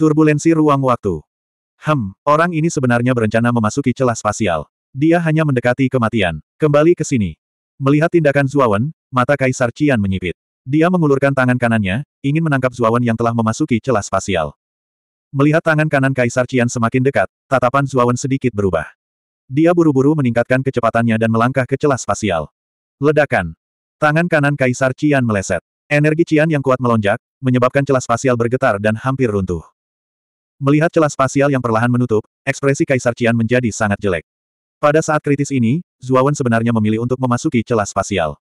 Turbulensi ruang waktu. Hem, orang ini sebenarnya berencana memasuki celah spasial. Dia hanya mendekati kematian. Kembali ke sini. Melihat tindakan Zuawan, mata Kaisar Cian menyipit. Dia mengulurkan tangan kanannya, ingin menangkap Zuawan yang telah memasuki celah spasial. Melihat tangan kanan Kaisar Cian semakin dekat, tatapan Zuawan sedikit berubah. Dia buru-buru meningkatkan kecepatannya dan melangkah ke celah spasial. Ledakan. Tangan kanan Kaisar Cian meleset. Energi Cian yang kuat melonjak, menyebabkan celah spasial bergetar dan hampir runtuh. Melihat celah spasial yang perlahan menutup, ekspresi Kaisar Qian menjadi sangat jelek. Pada saat kritis ini, Zuawan sebenarnya memilih untuk memasuki celah spasial.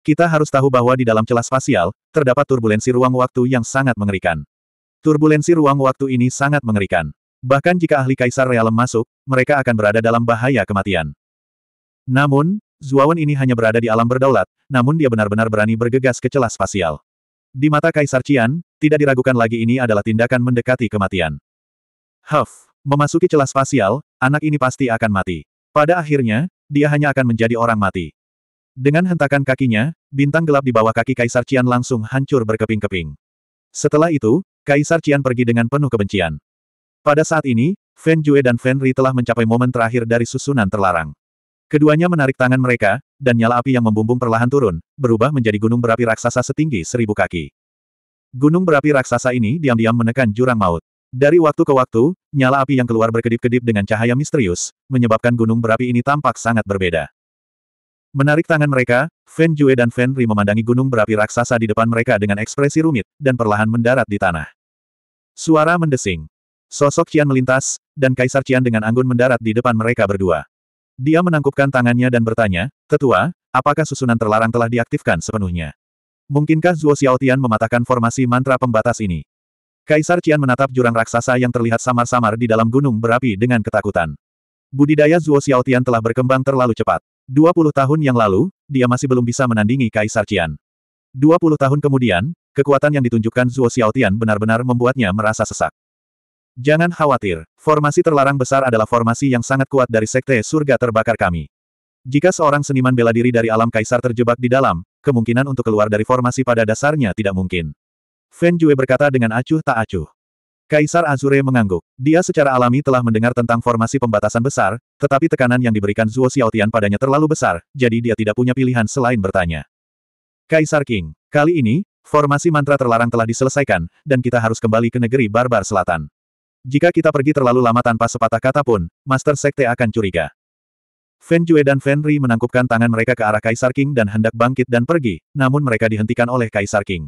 Kita harus tahu bahwa di dalam celah spasial, terdapat turbulensi ruang waktu yang sangat mengerikan. Turbulensi ruang waktu ini sangat mengerikan. Bahkan jika ahli Kaisar Realem masuk, mereka akan berada dalam bahaya kematian. Namun, Zuawan ini hanya berada di alam berdaulat, namun dia benar-benar berani bergegas ke celah spasial. Di mata Kaisar Cian, tidak diragukan lagi ini adalah tindakan mendekati kematian. Huff, memasuki celah spasial, anak ini pasti akan mati. Pada akhirnya, dia hanya akan menjadi orang mati. Dengan hentakan kakinya, bintang gelap di bawah kaki Kaisar Cian langsung hancur berkeping-keping. Setelah itu, Kaisar Cian pergi dengan penuh kebencian. Pada saat ini, Fen Jue dan Fen Ri telah mencapai momen terakhir dari susunan terlarang. Keduanya menarik tangan mereka, dan nyala api yang membumbung perlahan turun, berubah menjadi gunung berapi raksasa setinggi seribu kaki. Gunung berapi raksasa ini diam-diam menekan jurang maut. Dari waktu ke waktu, nyala api yang keluar berkedip-kedip dengan cahaya misterius, menyebabkan gunung berapi ini tampak sangat berbeda. Menarik tangan mereka, Fen Jue dan Fen Ri memandangi gunung berapi raksasa di depan mereka dengan ekspresi rumit, dan perlahan mendarat di tanah. Suara mendesing. Sosok Qian melintas, dan Kaisar Qian dengan anggun mendarat di depan mereka berdua. Dia menangkupkan tangannya dan bertanya, Tetua, apakah susunan terlarang telah diaktifkan sepenuhnya? Mungkinkah Zuo Xiaotian mematahkan formasi mantra pembatas ini? Kaisar Qian menatap jurang raksasa yang terlihat samar-samar di dalam gunung berapi dengan ketakutan. Budidaya Zuo Xiaotian telah berkembang terlalu cepat. 20 tahun yang lalu, dia masih belum bisa menandingi Kaisar Qian. 20 tahun kemudian, kekuatan yang ditunjukkan Zuo Xiaotian benar-benar membuatnya merasa sesak. Jangan khawatir, formasi terlarang besar adalah formasi yang sangat kuat dari sekte surga terbakar kami. Jika seorang seniman bela diri dari alam kaisar terjebak di dalam, kemungkinan untuk keluar dari formasi pada dasarnya tidak mungkin. Fen Jue berkata dengan acuh tak acuh. Kaisar Azure mengangguk. Dia secara alami telah mendengar tentang formasi pembatasan besar, tetapi tekanan yang diberikan Zuo Xiaotian padanya terlalu besar, jadi dia tidak punya pilihan selain bertanya. Kaisar King, kali ini, formasi mantra terlarang telah diselesaikan, dan kita harus kembali ke negeri barbar selatan. Jika kita pergi terlalu lama tanpa sepatah kata pun, Master Sekte akan curiga. Fen Jue dan Fen Ri menangkupkan tangan mereka ke arah Kaisar King dan hendak bangkit dan pergi, namun mereka dihentikan oleh Kaisar King.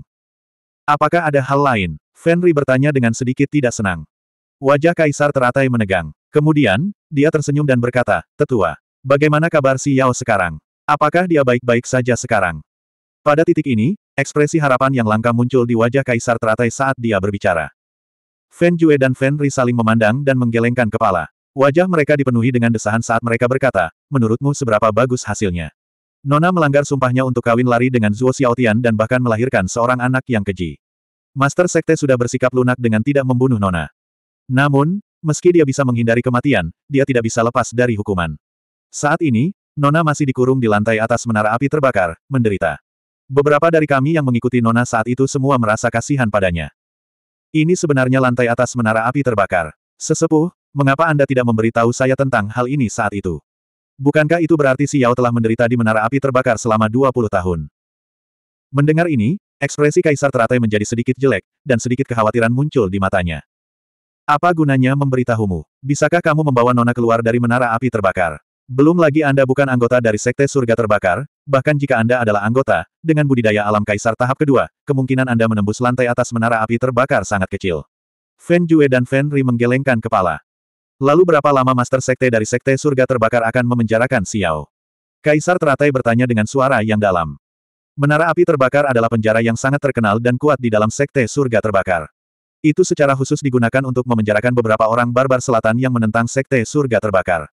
Apakah ada hal lain? Fen Ri bertanya dengan sedikit tidak senang. Wajah Kaisar teratai menegang. Kemudian, dia tersenyum dan berkata, Tetua, bagaimana kabar si Yao sekarang? Apakah dia baik-baik saja sekarang? Pada titik ini, ekspresi harapan yang langka muncul di wajah Kaisar teratai saat dia berbicara. Fan Jue dan Fan Ri saling memandang dan menggelengkan kepala. Wajah mereka dipenuhi dengan desahan saat mereka berkata, menurutmu seberapa bagus hasilnya. Nona melanggar sumpahnya untuk kawin lari dengan Zuo Xiaotian dan bahkan melahirkan seorang anak yang keji. Master Sekte sudah bersikap lunak dengan tidak membunuh Nona. Namun, meski dia bisa menghindari kematian, dia tidak bisa lepas dari hukuman. Saat ini, Nona masih dikurung di lantai atas menara api terbakar, menderita. Beberapa dari kami yang mengikuti Nona saat itu semua merasa kasihan padanya. Ini sebenarnya lantai atas menara api terbakar. Sesepuh, mengapa Anda tidak memberitahu saya tentang hal ini saat itu? Bukankah itu berarti si Yao telah menderita di menara api terbakar selama 20 tahun? Mendengar ini, ekspresi Kaisar teratai menjadi sedikit jelek, dan sedikit kekhawatiran muncul di matanya. Apa gunanya memberitahumu? Bisakah kamu membawa Nona keluar dari menara api terbakar? Belum lagi Anda bukan anggota dari Sekte Surga Terbakar, bahkan jika Anda adalah anggota, dengan budidaya alam kaisar tahap kedua, kemungkinan Anda menembus lantai atas menara api terbakar sangat kecil. Fen Jue dan Fen Ri menggelengkan kepala. Lalu berapa lama Master Sekte dari Sekte Surga Terbakar akan memenjarakan Xiao? Kaisar teratai bertanya dengan suara yang dalam. Menara api terbakar adalah penjara yang sangat terkenal dan kuat di dalam Sekte Surga Terbakar. Itu secara khusus digunakan untuk memenjarakan beberapa orang barbar selatan yang menentang Sekte Surga Terbakar.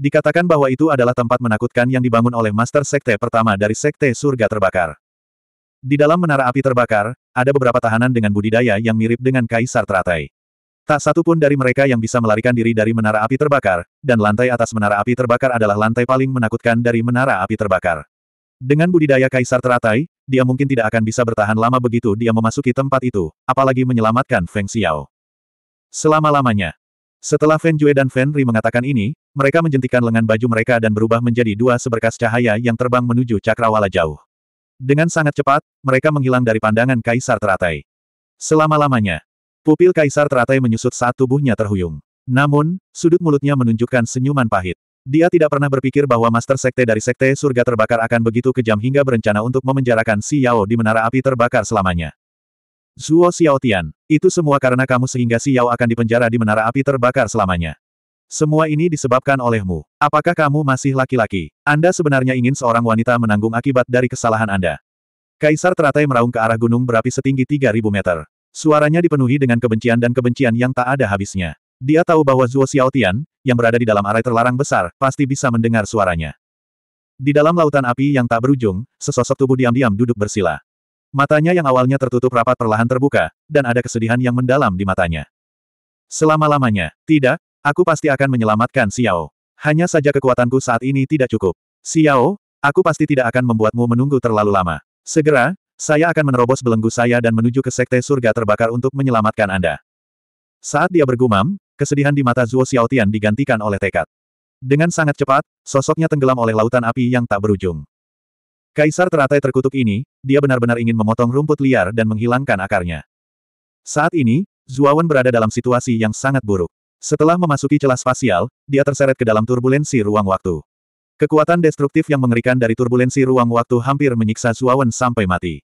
Dikatakan bahwa itu adalah tempat menakutkan yang dibangun oleh Master Sekte pertama dari Sekte Surga Terbakar. Di dalam menara api terbakar, ada beberapa tahanan dengan budidaya yang mirip dengan Kaisar Teratai. Tak satu pun dari mereka yang bisa melarikan diri dari menara api terbakar, dan lantai atas menara api terbakar adalah lantai paling menakutkan dari menara api terbakar. Dengan budidaya Kaisar Teratai, dia mungkin tidak akan bisa bertahan lama begitu dia memasuki tempat itu, apalagi menyelamatkan Feng Xiao. Selama-lamanya, setelah Fan Jue dan Fan Ri mengatakan ini, mereka menjentikan lengan baju mereka dan berubah menjadi dua seberkas cahaya yang terbang menuju cakrawala jauh. Dengan sangat cepat, mereka menghilang dari pandangan Kaisar Teratai. Selama-lamanya, pupil Kaisar Teratai menyusut saat tubuhnya terhuyung. Namun, sudut mulutnya menunjukkan senyuman pahit. Dia tidak pernah berpikir bahwa Master Sekte dari Sekte Surga Terbakar akan begitu kejam hingga berencana untuk memenjarakan Si Yao di Menara Api Terbakar selamanya. Zuo Xiaotian, itu semua karena kamu sehingga Xiao akan dipenjara di menara api terbakar selamanya. Semua ini disebabkan olehmu. Apakah kamu masih laki-laki? Anda sebenarnya ingin seorang wanita menanggung akibat dari kesalahan Anda. Kaisar teratai meraung ke arah gunung berapi setinggi 3000 meter. Suaranya dipenuhi dengan kebencian dan kebencian yang tak ada habisnya. Dia tahu bahwa Zuo Xiaotian, yang berada di dalam arai terlarang besar, pasti bisa mendengar suaranya. Di dalam lautan api yang tak berujung, sesosok tubuh diam-diam duduk bersila. Matanya yang awalnya tertutup rapat perlahan terbuka, dan ada kesedihan yang mendalam di matanya. Selama-lamanya, tidak, aku pasti akan menyelamatkan Xiao. Hanya saja kekuatanku saat ini tidak cukup. Xiao, aku pasti tidak akan membuatmu menunggu terlalu lama. Segera, saya akan menerobos belenggu saya dan menuju ke Sekte Surga Terbakar untuk menyelamatkan Anda. Saat dia bergumam, kesedihan di mata Zuo Xiaotian digantikan oleh tekad. Dengan sangat cepat, sosoknya tenggelam oleh lautan api yang tak berujung. Kaisar teratai terkutuk ini, dia benar-benar ingin memotong rumput liar dan menghilangkan akarnya. Saat ini, Zuawan berada dalam situasi yang sangat buruk. Setelah memasuki celah spasial, dia terseret ke dalam turbulensi ruang waktu. Kekuatan destruktif yang mengerikan dari turbulensi ruang waktu hampir menyiksa Zuawan sampai mati.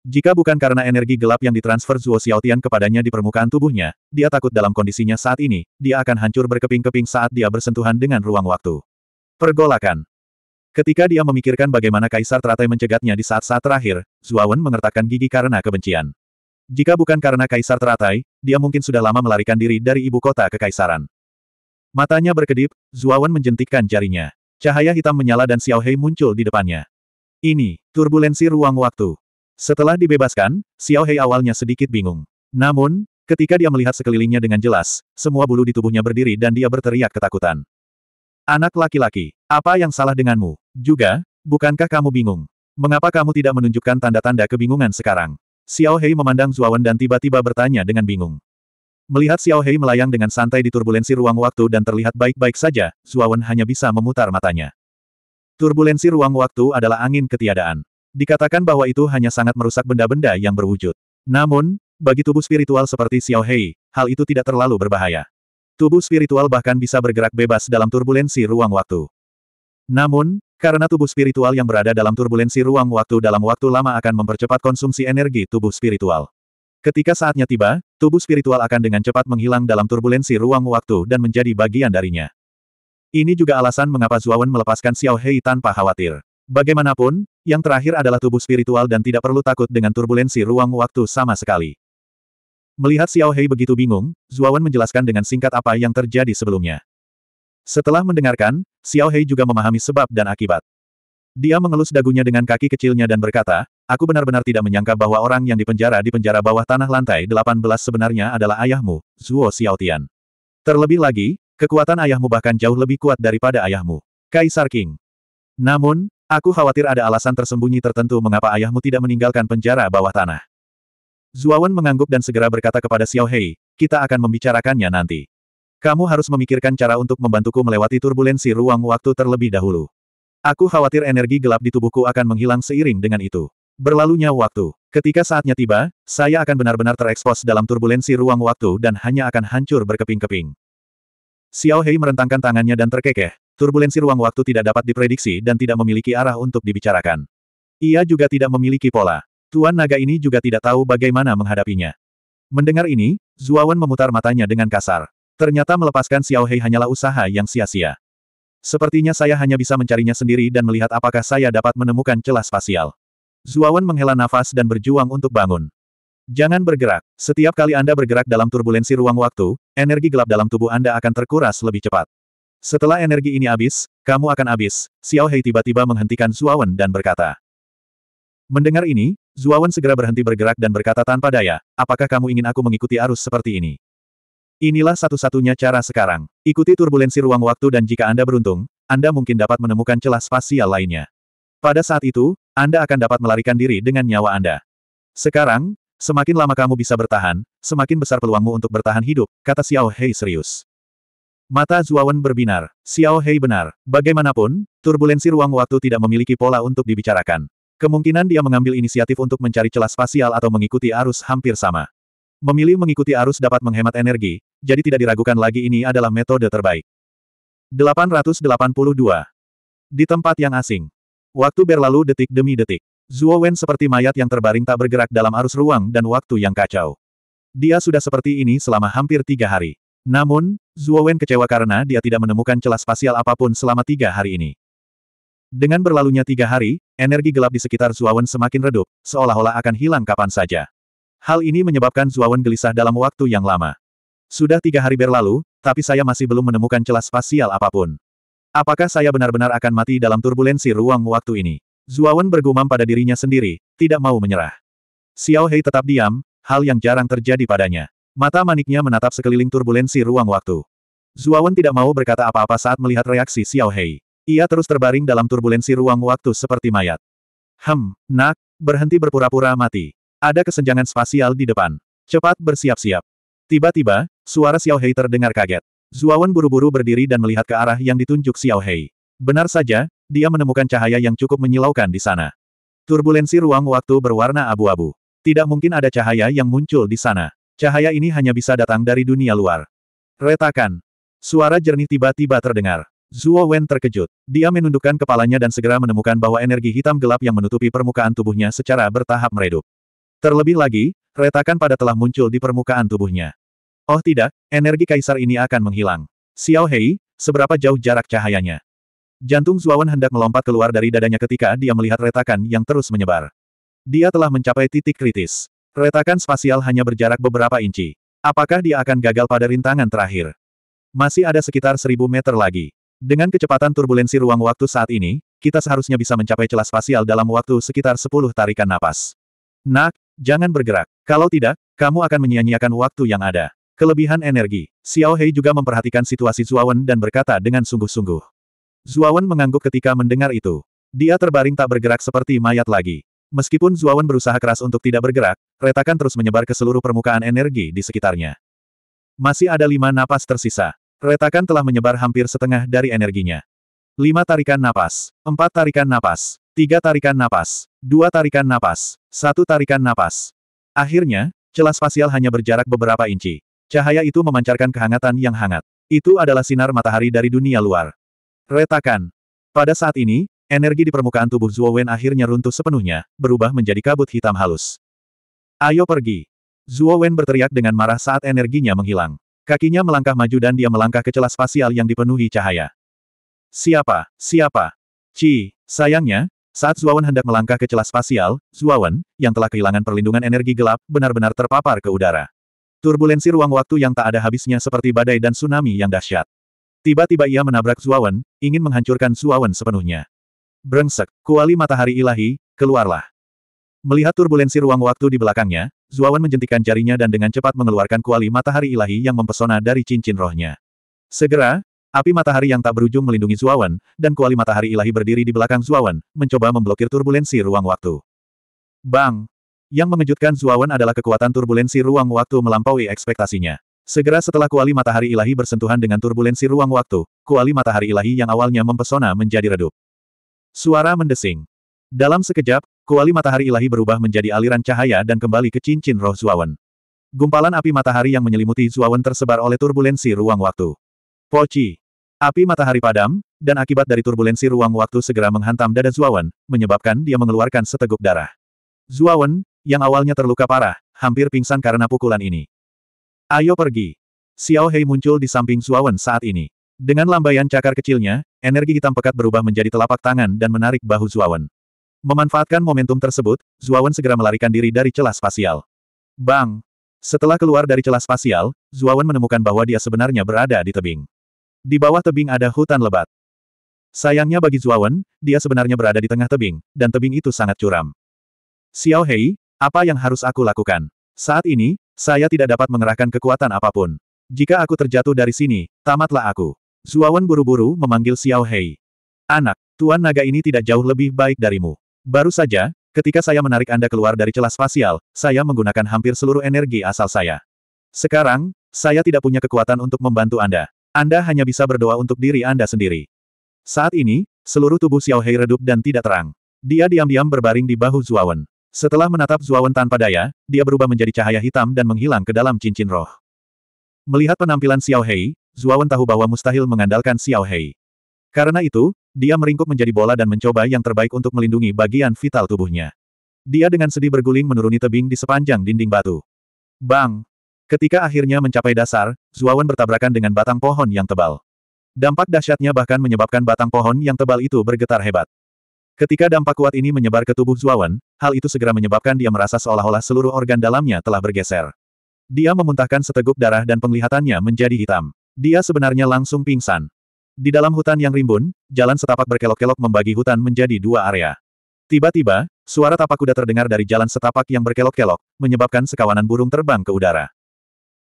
Jika bukan karena energi gelap yang ditransfer Zuo Xiaotian kepadanya di permukaan tubuhnya, dia takut dalam kondisinya saat ini, dia akan hancur berkeping-keping saat dia bersentuhan dengan ruang waktu. Pergolakan Ketika dia memikirkan bagaimana Kaisar teratai mencegatnya di saat-saat terakhir, Zuawan mengertakkan gigi karena kebencian. Jika bukan karena Kaisar teratai, dia mungkin sudah lama melarikan diri dari ibu kota kekaisaran. Matanya berkedip, Zuawan menjentikkan jarinya. Cahaya hitam menyala dan Xiao Hei muncul di depannya. Ini, turbulensi ruang waktu. Setelah dibebaskan, Xiao Hei awalnya sedikit bingung. Namun, ketika dia melihat sekelilingnya dengan jelas, semua bulu di tubuhnya berdiri dan dia berteriak ketakutan. Anak laki-laki, apa yang salah denganmu? Juga, bukankah kamu bingung? Mengapa kamu tidak menunjukkan tanda-tanda kebingungan sekarang? Xiao Hei memandang Zuawan dan tiba-tiba bertanya dengan bingung. Melihat Xiao Hei melayang dengan santai di turbulensi ruang waktu dan terlihat baik-baik saja, Zuawan hanya bisa memutar matanya. Turbulensi ruang waktu adalah angin ketiadaan. Dikatakan bahwa itu hanya sangat merusak benda-benda yang berwujud. Namun, bagi tubuh spiritual seperti Xiao Hei, hal itu tidak terlalu berbahaya. Tubuh spiritual bahkan bisa bergerak bebas dalam turbulensi ruang waktu. Namun, karena tubuh spiritual yang berada dalam turbulensi ruang waktu dalam waktu lama akan mempercepat konsumsi energi tubuh spiritual. Ketika saatnya tiba, tubuh spiritual akan dengan cepat menghilang dalam turbulensi ruang waktu dan menjadi bagian darinya. Ini juga alasan mengapa Zuawan melepaskan Xiao Hei tanpa khawatir. Bagaimanapun, yang terakhir adalah tubuh spiritual dan tidak perlu takut dengan turbulensi ruang waktu sama sekali. Melihat Xiao Hei begitu bingung, Zuawan menjelaskan dengan singkat apa yang terjadi sebelumnya. Setelah mendengarkan, Xiao Hei juga memahami sebab dan akibat. Dia mengelus dagunya dengan kaki kecilnya dan berkata, aku benar-benar tidak menyangka bahwa orang yang dipenjara di penjara bawah tanah lantai 18 sebenarnya adalah ayahmu, Zuo Xiaotian. Terlebih lagi, kekuatan ayahmu bahkan jauh lebih kuat daripada ayahmu, Kaisar King. Namun, aku khawatir ada alasan tersembunyi tertentu mengapa ayahmu tidak meninggalkan penjara bawah tanah. Zuo Wen mengangguk dan segera berkata kepada Xiao Hei, kita akan membicarakannya nanti. Kamu harus memikirkan cara untuk membantuku melewati turbulensi ruang waktu terlebih dahulu. Aku khawatir energi gelap di tubuhku akan menghilang seiring dengan itu. Berlalunya waktu. Ketika saatnya tiba, saya akan benar-benar terekspos dalam turbulensi ruang waktu dan hanya akan hancur berkeping-keping. Xiao Hei merentangkan tangannya dan terkekeh. Turbulensi ruang waktu tidak dapat diprediksi dan tidak memiliki arah untuk dibicarakan. Ia juga tidak memiliki pola. Tuan naga ini juga tidak tahu bagaimana menghadapinya. Mendengar ini, Zuawan memutar matanya dengan kasar. Ternyata melepaskan Xiao Hei hanyalah usaha yang sia-sia. Sepertinya saya hanya bisa mencarinya sendiri dan melihat apakah saya dapat menemukan celah spasial. Zuawan menghela nafas dan berjuang untuk bangun. Jangan bergerak. Setiap kali Anda bergerak dalam turbulensi ruang waktu, energi gelap dalam tubuh Anda akan terkuras lebih cepat. Setelah energi ini habis, kamu akan habis. Xiao Hei tiba-tiba menghentikan Zuawan dan berkata. Mendengar ini, Zuawan segera berhenti bergerak dan berkata tanpa daya, apakah kamu ingin aku mengikuti arus seperti ini? Inilah satu-satunya cara sekarang. Ikuti turbulensi ruang waktu dan jika Anda beruntung, Anda mungkin dapat menemukan celah spasial lainnya. Pada saat itu, Anda akan dapat melarikan diri dengan nyawa Anda. Sekarang, semakin lama kamu bisa bertahan, semakin besar peluangmu untuk bertahan hidup, kata Xiao Hei serius. Mata Zuawan berbinar. Xiao Hei benar. Bagaimanapun, turbulensi ruang waktu tidak memiliki pola untuk dibicarakan. Kemungkinan dia mengambil inisiatif untuk mencari celah spasial atau mengikuti arus hampir sama. Memilih mengikuti arus dapat menghemat energi, jadi tidak diragukan lagi ini adalah metode terbaik. 882. Di tempat yang asing. Waktu berlalu detik demi detik. Zuo Wen seperti mayat yang terbaring tak bergerak dalam arus ruang dan waktu yang kacau. Dia sudah seperti ini selama hampir tiga hari. Namun, Zuo Wen kecewa karena dia tidak menemukan celah spasial apapun selama tiga hari ini. Dengan berlalunya tiga hari, energi gelap di sekitar Zuo Wen semakin redup, seolah-olah akan hilang kapan saja. Hal ini menyebabkan Zuawan gelisah dalam waktu yang lama. Sudah tiga hari berlalu, tapi saya masih belum menemukan celah spasial apapun. Apakah saya benar-benar akan mati dalam turbulensi ruang waktu ini? Zuawan bergumam pada dirinya sendiri, tidak mau menyerah. Xiao Hei tetap diam, hal yang jarang terjadi padanya. Mata maniknya menatap sekeliling turbulensi ruang waktu. Zuawan tidak mau berkata apa-apa saat melihat reaksi Xiao Hei. Ia terus terbaring dalam turbulensi ruang waktu seperti mayat. Hem, nak, berhenti berpura-pura mati. Ada kesenjangan spasial di depan. Cepat bersiap-siap. Tiba-tiba, suara Xiao Hei terdengar kaget. Zuawan buru-buru berdiri dan melihat ke arah yang ditunjuk Xiao Hei. Benar saja, dia menemukan cahaya yang cukup menyilaukan di sana. Turbulensi ruang waktu berwarna abu-abu. Tidak mungkin ada cahaya yang muncul di sana. Cahaya ini hanya bisa datang dari dunia luar. Retakan. Suara jernih tiba-tiba terdengar. Zuo Wen terkejut. Dia menundukkan kepalanya dan segera menemukan bahwa energi hitam gelap yang menutupi permukaan tubuhnya secara bertahap meredup. Terlebih lagi, retakan pada telah muncul di permukaan tubuhnya. Oh tidak, energi kaisar ini akan menghilang. Xiao Hei, seberapa jauh jarak cahayanya? Jantung Zuawan hendak melompat keluar dari dadanya ketika dia melihat retakan yang terus menyebar. Dia telah mencapai titik kritis. Retakan spasial hanya berjarak beberapa inci. Apakah dia akan gagal pada rintangan terakhir? Masih ada sekitar seribu meter lagi. Dengan kecepatan turbulensi ruang waktu saat ini, kita seharusnya bisa mencapai celah spasial dalam waktu sekitar sepuluh tarikan napas. Nak, Jangan bergerak. Kalau tidak, kamu akan menyia-nyiakan waktu yang ada. Kelebihan energi. Xiao Hei juga memperhatikan situasi Zuawan dan berkata dengan sungguh-sungguh. Zuawan mengangguk ketika mendengar itu. Dia terbaring tak bergerak seperti mayat lagi. Meskipun Zuawan berusaha keras untuk tidak bergerak, retakan terus menyebar ke seluruh permukaan energi di sekitarnya. Masih ada lima napas tersisa. Retakan telah menyebar hampir setengah dari energinya. Lima tarikan napas. Empat tarikan napas. Tiga tarikan napas. Dua tarikan napas. Satu tarikan napas. Akhirnya, celah spasial hanya berjarak beberapa inci. Cahaya itu memancarkan kehangatan yang hangat. Itu adalah sinar matahari dari dunia luar. Retakan. Pada saat ini, energi di permukaan tubuh Zuo Wen akhirnya runtuh sepenuhnya, berubah menjadi kabut hitam halus. Ayo pergi. Zuo Wen berteriak dengan marah saat energinya menghilang. Kakinya melangkah maju dan dia melangkah ke celah spasial yang dipenuhi cahaya. Siapa? Siapa? Ci, sayangnya, saat Zuawan hendak melangkah ke celah spasial, Zuawan, yang telah kehilangan perlindungan energi gelap, benar-benar terpapar ke udara. Turbulensi ruang waktu yang tak ada habisnya seperti badai dan tsunami yang dahsyat. Tiba-tiba ia menabrak Zuawan, ingin menghancurkan Zuawan sepenuhnya. Brengsek, kuali matahari ilahi, keluarlah. Melihat turbulensi ruang waktu di belakangnya, Zuawan menjentikan jarinya dan dengan cepat mengeluarkan kuali matahari ilahi yang mempesona dari cincin rohnya. Segera, Api matahari yang tak berujung melindungi Zuawan, dan kuali matahari ilahi berdiri di belakang Zuawan, mencoba memblokir turbulensi ruang waktu. Bang! Yang mengejutkan Zuawan adalah kekuatan turbulensi ruang waktu melampaui ekspektasinya. Segera setelah kuali matahari ilahi bersentuhan dengan turbulensi ruang waktu, kuali matahari ilahi yang awalnya mempesona menjadi redup. Suara mendesing. Dalam sekejap, kuali matahari ilahi berubah menjadi aliran cahaya dan kembali ke cincin roh Zuawan. Gumpalan api matahari yang menyelimuti Zuawan tersebar oleh turbulensi ruang waktu. Poci. Api matahari padam, dan akibat dari turbulensi ruang waktu segera menghantam dada Zuawan, menyebabkan dia mengeluarkan seteguk darah. Zuawan, yang awalnya terluka parah, hampir pingsan karena pukulan ini. Ayo pergi. Xiao Hei muncul di samping Zuawan saat ini. Dengan lambaian cakar kecilnya, energi hitam pekat berubah menjadi telapak tangan dan menarik bahu Zuawan. Memanfaatkan momentum tersebut, Zuawan segera melarikan diri dari celah spasial. Bang! Setelah keluar dari celah spasial, Zuawan menemukan bahwa dia sebenarnya berada di tebing. Di bawah tebing ada hutan lebat. Sayangnya bagi Zuawan, dia sebenarnya berada di tengah tebing, dan tebing itu sangat curam. Xiao Hei, apa yang harus aku lakukan? Saat ini, saya tidak dapat mengerahkan kekuatan apapun. Jika aku terjatuh dari sini, tamatlah aku. Zuawan buru-buru memanggil Xiao Hei. Anak, Tuan Naga ini tidak jauh lebih baik darimu. Baru saja, ketika saya menarik Anda keluar dari celah spasial, saya menggunakan hampir seluruh energi asal saya. Sekarang, saya tidak punya kekuatan untuk membantu Anda. Anda hanya bisa berdoa untuk diri Anda sendiri. Saat ini, seluruh tubuh Xiao Hei redup dan tidak terang. Dia diam-diam berbaring di bahu Zuawan. Setelah menatap Zuawan tanpa daya, dia berubah menjadi cahaya hitam dan menghilang ke dalam cincin roh. Melihat penampilan Xiao Hei, Zuawan tahu bahwa mustahil mengandalkan Xiao Hei. Karena itu, dia meringkuk menjadi bola dan mencoba yang terbaik untuk melindungi bagian vital tubuhnya. Dia dengan sedih berguling menuruni tebing di sepanjang dinding batu. Bang! Ketika akhirnya mencapai dasar, Zuawan bertabrakan dengan batang pohon yang tebal. Dampak dahsyatnya bahkan menyebabkan batang pohon yang tebal itu bergetar hebat. Ketika dampak kuat ini menyebar ke tubuh Zuawan, hal itu segera menyebabkan dia merasa seolah-olah seluruh organ dalamnya telah bergeser. Dia memuntahkan seteguk darah dan penglihatannya menjadi hitam. Dia sebenarnya langsung pingsan. Di dalam hutan yang rimbun, jalan setapak berkelok-kelok membagi hutan menjadi dua area. Tiba-tiba, suara tapak kuda terdengar dari jalan setapak yang berkelok-kelok, menyebabkan sekawanan burung terbang ke udara.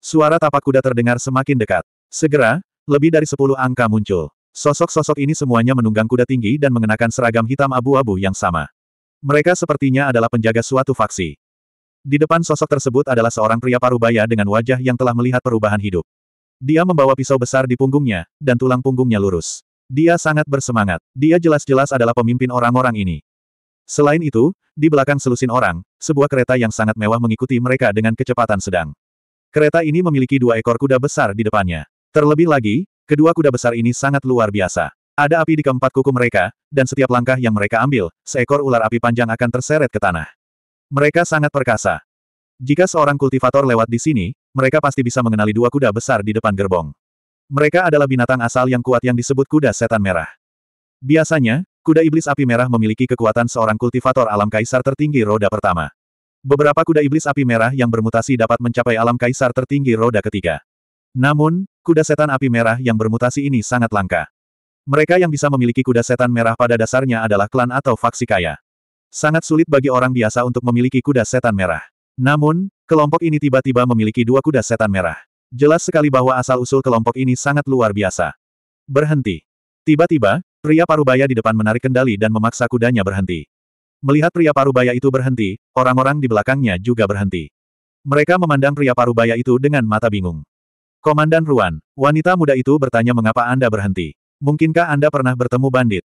Suara tapak kuda terdengar semakin dekat. Segera, lebih dari sepuluh angka muncul. Sosok-sosok ini semuanya menunggang kuda tinggi dan mengenakan seragam hitam abu-abu yang sama. Mereka sepertinya adalah penjaga suatu faksi. Di depan sosok tersebut adalah seorang pria parubaya dengan wajah yang telah melihat perubahan hidup. Dia membawa pisau besar di punggungnya, dan tulang punggungnya lurus. Dia sangat bersemangat. Dia jelas-jelas adalah pemimpin orang-orang ini. Selain itu, di belakang selusin orang, sebuah kereta yang sangat mewah mengikuti mereka dengan kecepatan sedang. Kereta ini memiliki dua ekor kuda besar di depannya. Terlebih lagi, kedua kuda besar ini sangat luar biasa. Ada api di keempat kuku mereka, dan setiap langkah yang mereka ambil, seekor ular api panjang akan terseret ke tanah. Mereka sangat perkasa. Jika seorang kultivator lewat di sini, mereka pasti bisa mengenali dua kuda besar di depan gerbong. Mereka adalah binatang asal yang kuat yang disebut kuda setan merah. Biasanya, kuda iblis api merah memiliki kekuatan seorang kultivator alam kaisar tertinggi roda pertama. Beberapa kuda iblis api merah yang bermutasi dapat mencapai alam kaisar tertinggi roda ketiga. Namun, kuda setan api merah yang bermutasi ini sangat langka. Mereka yang bisa memiliki kuda setan merah pada dasarnya adalah klan atau faksi kaya. Sangat sulit bagi orang biasa untuk memiliki kuda setan merah. Namun, kelompok ini tiba-tiba memiliki dua kuda setan merah. Jelas sekali bahwa asal-usul kelompok ini sangat luar biasa. Berhenti. Tiba-tiba, pria parubaya di depan menarik kendali dan memaksa kudanya berhenti. Melihat pria parubaya itu berhenti, orang-orang di belakangnya juga berhenti. Mereka memandang pria parubaya itu dengan mata bingung. Komandan Ruan, wanita muda itu bertanya mengapa Anda berhenti. Mungkinkah Anda pernah bertemu bandit?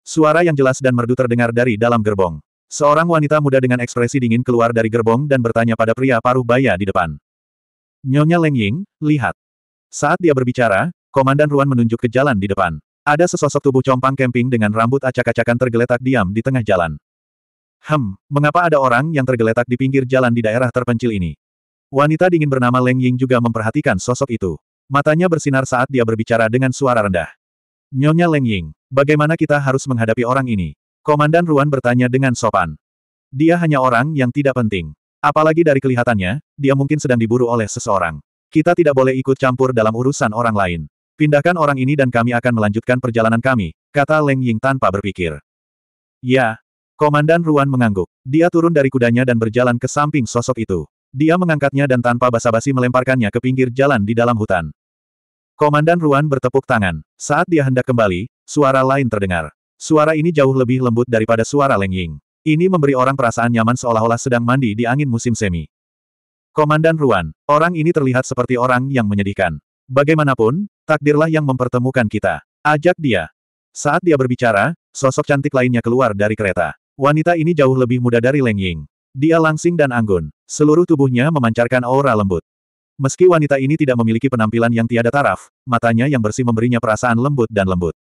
Suara yang jelas dan merdu terdengar dari dalam gerbong. Seorang wanita muda dengan ekspresi dingin keluar dari gerbong dan bertanya pada pria paruh baya di depan. Nyonya Leng Ying, lihat. Saat dia berbicara, Komandan Ruan menunjuk ke jalan di depan. Ada sesosok tubuh compang kemping dengan rambut acak-acakan tergeletak diam di tengah jalan. Hem, mengapa ada orang yang tergeletak di pinggir jalan di daerah terpencil ini? Wanita dingin bernama Leng Ying juga memperhatikan sosok itu. Matanya bersinar saat dia berbicara dengan suara rendah. Nyonya Leng Ying, bagaimana kita harus menghadapi orang ini? Komandan Ruan bertanya dengan sopan. Dia hanya orang yang tidak penting. Apalagi dari kelihatannya, dia mungkin sedang diburu oleh seseorang. Kita tidak boleh ikut campur dalam urusan orang lain. Pindahkan orang ini dan kami akan melanjutkan perjalanan kami, kata Leng Ying tanpa berpikir. Ya, Komandan Ruan mengangguk. Dia turun dari kudanya dan berjalan ke samping sosok itu. Dia mengangkatnya dan tanpa basa-basi melemparkannya ke pinggir jalan di dalam hutan. Komandan Ruan bertepuk tangan. Saat dia hendak kembali, suara lain terdengar. Suara ini jauh lebih lembut daripada suara Leng Ying. Ini memberi orang perasaan nyaman seolah-olah sedang mandi di angin musim semi. Komandan Ruan, orang ini terlihat seperti orang yang menyedihkan. Bagaimanapun, takdirlah yang mempertemukan kita. Ajak dia. Saat dia berbicara, sosok cantik lainnya keluar dari kereta. Wanita ini jauh lebih muda dari Leng Ying. Dia langsing dan anggun. Seluruh tubuhnya memancarkan aura lembut. Meski wanita ini tidak memiliki penampilan yang tiada taraf, matanya yang bersih memberinya perasaan lembut dan lembut.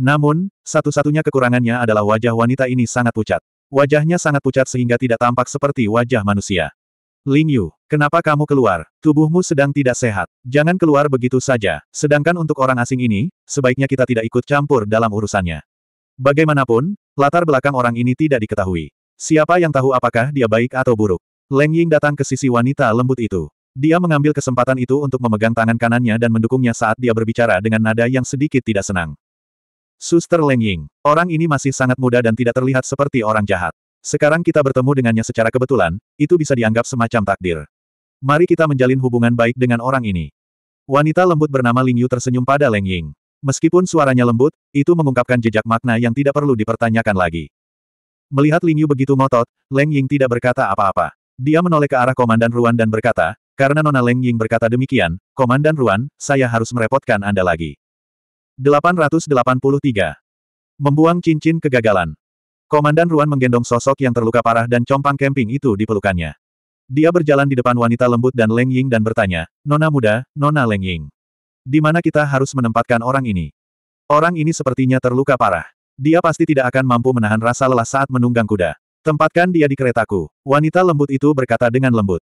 Namun, satu-satunya kekurangannya adalah wajah wanita ini sangat pucat. Wajahnya sangat pucat sehingga tidak tampak seperti wajah manusia. Ling Yu, kenapa kamu keluar? Tubuhmu sedang tidak sehat. Jangan keluar begitu saja. Sedangkan untuk orang asing ini, sebaiknya kita tidak ikut campur dalam urusannya. Bagaimanapun, Latar belakang orang ini tidak diketahui. Siapa yang tahu apakah dia baik atau buruk? Leng Ying datang ke sisi wanita lembut itu. Dia mengambil kesempatan itu untuk memegang tangan kanannya dan mendukungnya saat dia berbicara dengan nada yang sedikit tidak senang. Suster Leng Ying, orang ini masih sangat muda dan tidak terlihat seperti orang jahat. Sekarang kita bertemu dengannya secara kebetulan, itu bisa dianggap semacam takdir. Mari kita menjalin hubungan baik dengan orang ini. Wanita lembut bernama Ling Yu tersenyum pada Leng Ying. Meskipun suaranya lembut, itu mengungkapkan jejak makna yang tidak perlu dipertanyakan lagi. Melihat Lin Yu begitu ngotot, Leng Ying tidak berkata apa-apa. Dia menoleh ke arah Komandan Ruan dan berkata, karena Nona Leng Ying berkata demikian, Komandan Ruan, saya harus merepotkan Anda lagi. 883. Membuang cincin kegagalan. Komandan Ruan menggendong sosok yang terluka parah dan compang kemping itu di pelukannya. Dia berjalan di depan wanita lembut dan Leng Ying dan bertanya, Nona muda, Nona Leng Ying. Di mana kita harus menempatkan orang ini? Orang ini sepertinya terluka parah. Dia pasti tidak akan mampu menahan rasa lelah saat menunggang kuda. Tempatkan dia di keretaku. Wanita lembut itu berkata dengan lembut.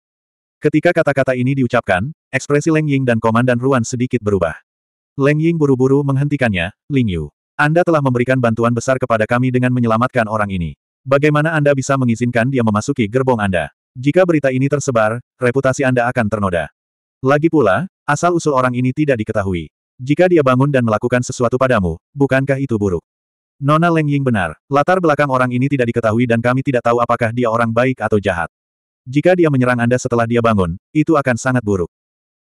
Ketika kata-kata ini diucapkan, ekspresi Leng Ying dan Komandan Ruan sedikit berubah. Leng Ying buru-buru menghentikannya, Ling Yu. Anda telah memberikan bantuan besar kepada kami dengan menyelamatkan orang ini. Bagaimana Anda bisa mengizinkan dia memasuki gerbong Anda? Jika berita ini tersebar, reputasi Anda akan ternoda. Lagi pula, Asal-usul orang ini tidak diketahui. Jika dia bangun dan melakukan sesuatu padamu, bukankah itu buruk? Nona Leng Ying benar, latar belakang orang ini tidak diketahui dan kami tidak tahu apakah dia orang baik atau jahat. Jika dia menyerang Anda setelah dia bangun, itu akan sangat buruk.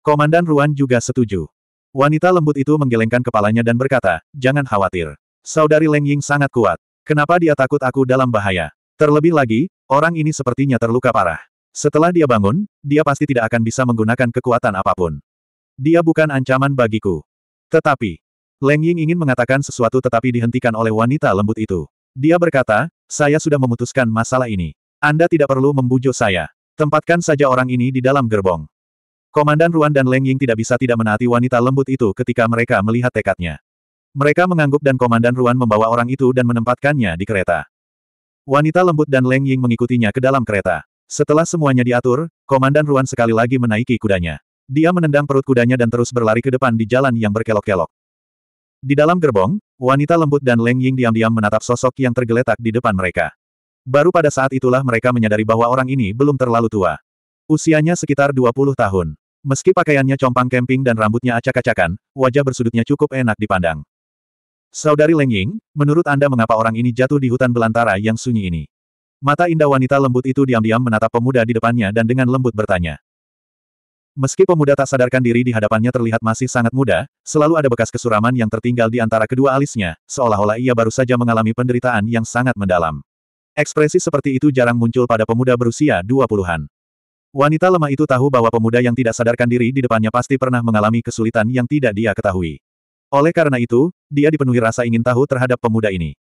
Komandan Ruan juga setuju. Wanita lembut itu menggelengkan kepalanya dan berkata, jangan khawatir. Saudari Leng Ying sangat kuat. Kenapa dia takut aku dalam bahaya? Terlebih lagi, orang ini sepertinya terluka parah. Setelah dia bangun, dia pasti tidak akan bisa menggunakan kekuatan apapun. Dia bukan ancaman bagiku. Tetapi, Leng Ying ingin mengatakan sesuatu tetapi dihentikan oleh wanita lembut itu. Dia berkata, saya sudah memutuskan masalah ini. Anda tidak perlu membujuk saya. Tempatkan saja orang ini di dalam gerbong. Komandan Ruan dan Leng Ying tidak bisa tidak menaati wanita lembut itu ketika mereka melihat tekadnya. Mereka mengangguk dan Komandan Ruan membawa orang itu dan menempatkannya di kereta. Wanita lembut dan Leng Ying mengikutinya ke dalam kereta. Setelah semuanya diatur, Komandan Ruan sekali lagi menaiki kudanya. Dia menendang perut kudanya dan terus berlari ke depan di jalan yang berkelok-kelok. Di dalam gerbong, wanita lembut dan Leng Ying diam-diam menatap sosok yang tergeletak di depan mereka. Baru pada saat itulah mereka menyadari bahwa orang ini belum terlalu tua. Usianya sekitar 20 tahun. Meski pakaiannya compang kemping dan rambutnya acak-acakan, wajah bersudutnya cukup enak dipandang. Saudari Leng Ying, menurut Anda mengapa orang ini jatuh di hutan belantara yang sunyi ini? Mata indah wanita lembut itu diam-diam menatap pemuda di depannya dan dengan lembut bertanya. Meski pemuda tak sadarkan diri di hadapannya terlihat masih sangat muda, selalu ada bekas kesuraman yang tertinggal di antara kedua alisnya, seolah-olah ia baru saja mengalami penderitaan yang sangat mendalam. Ekspresi seperti itu jarang muncul pada pemuda berusia 20-an. Wanita lemah itu tahu bahwa pemuda yang tidak sadarkan diri di depannya pasti pernah mengalami kesulitan yang tidak dia ketahui. Oleh karena itu, dia dipenuhi rasa ingin tahu terhadap pemuda ini.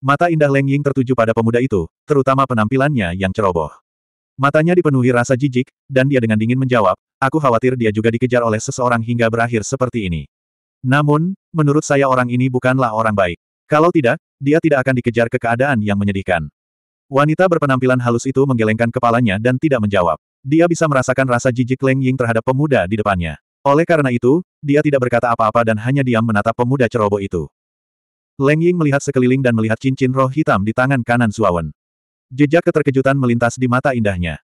Mata indah Leng Ying tertuju pada pemuda itu, terutama penampilannya yang ceroboh. Matanya dipenuhi rasa jijik, dan dia dengan dingin menjawab, aku khawatir dia juga dikejar oleh seseorang hingga berakhir seperti ini. Namun, menurut saya orang ini bukanlah orang baik. Kalau tidak, dia tidak akan dikejar ke keadaan yang menyedihkan. Wanita berpenampilan halus itu menggelengkan kepalanya dan tidak menjawab. Dia bisa merasakan rasa jijik Leng Ying terhadap pemuda di depannya. Oleh karena itu, dia tidak berkata apa-apa dan hanya diam menatap pemuda ceroboh itu. Leng Ying melihat sekeliling dan melihat cincin roh hitam di tangan kanan Zuawan. Jejak keterkejutan melintas di mata indahnya.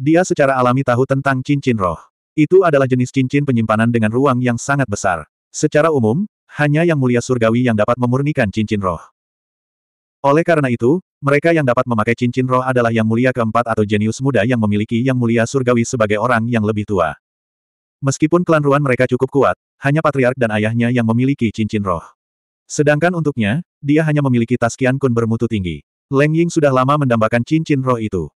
Dia secara alami tahu tentang cincin roh. Itu adalah jenis cincin penyimpanan dengan ruang yang sangat besar. Secara umum, hanya yang mulia surgawi yang dapat memurnikan cincin roh. Oleh karena itu, mereka yang dapat memakai cincin roh adalah yang mulia keempat atau jenius muda yang memiliki yang mulia surgawi sebagai orang yang lebih tua. Meskipun klan Ruan mereka cukup kuat, hanya patriark dan ayahnya yang memiliki cincin roh. Sedangkan untuknya, dia hanya memiliki tas Kun bermutu tinggi. Leng Ying sudah lama mendambakan cincin roh itu.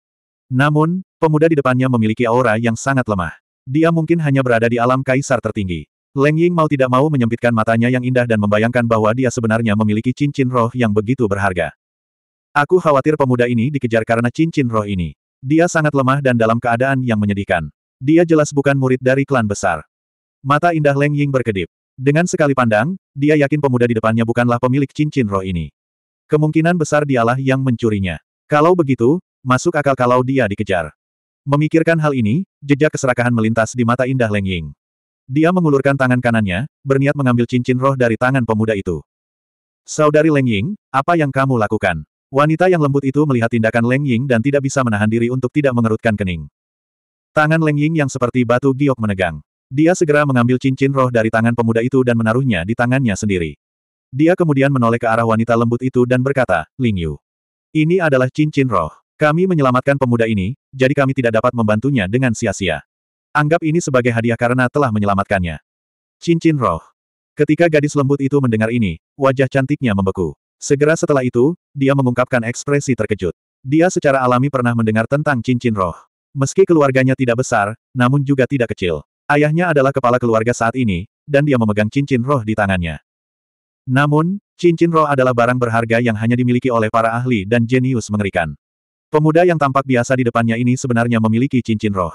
Namun, pemuda di depannya memiliki aura yang sangat lemah. Dia mungkin hanya berada di alam kaisar tertinggi. Leng Ying mau tidak mau menyempitkan matanya yang indah dan membayangkan bahwa dia sebenarnya memiliki cincin roh yang begitu berharga. Aku khawatir pemuda ini dikejar karena cincin roh ini. Dia sangat lemah dan dalam keadaan yang menyedihkan. Dia jelas bukan murid dari klan besar. Mata indah Leng Ying berkedip. Dengan sekali pandang, dia yakin pemuda di depannya bukanlah pemilik cincin roh ini. Kemungkinan besar dialah yang mencurinya. Kalau begitu, masuk akal kalau dia dikejar. Memikirkan hal ini, jejak keserakahan melintas di mata indah Leng Ying. Dia mengulurkan tangan kanannya, berniat mengambil cincin roh dari tangan pemuda itu. Saudari Leng Ying, apa yang kamu lakukan? Wanita yang lembut itu melihat tindakan Leng Ying dan tidak bisa menahan diri untuk tidak mengerutkan kening. Tangan Leng Ying yang seperti batu giok menegang. Dia segera mengambil cincin roh dari tangan pemuda itu dan menaruhnya di tangannya sendiri. Dia kemudian menoleh ke arah wanita lembut itu dan berkata, Ling Yu. Ini adalah cincin roh. Kami menyelamatkan pemuda ini, jadi kami tidak dapat membantunya dengan sia-sia. Anggap ini sebagai hadiah karena telah menyelamatkannya. Cincin roh. Ketika gadis lembut itu mendengar ini, wajah cantiknya membeku. Segera setelah itu, dia mengungkapkan ekspresi terkejut. Dia secara alami pernah mendengar tentang cincin roh. Meski keluarganya tidak besar, namun juga tidak kecil. Ayahnya adalah kepala keluarga saat ini, dan dia memegang cincin roh di tangannya. Namun, cincin roh adalah barang berharga yang hanya dimiliki oleh para ahli dan jenius mengerikan. Pemuda yang tampak biasa di depannya ini sebenarnya memiliki cincin roh.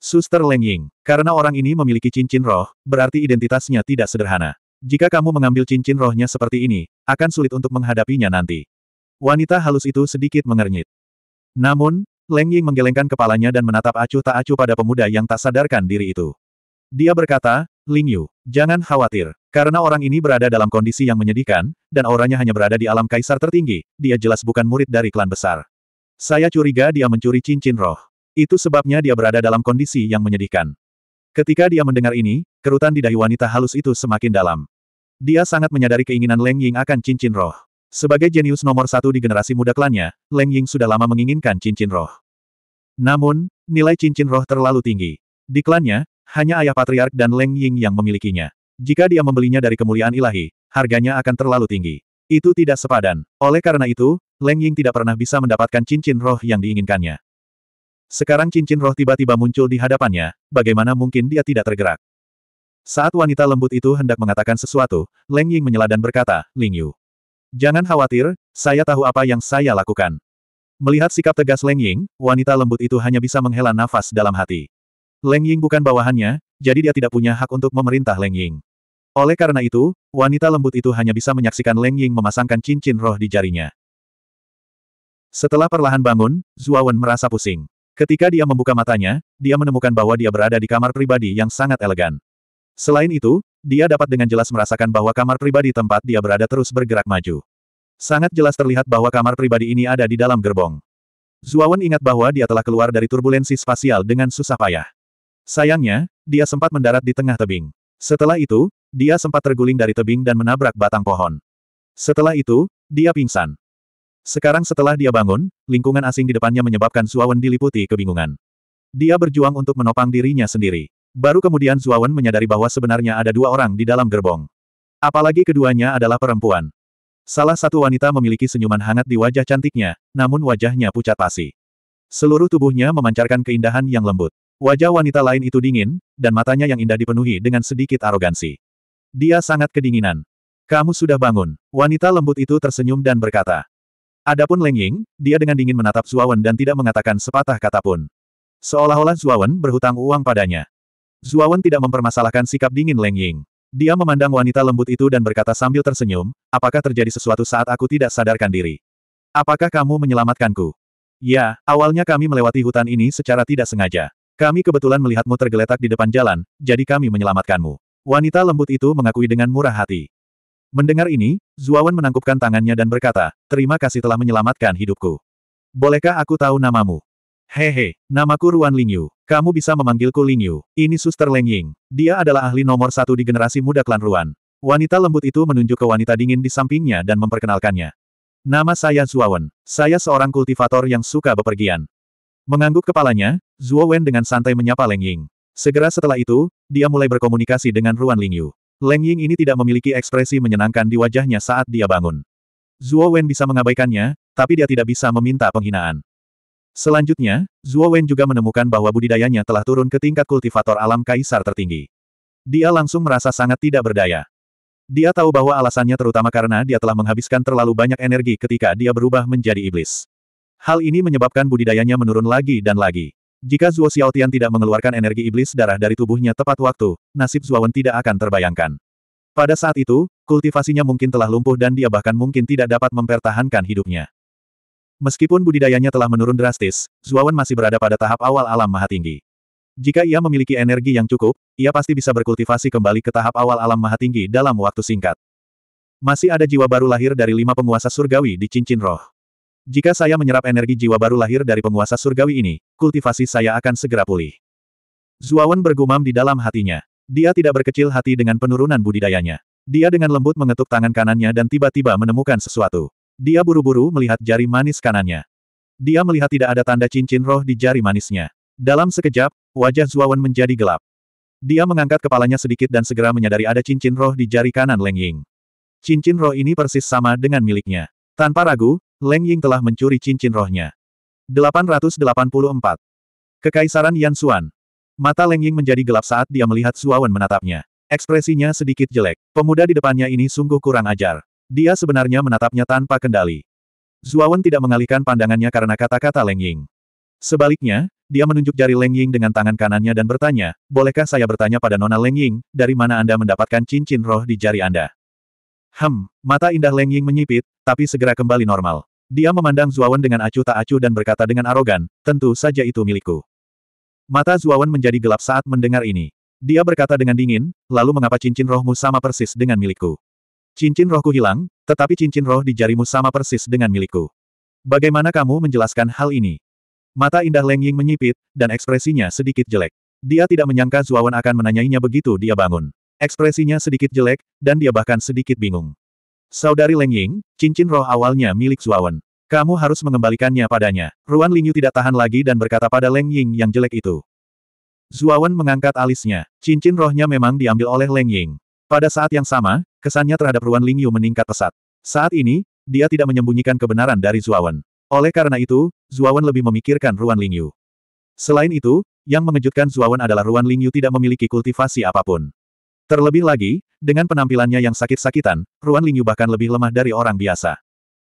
Suster Leng Ying, karena orang ini memiliki cincin roh, berarti identitasnya tidak sederhana. Jika kamu mengambil cincin rohnya seperti ini, akan sulit untuk menghadapinya nanti. Wanita halus itu sedikit mengernyit. Namun, Leng Ying menggelengkan kepalanya dan menatap acuh tak acuh pada pemuda yang tak sadarkan diri itu. Dia berkata, Ling Yu, jangan khawatir, karena orang ini berada dalam kondisi yang menyedihkan, dan auranya hanya berada di alam kaisar tertinggi, dia jelas bukan murid dari klan besar. Saya curiga dia mencuri cincin roh. Itu sebabnya dia berada dalam kondisi yang menyedihkan. Ketika dia mendengar ini, kerutan di dahi wanita halus itu semakin dalam. Dia sangat menyadari keinginan Leng Ying akan cincin roh. Sebagai jenius nomor satu di generasi muda klannya, Leng Ying sudah lama menginginkan cincin roh. Namun, nilai cincin roh terlalu tinggi. Di klannya, hanya ayah patriark dan Leng Ying yang memilikinya. Jika dia membelinya dari kemuliaan ilahi, harganya akan terlalu tinggi. Itu tidak sepadan. Oleh karena itu, Leng Ying tidak pernah bisa mendapatkan cincin roh yang diinginkannya. Sekarang cincin roh tiba-tiba muncul di hadapannya, bagaimana mungkin dia tidak tergerak? Saat wanita lembut itu hendak mengatakan sesuatu, Leng Ying menyela dan berkata, Ling Yu. Jangan khawatir, saya tahu apa yang saya lakukan. Melihat sikap tegas Leng Ying, wanita lembut itu hanya bisa menghela nafas dalam hati. Leng Ying bukan bawahannya, jadi dia tidak punya hak untuk memerintah Leng Ying. Oleh karena itu, wanita lembut itu hanya bisa menyaksikan Leng Ying memasangkan cincin roh di jarinya. Setelah perlahan bangun, Zuawan merasa pusing. Ketika dia membuka matanya, dia menemukan bahwa dia berada di kamar pribadi yang sangat elegan. Selain itu, dia dapat dengan jelas merasakan bahwa kamar pribadi tempat dia berada terus bergerak maju. Sangat jelas terlihat bahwa kamar pribadi ini ada di dalam gerbong. Zuawan ingat bahwa dia telah keluar dari turbulensi spasial dengan susah payah. Sayangnya, dia sempat mendarat di tengah tebing. Setelah itu, dia sempat terguling dari tebing dan menabrak batang pohon. Setelah itu, dia pingsan. Sekarang setelah dia bangun, lingkungan asing di depannya menyebabkan Zuawan diliputi kebingungan. Dia berjuang untuk menopang dirinya sendiri. Baru kemudian Zuawan menyadari bahwa sebenarnya ada dua orang di dalam gerbong. Apalagi keduanya adalah perempuan. Salah satu wanita memiliki senyuman hangat di wajah cantiknya, namun wajahnya pucat pasi. Seluruh tubuhnya memancarkan keindahan yang lembut. Wajah wanita lain itu dingin, dan matanya yang indah dipenuhi dengan sedikit arogansi. Dia sangat kedinginan. Kamu sudah bangun. Wanita lembut itu tersenyum dan berkata. Adapun Leng Ying, dia dengan dingin menatap Zuawan dan tidak mengatakan sepatah kata pun. Seolah-olah Zuawan berhutang uang padanya. Zuawan tidak mempermasalahkan sikap dingin Leng Ying. Dia memandang wanita lembut itu dan berkata sambil tersenyum, apakah terjadi sesuatu saat aku tidak sadarkan diri? Apakah kamu menyelamatkanku? Ya, awalnya kami melewati hutan ini secara tidak sengaja. Kami kebetulan melihatmu tergeletak di depan jalan, jadi kami menyelamatkanmu. Wanita lembut itu mengakui dengan murah hati. Mendengar ini, Zuawan menangkupkan tangannya dan berkata, terima kasih telah menyelamatkan hidupku. Bolehkah aku tahu namamu? Hehe, namaku Ruan Lingyu. Kamu bisa memanggilku Lingyu. Ini suster Leng Ying. Dia adalah ahli nomor satu di generasi muda klan Ruan. Wanita lembut itu menunjuk ke wanita dingin di sampingnya dan memperkenalkannya. Nama saya Zuawan. Saya seorang kultivator yang suka bepergian. Mengangguk kepalanya, Zhuo Wen dengan santai menyapa Leng Ying. Segera setelah itu, dia mulai berkomunikasi dengan Ruan Lingyu. Leng Ying ini tidak memiliki ekspresi menyenangkan di wajahnya saat dia bangun. Zhuo Wen bisa mengabaikannya, tapi dia tidak bisa meminta penghinaan. Selanjutnya, Zhuo Wen juga menemukan bahwa budidayanya telah turun ke tingkat kultivator alam kaisar tertinggi. Dia langsung merasa sangat tidak berdaya. Dia tahu bahwa alasannya terutama karena dia telah menghabiskan terlalu banyak energi ketika dia berubah menjadi iblis. Hal ini menyebabkan budidayanya menurun lagi dan lagi. Jika Zuo Xiaotian tidak mengeluarkan energi iblis darah dari tubuhnya tepat waktu, nasib Zuo Wen tidak akan terbayangkan. Pada saat itu, kultivasinya mungkin telah lumpuh dan dia bahkan mungkin tidak dapat mempertahankan hidupnya. Meskipun budidayanya telah menurun drastis, Zuo Wen masih berada pada tahap awal alam maha tinggi. Jika ia memiliki energi yang cukup, ia pasti bisa berkultivasi kembali ke tahap awal alam maha tinggi dalam waktu singkat. Masih ada jiwa baru lahir dari lima penguasa surgawi di cincin roh. Jika saya menyerap energi jiwa baru lahir dari penguasa surgawi ini, kultivasi saya akan segera pulih. Zuawan bergumam di dalam hatinya. Dia tidak berkecil hati dengan penurunan budidayanya. Dia dengan lembut mengetuk tangan kanannya dan tiba-tiba menemukan sesuatu. Dia buru-buru melihat jari manis kanannya. Dia melihat tidak ada tanda cincin roh di jari manisnya. Dalam sekejap, wajah Zuawan menjadi gelap. Dia mengangkat kepalanya sedikit dan segera menyadari ada cincin roh di jari kanan Leng Ying. Cincin roh ini persis sama dengan miliknya. Tanpa ragu, Leng Ying telah mencuri cincin rohnya. 884. Kekaisaran Yan Suan. Mata Leng Ying menjadi gelap saat dia melihat Suawan menatapnya. Ekspresinya sedikit jelek. Pemuda di depannya ini sungguh kurang ajar. Dia sebenarnya menatapnya tanpa kendali. Zuawan tidak mengalihkan pandangannya karena kata-kata Leng Ying. Sebaliknya, dia menunjuk jari Leng Ying dengan tangan kanannya dan bertanya, Bolehkah saya bertanya pada Nona Leng Ying, dari mana Anda mendapatkan cincin roh di jari Anda? Hem, mata indah Leng Ying menyipit, tapi segera kembali normal. Dia memandang Zuawan dengan acuh tak acuh dan berkata dengan arogan, tentu saja itu milikku. Mata Zuawan menjadi gelap saat mendengar ini. Dia berkata dengan dingin, lalu mengapa cincin rohmu sama persis dengan milikku? Cincin rohku hilang, tetapi cincin roh di jarimu sama persis dengan milikku. Bagaimana kamu menjelaskan hal ini? Mata indah Leng Ying menyipit, dan ekspresinya sedikit jelek. Dia tidak menyangka Zuawan akan menanyainya begitu dia bangun. Ekspresinya sedikit jelek, dan dia bahkan sedikit bingung. Saudari Leng Ying, cincin roh awalnya milik Zuawan. Kamu harus mengembalikannya padanya. Ruan Lingyu tidak tahan lagi dan berkata pada Leng Ying yang jelek itu. Zuawan mengangkat alisnya. Cincin rohnya memang diambil oleh Leng Ying. Pada saat yang sama, kesannya terhadap Ruan Lingyu meningkat pesat. Saat ini, dia tidak menyembunyikan kebenaran dari Zuawan. Oleh karena itu, Zuawan lebih memikirkan Ruan Lingyu. Selain itu, yang mengejutkan Zuawan adalah Ruan Lingyu tidak memiliki kultivasi apapun. Terlebih lagi, dengan penampilannya yang sakit-sakitan, Ruan Lingyu bahkan lebih lemah dari orang biasa.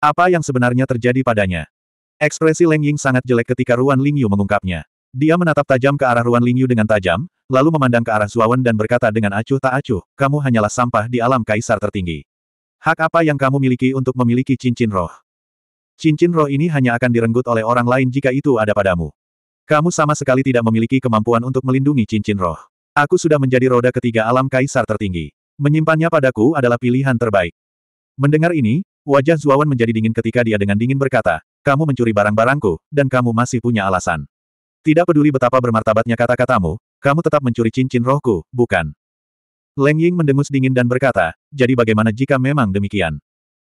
Apa yang sebenarnya terjadi padanya? Ekspresi Leng Ying sangat jelek ketika Ruan Lingyu mengungkapnya. Dia menatap tajam ke arah Ruan Lingyu dengan tajam, lalu memandang ke arah Zuawan dan berkata dengan acuh tak acuh, kamu hanyalah sampah di alam kaisar tertinggi. Hak apa yang kamu miliki untuk memiliki cincin roh? Cincin roh ini hanya akan direnggut oleh orang lain jika itu ada padamu. Kamu sama sekali tidak memiliki kemampuan untuk melindungi cincin roh. Aku sudah menjadi roda ketiga alam kaisar tertinggi. Menyimpannya padaku adalah pilihan terbaik. Mendengar ini, wajah Zuawan menjadi dingin ketika dia dengan dingin berkata, kamu mencuri barang-barangku, dan kamu masih punya alasan. Tidak peduli betapa bermartabatnya kata-katamu, kamu tetap mencuri cincin rohku, bukan? Leng Ying mendengus dingin dan berkata, jadi bagaimana jika memang demikian?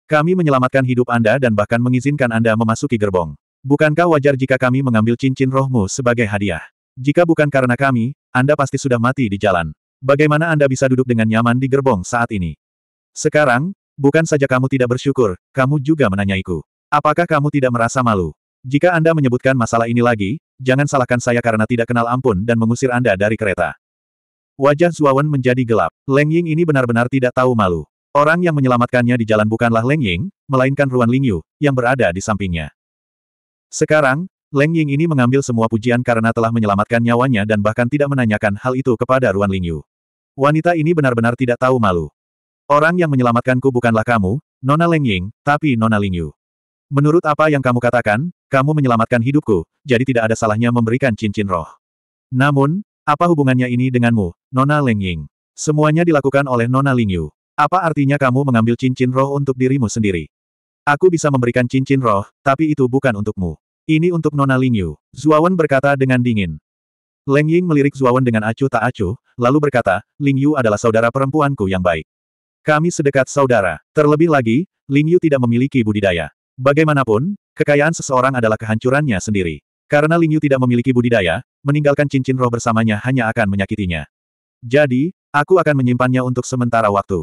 Kami menyelamatkan hidup Anda dan bahkan mengizinkan Anda memasuki gerbong. Bukankah wajar jika kami mengambil cincin rohmu sebagai hadiah? Jika bukan karena kami, anda pasti sudah mati di jalan. Bagaimana Anda bisa duduk dengan nyaman di gerbong saat ini? Sekarang, bukan saja kamu tidak bersyukur, kamu juga menanyaiku. Apakah kamu tidak merasa malu? Jika Anda menyebutkan masalah ini lagi, jangan salahkan saya karena tidak kenal ampun dan mengusir Anda dari kereta. Wajah Zuawan menjadi gelap. Leng Ying ini benar-benar tidak tahu malu. Orang yang menyelamatkannya di jalan bukanlah Leng Ying, melainkan Ruan Lingyu, yang berada di sampingnya. Sekarang, Leng Ying ini mengambil semua pujian karena telah menyelamatkan nyawanya dan bahkan tidak menanyakan hal itu kepada Ruan Lingyu. Wanita ini benar-benar tidak tahu malu. Orang yang menyelamatkanku bukanlah kamu, Nona Leng Ying, tapi Nona Lingyu. Menurut apa yang kamu katakan, kamu menyelamatkan hidupku, jadi tidak ada salahnya memberikan cincin roh. Namun, apa hubungannya ini denganmu, Nona Leng Ying? Semuanya dilakukan oleh Nona Lingyu. Apa artinya kamu mengambil cincin roh untuk dirimu sendiri? Aku bisa memberikan cincin roh, tapi itu bukan untukmu. Ini untuk Nona Lingyu, Zuawan berkata dengan dingin. Leng Ying melirik Zuawan dengan acuh tak acuh, lalu berkata, Lingyu adalah saudara perempuanku yang baik. Kami sedekat saudara. Terlebih lagi, Lingyu tidak memiliki budidaya. Bagaimanapun, kekayaan seseorang adalah kehancurannya sendiri. Karena Lingyu tidak memiliki budidaya, meninggalkan cincin roh bersamanya hanya akan menyakitinya. Jadi, aku akan menyimpannya untuk sementara waktu.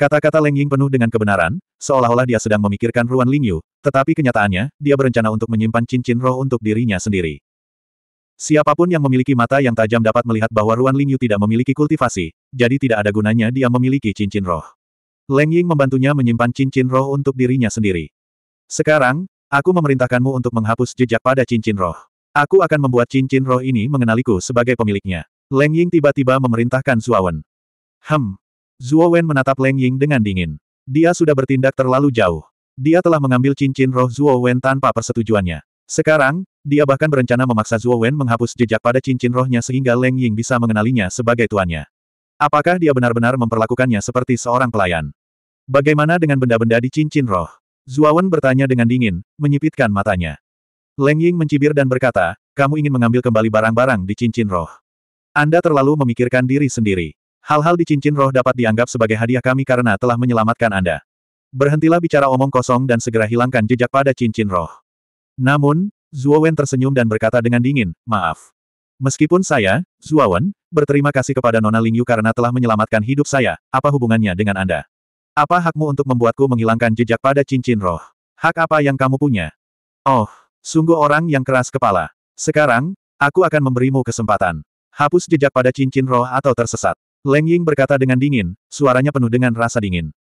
Kata-kata Leng Ying penuh dengan kebenaran, seolah-olah dia sedang memikirkan Ruan Lingyu, tetapi kenyataannya, dia berencana untuk menyimpan cincin roh untuk dirinya sendiri. Siapapun yang memiliki mata yang tajam dapat melihat bahwa Ruan Lingyu tidak memiliki kultivasi, jadi tidak ada gunanya dia memiliki cincin roh. Leng Ying membantunya menyimpan cincin roh untuk dirinya sendiri. Sekarang, aku memerintahkanmu untuk menghapus jejak pada cincin roh. Aku akan membuat cincin roh ini mengenaliku sebagai pemiliknya. Leng Ying tiba-tiba memerintahkan Zuowen. Hem. Wen menatap Leng Ying dengan dingin. Dia sudah bertindak terlalu jauh. Dia telah mengambil cincin roh Zuo Wen tanpa persetujuannya. Sekarang, dia bahkan berencana memaksa Zuo Wen menghapus jejak pada cincin rohnya sehingga Leng Ying bisa mengenalinya sebagai tuannya. Apakah dia benar-benar memperlakukannya seperti seorang pelayan? Bagaimana dengan benda-benda di cincin roh? Zuo Wen bertanya dengan dingin, menyipitkan matanya. Leng Ying mencibir dan berkata, kamu ingin mengambil kembali barang-barang di cincin roh. Anda terlalu memikirkan diri sendiri. Hal-hal di cincin roh dapat dianggap sebagai hadiah kami karena telah menyelamatkan Anda. Berhentilah bicara omong kosong dan segera hilangkan jejak pada cincin roh. Namun, Wen tersenyum dan berkata dengan dingin, maaf. Meskipun saya, Wen, berterima kasih kepada Nona Lingyu karena telah menyelamatkan hidup saya, apa hubungannya dengan Anda? Apa hakmu untuk membuatku menghilangkan jejak pada cincin roh? Hak apa yang kamu punya? Oh, sungguh orang yang keras kepala. Sekarang, aku akan memberimu kesempatan. Hapus jejak pada cincin roh atau tersesat. Leng Ying berkata dengan dingin, suaranya penuh dengan rasa dingin.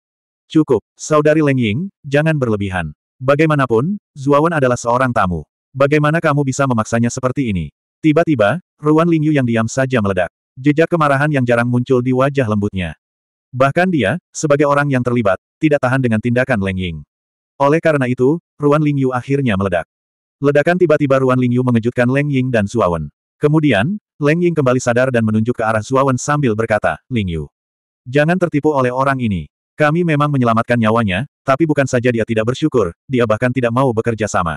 Cukup, saudari Leng Ying, jangan berlebihan. Bagaimanapun, Zuawan adalah seorang tamu. Bagaimana kamu bisa memaksanya seperti ini? Tiba-tiba, Ruan Lingyu yang diam saja meledak. Jejak kemarahan yang jarang muncul di wajah lembutnya. Bahkan dia, sebagai orang yang terlibat, tidak tahan dengan tindakan Leng Ying. Oleh karena itu, Ruan Lingyu akhirnya meledak. Ledakan tiba-tiba Ruan Lingyu mengejutkan Leng Ying dan Zuawan. Kemudian, Leng Ying kembali sadar dan menunjuk ke arah Zuawan sambil berkata, Ling Yu. Jangan tertipu oleh orang ini. Kami memang menyelamatkan nyawanya, tapi bukan saja dia tidak bersyukur, dia bahkan tidak mau bekerja sama.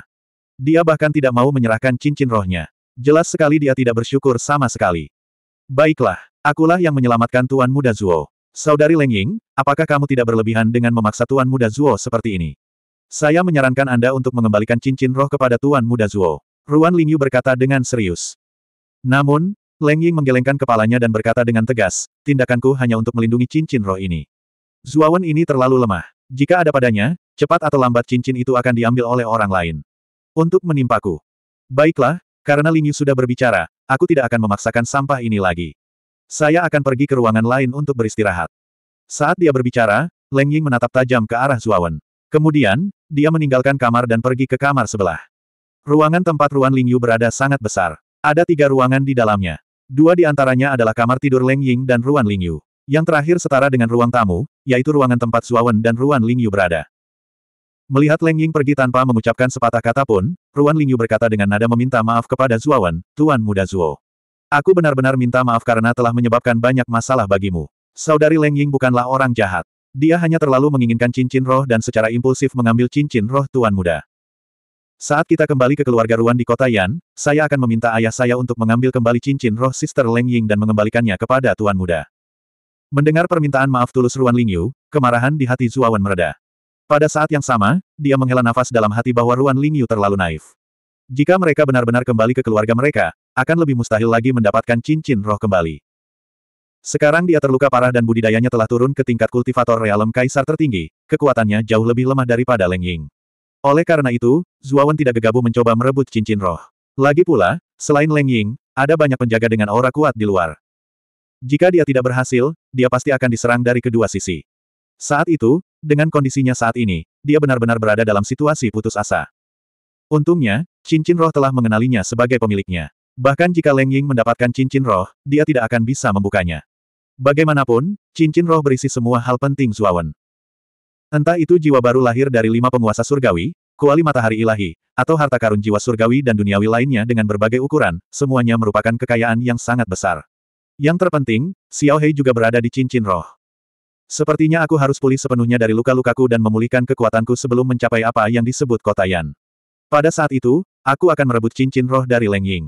Dia bahkan tidak mau menyerahkan cincin rohnya. Jelas sekali dia tidak bersyukur sama sekali. Baiklah, akulah yang menyelamatkan Tuan Muda Zuo. Saudari Leng Ying, apakah kamu tidak berlebihan dengan memaksa Tuan Muda Zuo seperti ini? Saya menyarankan Anda untuk mengembalikan cincin roh kepada Tuan Muda Zuo. Ruan Lingyu berkata dengan serius. Namun, Leng Ying menggelengkan kepalanya dan berkata dengan tegas, tindakanku hanya untuk melindungi cincin roh ini. Zuawan ini terlalu lemah. Jika ada padanya, cepat atau lambat cincin itu akan diambil oleh orang lain. Untuk menimpaku. Baiklah, karena Ling yu sudah berbicara, aku tidak akan memaksakan sampah ini lagi. Saya akan pergi ke ruangan lain untuk beristirahat. Saat dia berbicara, Leng Ying menatap tajam ke arah Zuawan. Kemudian, dia meninggalkan kamar dan pergi ke kamar sebelah. Ruangan tempat Ruan Ling yu berada sangat besar. Ada tiga ruangan di dalamnya. Dua di antaranya adalah kamar tidur Leng Ying dan Ruan Lingyu. Yang terakhir setara dengan ruang tamu, yaitu ruangan tempat Suawan dan Ruan Lingyu berada. Melihat Leng Ying pergi tanpa mengucapkan sepatah kata pun, Ruan Lingyu berkata dengan nada meminta maaf kepada Suawan, Tuan Muda Zuo. Aku benar-benar minta maaf karena telah menyebabkan banyak masalah bagimu. Saudari Leng Ying bukanlah orang jahat. Dia hanya terlalu menginginkan cincin roh dan secara impulsif mengambil cincin roh Tuan Muda. Saat kita kembali ke keluarga Ruan di kota Yan, saya akan meminta ayah saya untuk mengambil kembali cincin roh Sister Leng Ying dan mengembalikannya kepada Tuan Muda. Mendengar permintaan maaf tulus Ruan Ling Yu, kemarahan di hati Zuawan mereda. Pada saat yang sama, dia menghela nafas dalam hati bahwa Ruan Ling Yu terlalu naif. Jika mereka benar-benar kembali ke keluarga mereka, akan lebih mustahil lagi mendapatkan cincin roh kembali. Sekarang dia terluka parah dan budidayanya telah turun ke tingkat kultivator realem kaisar tertinggi, kekuatannya jauh lebih lemah daripada Leng Ying. Oleh karena itu, Zuawan tidak gegabah mencoba merebut cincin roh. Lagi pula, selain Leng Ying, ada banyak penjaga dengan aura kuat di luar. Jika dia tidak berhasil, dia pasti akan diserang dari kedua sisi. Saat itu, dengan kondisinya saat ini, dia benar-benar berada dalam situasi putus asa. Untungnya, cincin roh telah mengenalinya sebagai pemiliknya. Bahkan jika Leng Ying mendapatkan cincin roh, dia tidak akan bisa membukanya. Bagaimanapun, cincin roh berisi semua hal penting Zuawan. Entah itu jiwa baru lahir dari lima penguasa surgawi, kuali matahari ilahi, atau harta karun jiwa surgawi dan duniawi lainnya dengan berbagai ukuran, semuanya merupakan kekayaan yang sangat besar. Yang terpenting, Xiao Hei juga berada di cincin roh. Sepertinya aku harus pulih sepenuhnya dari luka-lukaku dan memulihkan kekuatanku sebelum mencapai apa yang disebut kota Yan. Pada saat itu, aku akan merebut cincin roh dari Leng Ying.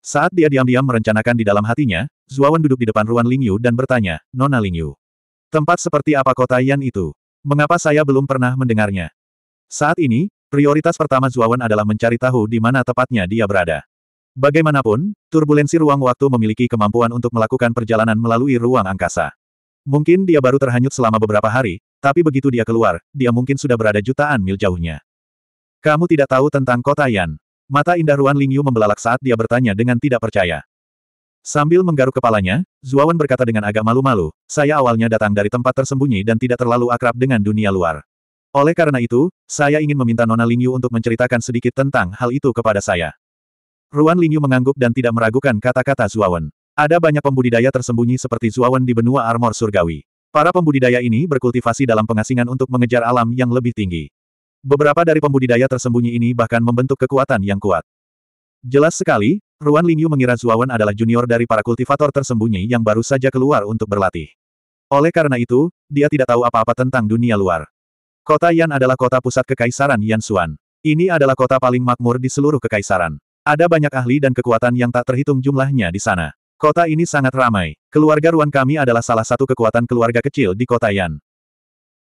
Saat dia diam-diam merencanakan di dalam hatinya, Zuawan duduk di depan ruan Lingyu dan bertanya, Nona Lingyu. Tempat seperti apa kota Yan itu? Mengapa saya belum pernah mendengarnya? Saat ini, prioritas pertama Zuawan adalah mencari tahu di mana tepatnya dia berada. Bagaimanapun, turbulensi ruang waktu memiliki kemampuan untuk melakukan perjalanan melalui ruang angkasa. Mungkin dia baru terhanyut selama beberapa hari, tapi begitu dia keluar, dia mungkin sudah berada jutaan mil jauhnya. Kamu tidak tahu tentang kota Yan. Mata indah Ruan Lingyu membelalak saat dia bertanya dengan tidak percaya. Sambil menggaruk kepalanya, Zuawan berkata dengan agak malu-malu, saya awalnya datang dari tempat tersembunyi dan tidak terlalu akrab dengan dunia luar. Oleh karena itu, saya ingin meminta Nona Lingyu untuk menceritakan sedikit tentang hal itu kepada saya. Ruan Lingyu mengangguk dan tidak meragukan kata-kata Zuawan. Ada banyak pembudidaya tersembunyi seperti Zuawan di benua armor surgawi. Para pembudidaya ini berkultivasi dalam pengasingan untuk mengejar alam yang lebih tinggi. Beberapa dari pembudidaya tersembunyi ini bahkan membentuk kekuatan yang kuat. Jelas sekali, Ruan Lingyu mengira Zuawan adalah junior dari para kultivator tersembunyi yang baru saja keluar untuk berlatih. Oleh karena itu, dia tidak tahu apa-apa tentang dunia luar. Kota Yan adalah kota pusat kekaisaran Yan Xuan. Ini adalah kota paling makmur di seluruh kekaisaran. Ada banyak ahli dan kekuatan yang tak terhitung jumlahnya di sana. Kota ini sangat ramai. Keluarga Ruan kami adalah salah satu kekuatan keluarga kecil di kota Yan.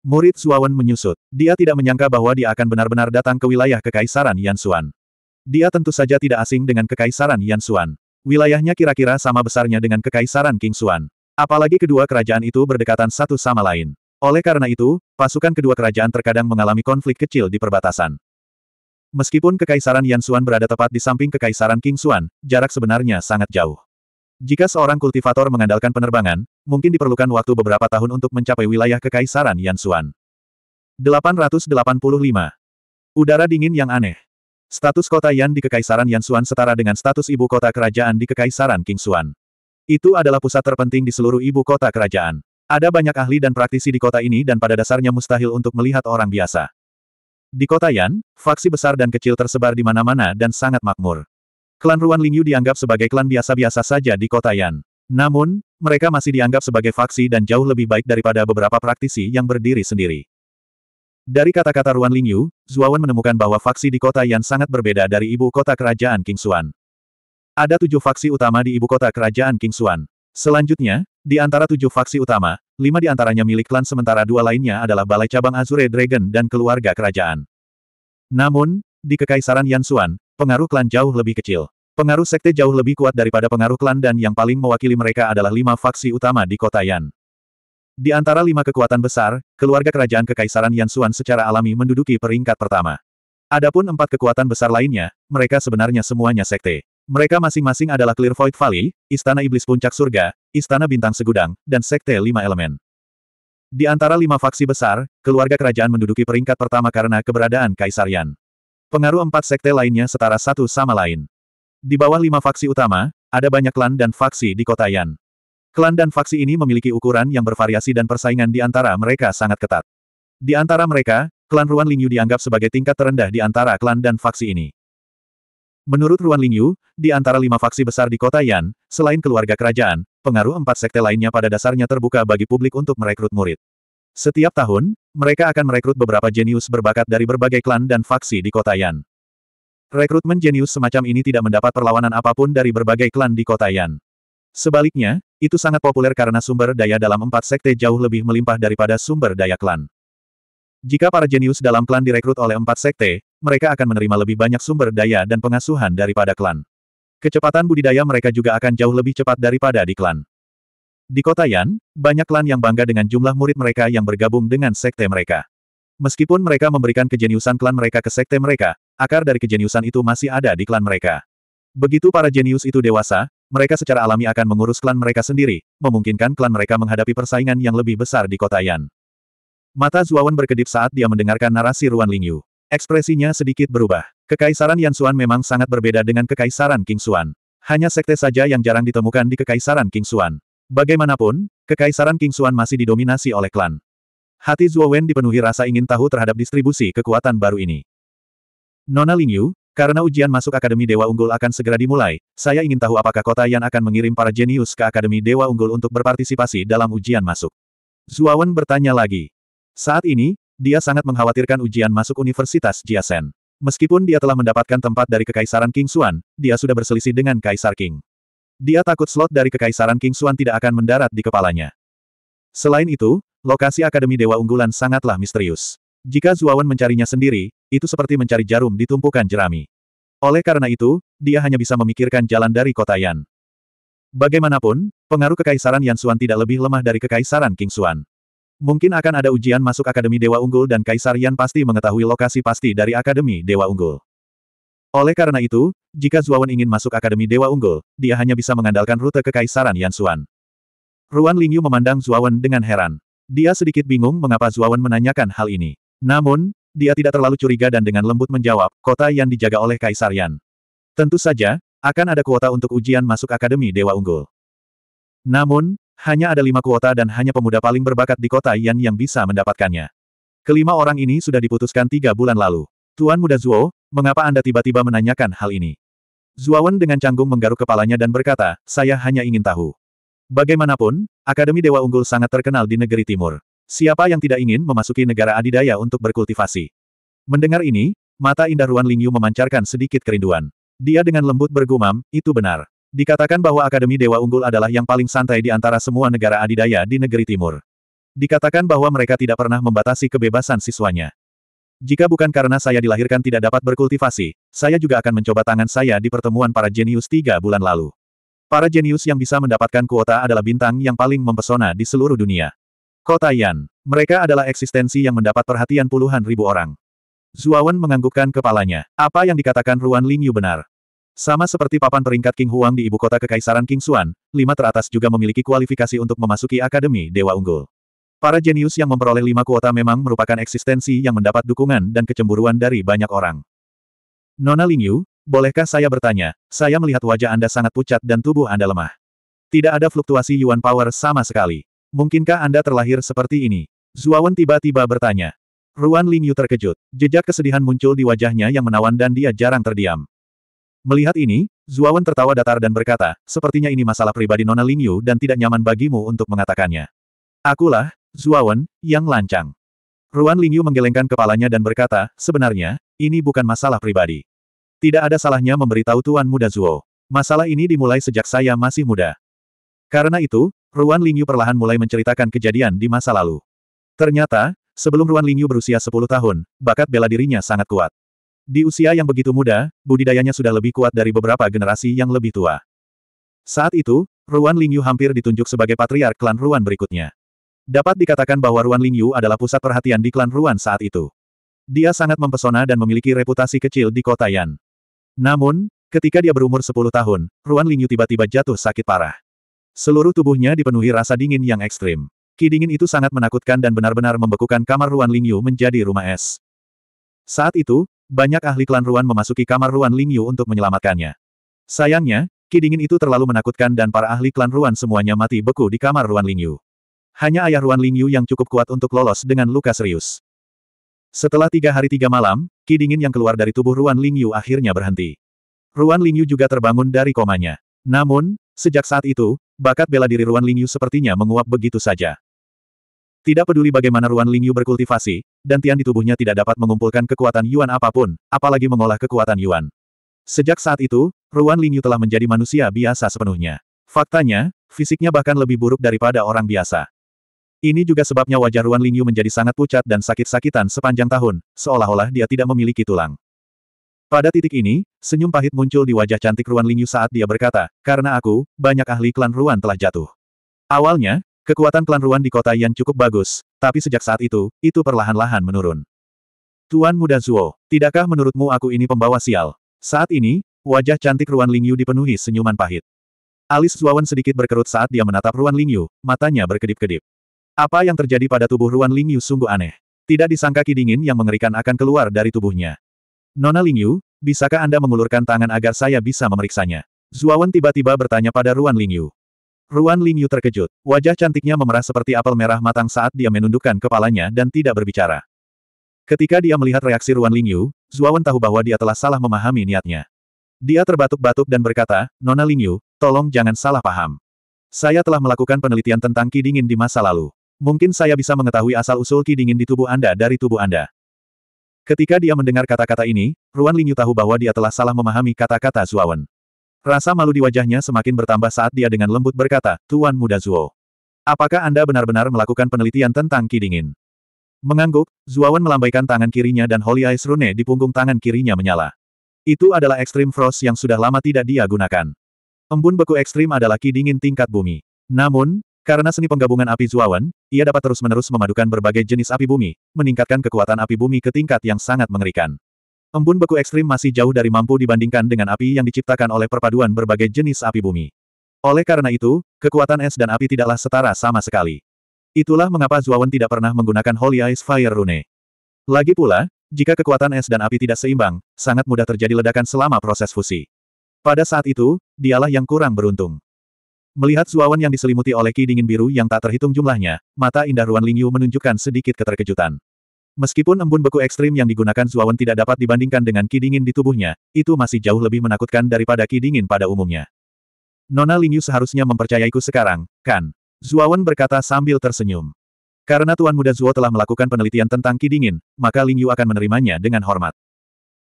Murid Suawan menyusut. Dia tidak menyangka bahwa dia akan benar-benar datang ke wilayah kekaisaran Yan Xuan. Dia tentu saja tidak asing dengan Kekaisaran Yan Suan. Wilayahnya kira-kira sama besarnya dengan Kekaisaran King Suan. Apalagi kedua kerajaan itu berdekatan satu sama lain. Oleh karena itu, pasukan kedua kerajaan terkadang mengalami konflik kecil di perbatasan. Meskipun Kekaisaran Yan Suan berada tepat di samping Kekaisaran King Suan, jarak sebenarnya sangat jauh. Jika seorang kultivator mengandalkan penerbangan, mungkin diperlukan waktu beberapa tahun untuk mencapai wilayah Kekaisaran Yan Xuan. 885. Udara dingin yang aneh. Status kota Yan di Kekaisaran Yansuan setara dengan status ibu kota kerajaan di Kekaisaran King Xuan. Itu adalah pusat terpenting di seluruh ibu kota kerajaan. Ada banyak ahli dan praktisi di kota ini dan pada dasarnya mustahil untuk melihat orang biasa. Di kota Yan, faksi besar dan kecil tersebar di mana-mana dan sangat makmur. Klan Ruan Lingyu dianggap sebagai klan biasa-biasa saja di kota Yan. Namun, mereka masih dianggap sebagai faksi dan jauh lebih baik daripada beberapa praktisi yang berdiri sendiri. Dari kata-kata Ruan Lingyu, Zuawan menemukan bahwa faksi di kota Yan sangat berbeda dari ibu kota kerajaan Kingsuan. Ada tujuh faksi utama di ibu kota kerajaan Kingsuan. Selanjutnya, di antara tujuh faksi utama, lima di antaranya milik klan sementara dua lainnya adalah Balai Cabang Azure Dragon dan keluarga kerajaan. Namun, di Kekaisaran Yansuan, pengaruh klan jauh lebih kecil. Pengaruh sekte jauh lebih kuat daripada pengaruh klan dan yang paling mewakili mereka adalah lima faksi utama di kota Yan. Di antara lima kekuatan besar, keluarga kerajaan Kekaisaran Yansuan secara alami menduduki peringkat pertama. Adapun empat kekuatan besar lainnya, mereka sebenarnya semuanya sekte. Mereka masing-masing adalah Clear Void Valley, Istana Iblis Puncak Surga, Istana Bintang Segudang, dan Sekte Lima Elemen. Di antara lima faksi besar, keluarga kerajaan menduduki peringkat pertama karena keberadaan Kaisarian. Pengaruh empat sekte lainnya setara satu sama lain. Di bawah lima faksi utama, ada banyak klan dan faksi di kota Yan. Klan dan faksi ini memiliki ukuran yang bervariasi dan persaingan di antara mereka sangat ketat. Di antara mereka, klan Ruan Lingyu dianggap sebagai tingkat terendah di antara klan dan faksi ini. Menurut Ruan Lingyu, di antara lima faksi besar di kota Yan, selain keluarga kerajaan, pengaruh empat sekte lainnya pada dasarnya terbuka bagi publik untuk merekrut murid. Setiap tahun, mereka akan merekrut beberapa jenius berbakat dari berbagai klan dan faksi di kota Yan. Rekrutmen jenius semacam ini tidak mendapat perlawanan apapun dari berbagai klan di kota Yan. Sebaliknya, itu sangat populer karena sumber daya dalam empat sekte jauh lebih melimpah daripada sumber daya klan. Jika para jenius dalam klan direkrut oleh empat sekte, mereka akan menerima lebih banyak sumber daya dan pengasuhan daripada klan. Kecepatan budidaya mereka juga akan jauh lebih cepat daripada di klan. Di kota Yan, banyak klan yang bangga dengan jumlah murid mereka yang bergabung dengan sekte mereka. Meskipun mereka memberikan kejeniusan klan mereka ke sekte mereka, akar dari kejeniusan itu masih ada di klan mereka. Begitu para jenius itu dewasa, mereka secara alami akan mengurus klan mereka sendiri, memungkinkan klan mereka menghadapi persaingan yang lebih besar di kota Yan. Mata Zuawan berkedip saat dia mendengarkan narasi Ruan Lingyu. Ekspresinya sedikit berubah. Kekaisaran Yan Yansuan memang sangat berbeda dengan Kekaisaran King Kingsuan. Hanya sekte saja yang jarang ditemukan di Kekaisaran King Kingsuan. Bagaimanapun, Kekaisaran King Kingsuan masih didominasi oleh klan. Hati Zuawan dipenuhi rasa ingin tahu terhadap distribusi kekuatan baru ini. Nona Lingyu, karena ujian masuk Akademi Dewa Unggul akan segera dimulai, saya ingin tahu apakah kota yang akan mengirim para jenius ke Akademi Dewa Unggul untuk berpartisipasi dalam ujian masuk. Zuawan bertanya lagi. Saat ini, dia sangat mengkhawatirkan ujian masuk Universitas Jiasen. Meskipun dia telah mendapatkan tempat dari Kekaisaran King Xuan, dia sudah berselisih dengan Kaisar King. Dia takut slot dari Kekaisaran King Xuan tidak akan mendarat di kepalanya. Selain itu, lokasi Akademi Dewa Unggulan sangatlah misterius. Jika Zuawan mencarinya sendiri, itu seperti mencari jarum di tumpukan jerami. Oleh karena itu, dia hanya bisa memikirkan jalan dari kota Yan. Bagaimanapun, pengaruh kekaisaran Yan Xuan tidak lebih lemah dari kekaisaran King Xuan. Mungkin akan ada ujian masuk Akademi Dewa Unggul dan Kaisar Yan pasti mengetahui lokasi pasti dari Akademi Dewa Unggul. Oleh karena itu, jika Zuawan ingin masuk Akademi Dewa Unggul, dia hanya bisa mengandalkan rute kekaisaran Yan Xuan. Ruan Lingyu memandang Zuawan dengan heran. Dia sedikit bingung mengapa Zuawan menanyakan hal ini. Namun, dia tidak terlalu curiga dan dengan lembut menjawab, kota yang dijaga oleh Kaisar Yan. Tentu saja, akan ada kuota untuk ujian masuk Akademi Dewa Unggul. Namun, hanya ada lima kuota dan hanya pemuda paling berbakat di kota Yan yang bisa mendapatkannya. Kelima orang ini sudah diputuskan tiga bulan lalu. Tuan Muda Zuo, mengapa Anda tiba-tiba menanyakan hal ini? Zuawan dengan canggung menggaruk kepalanya dan berkata, saya hanya ingin tahu. Bagaimanapun, Akademi Dewa Unggul sangat terkenal di negeri timur. Siapa yang tidak ingin memasuki negara adidaya untuk berkultivasi? Mendengar ini, mata indah Ruan Lingyu memancarkan sedikit kerinduan. Dia dengan lembut bergumam, itu benar. Dikatakan bahwa Akademi Dewa Unggul adalah yang paling santai di antara semua negara adidaya di negeri timur. Dikatakan bahwa mereka tidak pernah membatasi kebebasan siswanya. Jika bukan karena saya dilahirkan tidak dapat berkultivasi, saya juga akan mencoba tangan saya di pertemuan para jenius tiga bulan lalu. Para jenius yang bisa mendapatkan kuota adalah bintang yang paling mempesona di seluruh dunia. Kota Yan. Mereka adalah eksistensi yang mendapat perhatian puluhan ribu orang. Zuawan menganggukkan kepalanya. Apa yang dikatakan Ruan Lingyu benar. Sama seperti papan peringkat King Huang di ibu kota Kekaisaran King Xuan, lima teratas juga memiliki kualifikasi untuk memasuki Akademi Dewa Unggul. Para jenius yang memperoleh lima kuota memang merupakan eksistensi yang mendapat dukungan dan kecemburuan dari banyak orang. Nona Lingyu, bolehkah saya bertanya, saya melihat wajah Anda sangat pucat dan tubuh Anda lemah. Tidak ada fluktuasi Yuan Power sama sekali. Mungkinkah Anda terlahir seperti ini? Zuawan tiba-tiba bertanya. Ruan Lingyu terkejut. Jejak kesedihan muncul di wajahnya yang menawan dan dia jarang terdiam. Melihat ini, Zuawan tertawa datar dan berkata, sepertinya ini masalah pribadi Nona Lingyu dan tidak nyaman bagimu untuk mengatakannya. Akulah, Zuawan, yang lancang. Ruan Lingyu menggelengkan kepalanya dan berkata, sebenarnya, ini bukan masalah pribadi. Tidak ada salahnya memberitahu Tuan Muda Zuo. Masalah ini dimulai sejak saya masih muda. Karena itu, Ruan Lingyu perlahan mulai menceritakan kejadian di masa lalu. Ternyata, sebelum Ruan Lingyu berusia 10 tahun, bakat bela dirinya sangat kuat. Di usia yang begitu muda, budidayanya sudah lebih kuat dari beberapa generasi yang lebih tua. Saat itu, Ruan Lingyu hampir ditunjuk sebagai patriark klan Ruan berikutnya. Dapat dikatakan bahwa Ruan Lingyu adalah pusat perhatian di klan Ruan saat itu. Dia sangat mempesona dan memiliki reputasi kecil di kota Yan. Namun, ketika dia berumur 10 tahun, Ruan Lingyu tiba-tiba jatuh sakit parah. Seluruh tubuhnya dipenuhi rasa dingin yang ekstrim. Ki dingin itu sangat menakutkan dan benar-benar membekukan kamar Ruan Lingyu menjadi rumah es. Saat itu, banyak ahli klan Ruan memasuki kamar Ruan Lingyu untuk menyelamatkannya. Sayangnya, ki dingin itu terlalu menakutkan dan para ahli klan Ruan semuanya mati beku di kamar Ruan Lingyu. Hanya ayah Ruan Lingyu yang cukup kuat untuk lolos dengan luka serius. Setelah tiga hari tiga malam, ki dingin yang keluar dari tubuh Ruan Lingyu akhirnya berhenti. Ruan Lingyu juga terbangun dari komanya. Namun, Sejak saat itu, bakat bela diri Ruan Lingyu sepertinya menguap begitu saja. Tidak peduli bagaimana Ruan Lingyu berkultivasi, dan tian di tubuhnya tidak dapat mengumpulkan kekuatan Yuan apapun, apalagi mengolah kekuatan Yuan. Sejak saat itu, Ruan Lingyu telah menjadi manusia biasa sepenuhnya. Faktanya, fisiknya bahkan lebih buruk daripada orang biasa. Ini juga sebabnya wajah Ruan Lingyu menjadi sangat pucat dan sakit-sakitan sepanjang tahun, seolah-olah dia tidak memiliki tulang. Pada titik ini, senyum pahit muncul di wajah cantik Ruan Lingyu saat dia berkata, karena aku, banyak ahli klan Ruan telah jatuh. Awalnya, kekuatan klan Ruan di kota Yan cukup bagus, tapi sejak saat itu, itu perlahan-lahan menurun. Tuan Muda Zuo, tidakkah menurutmu aku ini pembawa sial? Saat ini, wajah cantik Ruan Lingyu dipenuhi senyuman pahit. Alis Zuawan sedikit berkerut saat dia menatap Ruan Lingyu, matanya berkedip-kedip. Apa yang terjadi pada tubuh Ruan Lingyu sungguh aneh. Tidak disangka ki yang mengerikan akan keluar dari tubuhnya. Nona Lingyu, bisakah Anda mengulurkan tangan agar saya bisa memeriksanya? Zuawan tiba-tiba bertanya pada Ruan Lingyu. Ruan Lingyu terkejut. Wajah cantiknya memerah seperti apel merah matang saat dia menundukkan kepalanya dan tidak berbicara. Ketika dia melihat reaksi Ruan Lingyu, Zuawan tahu bahwa dia telah salah memahami niatnya. Dia terbatuk-batuk dan berkata, Nona Lingyu, tolong jangan salah paham. Saya telah melakukan penelitian tentang ki dingin di masa lalu. Mungkin saya bisa mengetahui asal-usul ki dingin di tubuh Anda dari tubuh Anda. Ketika dia mendengar kata-kata ini, Ruan Lingyu tahu bahwa dia telah salah memahami kata-kata Zuawan. Rasa malu di wajahnya semakin bertambah saat dia dengan lembut berkata, Tuan Muda Zuo. Apakah Anda benar-benar melakukan penelitian tentang Ki Dingin? Mengangguk, Zuawan melambaikan tangan kirinya dan Holy Ice Rune di punggung tangan kirinya menyala. Itu adalah Extreme Frost yang sudah lama tidak dia gunakan. Embun beku ekstrim adalah ki dingin tingkat bumi. Namun, karena seni penggabungan api Zuawan, ia dapat terus-menerus memadukan berbagai jenis api bumi, meningkatkan kekuatan api bumi ke tingkat yang sangat mengerikan. Embun beku ekstrim masih jauh dari mampu dibandingkan dengan api yang diciptakan oleh perpaduan berbagai jenis api bumi. Oleh karena itu, kekuatan es dan api tidaklah setara sama sekali. Itulah mengapa Zuawan tidak pernah menggunakan Holy Ice Fire Rune. Lagi pula, jika kekuatan es dan api tidak seimbang, sangat mudah terjadi ledakan selama proses fusi. Pada saat itu, dialah yang kurang beruntung. Melihat Zuawan yang diselimuti oleh ki dingin biru yang tak terhitung jumlahnya, mata indah Ruan Lingyu menunjukkan sedikit keterkejutan. Meskipun embun beku ekstrim yang digunakan Zuawan tidak dapat dibandingkan dengan ki dingin di tubuhnya, itu masih jauh lebih menakutkan daripada ki dingin pada umumnya. Nona Lingyu seharusnya mempercayaiku sekarang, kan? Zuawan berkata sambil tersenyum. Karena Tuan Muda Zuo telah melakukan penelitian tentang ki dingin, maka Lingyu akan menerimanya dengan hormat.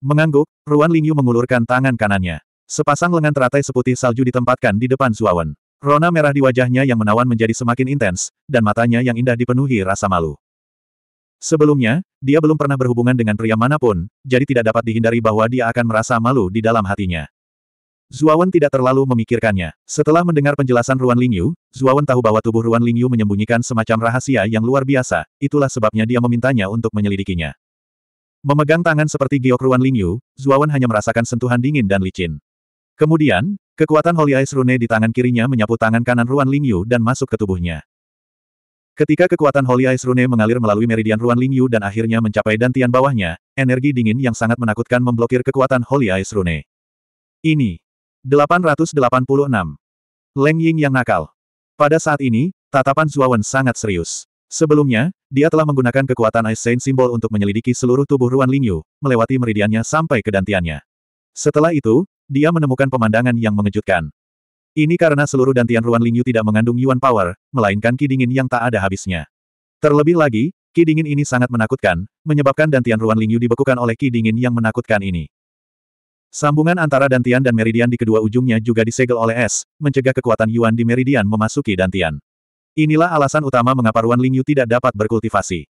Mengangguk, Ruan Lingyu mengulurkan tangan kanannya. Sepasang lengan teratai seputih salju ditempatkan di depan Zuawan. Rona merah di wajahnya yang menawan menjadi semakin intens, dan matanya yang indah dipenuhi rasa malu. Sebelumnya, dia belum pernah berhubungan dengan pria manapun, jadi tidak dapat dihindari bahwa dia akan merasa malu di dalam hatinya. Zuawan tidak terlalu memikirkannya. Setelah mendengar penjelasan Ruan Lingyu, Zuawan tahu bahwa tubuh Ruan Lingyu menyembunyikan semacam rahasia yang luar biasa, itulah sebabnya dia memintanya untuk menyelidikinya. Memegang tangan seperti giok Ruan Lingyu, Zuawan hanya merasakan sentuhan dingin dan licin. Kemudian, Kekuatan Holy Ice Rune di tangan kirinya menyapu tangan kanan Ruan Lingyu dan masuk ke tubuhnya. Ketika kekuatan Holy Ice Rune mengalir melalui meridian Ruan Lingyu dan akhirnya mencapai dantian bawahnya, energi dingin yang sangat menakutkan memblokir kekuatan Holy Ice Rune. Ini. 886. Leng Ying yang nakal. Pada saat ini, tatapan Zuawan sangat serius. Sebelumnya, dia telah menggunakan kekuatan Ice Saint Simbol untuk menyelidiki seluruh tubuh Ruan Lingyu, melewati meridiannya sampai ke dantiannya. Setelah itu, dia menemukan pemandangan yang mengejutkan. Ini karena seluruh dantian Ruan Lingyu tidak mengandung Yuan Power, melainkan ki dingin yang tak ada habisnya. Terlebih lagi, ki dingin ini sangat menakutkan, menyebabkan dantian Ruan Lingyu dibekukan oleh ki dingin yang menakutkan ini. Sambungan antara dantian dan meridian di kedua ujungnya juga disegel oleh es, mencegah kekuatan Yuan di meridian memasuki dantian. Inilah alasan utama mengapa Ruan Lingyu tidak dapat berkultivasi.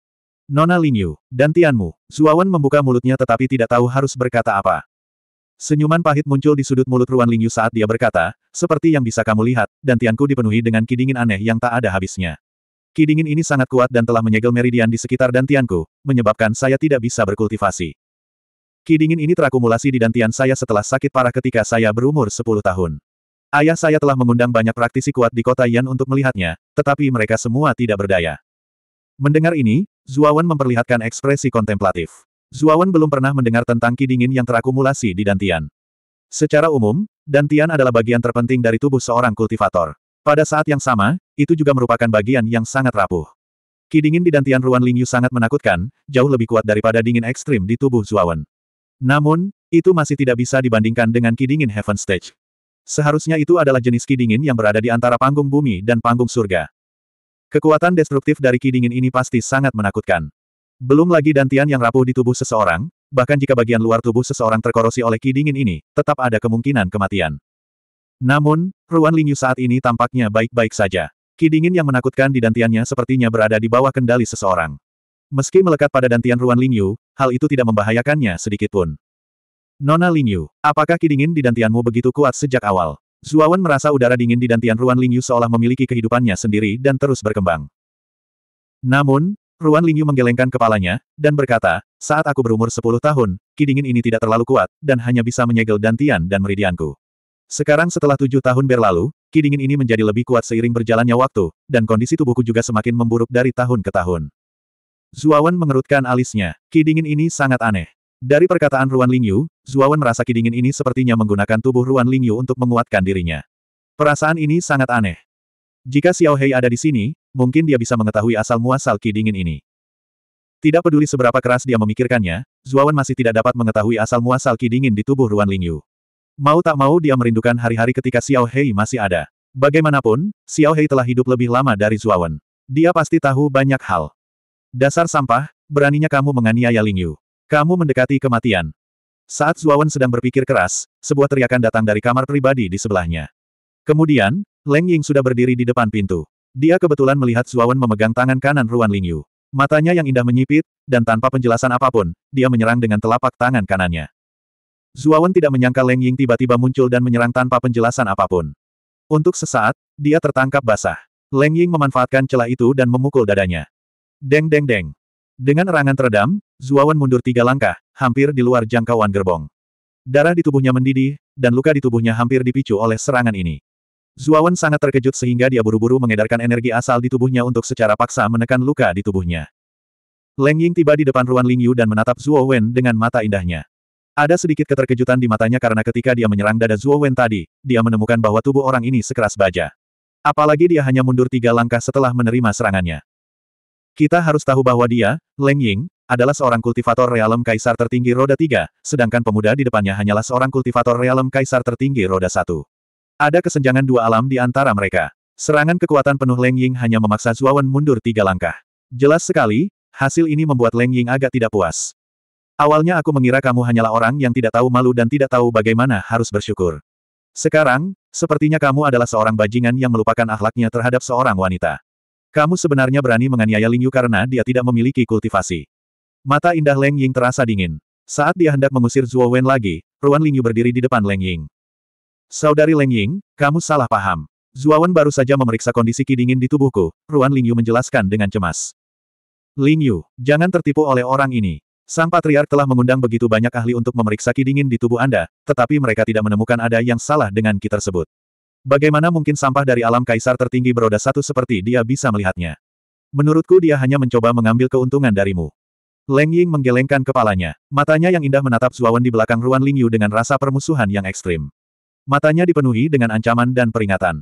Nona Lingyu, dantianmu, Zuawan membuka mulutnya tetapi tidak tahu harus berkata apa. Senyuman pahit muncul di sudut mulut Ruan Lingyu saat dia berkata, seperti yang bisa kamu lihat, dantianku dipenuhi dengan kidingin aneh yang tak ada habisnya. Kidingin ini sangat kuat dan telah menyegel meridian di sekitar dantianku, menyebabkan saya tidak bisa berkultivasi. Kidingin ini terakumulasi di dantian saya setelah sakit parah ketika saya berumur 10 tahun. Ayah saya telah mengundang banyak praktisi kuat di kota Yan untuk melihatnya, tetapi mereka semua tidak berdaya. Mendengar ini, Zuawan memperlihatkan ekspresi kontemplatif. Zuawan belum pernah mendengar tentang ki dingin yang terakumulasi di Dantian. Secara umum, Dantian adalah bagian terpenting dari tubuh seorang kultivator. Pada saat yang sama, itu juga merupakan bagian yang sangat rapuh. Ki dingin di Dantian Ruan Lingyu sangat menakutkan, jauh lebih kuat daripada dingin ekstrim di tubuh Zuawan. Namun, itu masih tidak bisa dibandingkan dengan ki dingin Heaven Stage. Seharusnya itu adalah jenis ki dingin yang berada di antara panggung bumi dan panggung surga. Kekuatan destruktif dari ki dingin ini pasti sangat menakutkan. Belum lagi dantian yang rapuh di tubuh seseorang, bahkan jika bagian luar tubuh seseorang terkorosi oleh ki dingin ini, tetap ada kemungkinan kematian. Namun, Ruan Lingyu saat ini tampaknya baik-baik saja. Ki dingin yang menakutkan di dantiannya sepertinya berada di bawah kendali seseorang. Meski melekat pada dantian Ruan Lingyu, hal itu tidak membahayakannya sedikitpun. Nona Lingyu, apakah ki dingin di dantianmu begitu kuat sejak awal? Zuawan merasa udara dingin di dantian Ruan Lingyu seolah memiliki kehidupannya sendiri dan terus berkembang. Namun, Ruan Lingyu menggelengkan kepalanya, dan berkata, saat aku berumur 10 tahun, ki ini tidak terlalu kuat, dan hanya bisa menyegel dantian dan meridianku. Sekarang setelah tujuh tahun berlalu, ki ini menjadi lebih kuat seiring berjalannya waktu, dan kondisi tubuhku juga semakin memburuk dari tahun ke tahun. Zuawan mengerutkan alisnya, ki ini sangat aneh. Dari perkataan Ruan Lingyu, Zuawan merasa ki ini sepertinya menggunakan tubuh Ruan Lingyu untuk menguatkan dirinya. Perasaan ini sangat aneh. Jika Xiao Hei ada di sini, mungkin dia bisa mengetahui asal-muasal ki dingin ini. Tidak peduli seberapa keras dia memikirkannya, Zuawan masih tidak dapat mengetahui asal-muasal ki dingin di tubuh Ruan Lingyu. Mau tak mau dia merindukan hari-hari ketika Xiao Hei masih ada. Bagaimanapun, Xiao Hei telah hidup lebih lama dari Zuawan. Dia pasti tahu banyak hal. Dasar sampah, beraninya kamu menganiaya Lingyu. Kamu mendekati kematian. Saat Zuawan sedang berpikir keras, sebuah teriakan datang dari kamar pribadi di sebelahnya. Kemudian, Leng Ying sudah berdiri di depan pintu. Dia kebetulan melihat Zuawan memegang tangan kanan Ruan Lingyu. Matanya yang indah menyipit, dan tanpa penjelasan apapun, dia menyerang dengan telapak tangan kanannya. Zuawan tidak menyangka Leng Ying tiba-tiba muncul dan menyerang tanpa penjelasan apapun. Untuk sesaat, dia tertangkap basah. Leng Ying memanfaatkan celah itu dan memukul dadanya. Deng deng deng. Dengan erangan teredam, Zuawan mundur tiga langkah, hampir di luar jangkauan gerbong. Darah di tubuhnya mendidih, dan luka di tubuhnya hampir dipicu oleh serangan ini. Zuawan sangat terkejut sehingga dia buru-buru mengedarkan energi asal di tubuhnya untuk secara paksa menekan luka di tubuhnya. Leng Ying tiba di depan Ruan Lingyu dan menatap Zuo Wen dengan mata indahnya. Ada sedikit keterkejutan di matanya karena ketika dia menyerang dada Zuo Wen tadi, dia menemukan bahwa tubuh orang ini sekeras baja. Apalagi dia hanya mundur tiga langkah setelah menerima serangannya. Kita harus tahu bahwa dia, Leng Ying, adalah seorang kultivator realem kaisar tertinggi roda tiga, sedangkan pemuda di depannya hanyalah seorang kultivator realem kaisar tertinggi roda satu. Ada kesenjangan dua alam di antara mereka. Serangan kekuatan penuh Leng Ying hanya memaksa Zuawan mundur tiga langkah. Jelas sekali, hasil ini membuat Leng Ying agak tidak puas. Awalnya aku mengira kamu hanyalah orang yang tidak tahu malu dan tidak tahu bagaimana harus bersyukur. Sekarang, sepertinya kamu adalah seorang bajingan yang melupakan akhlaknya terhadap seorang wanita. Kamu sebenarnya berani menganiaya Ling Yu karena dia tidak memiliki kultivasi. Mata indah Leng Ying terasa dingin. Saat dia hendak mengusir Zuo Wen lagi, Ruan Yu berdiri di depan Leng Ying. Saudari Leng Ying, kamu salah paham. Zuawan baru saja memeriksa kondisi ki dingin di tubuhku, Ruan Lingyu menjelaskan dengan cemas. Lingyu, jangan tertipu oleh orang ini. Sang Patriark telah mengundang begitu banyak ahli untuk memeriksa ki dingin di tubuh Anda, tetapi mereka tidak menemukan ada yang salah dengan ki tersebut. Bagaimana mungkin sampah dari alam kaisar tertinggi beroda satu seperti dia bisa melihatnya? Menurutku dia hanya mencoba mengambil keuntungan darimu. Leng Ying menggelengkan kepalanya. Matanya yang indah menatap Zuawan di belakang Ruan Lingyu dengan rasa permusuhan yang ekstrim. Matanya dipenuhi dengan ancaman dan peringatan.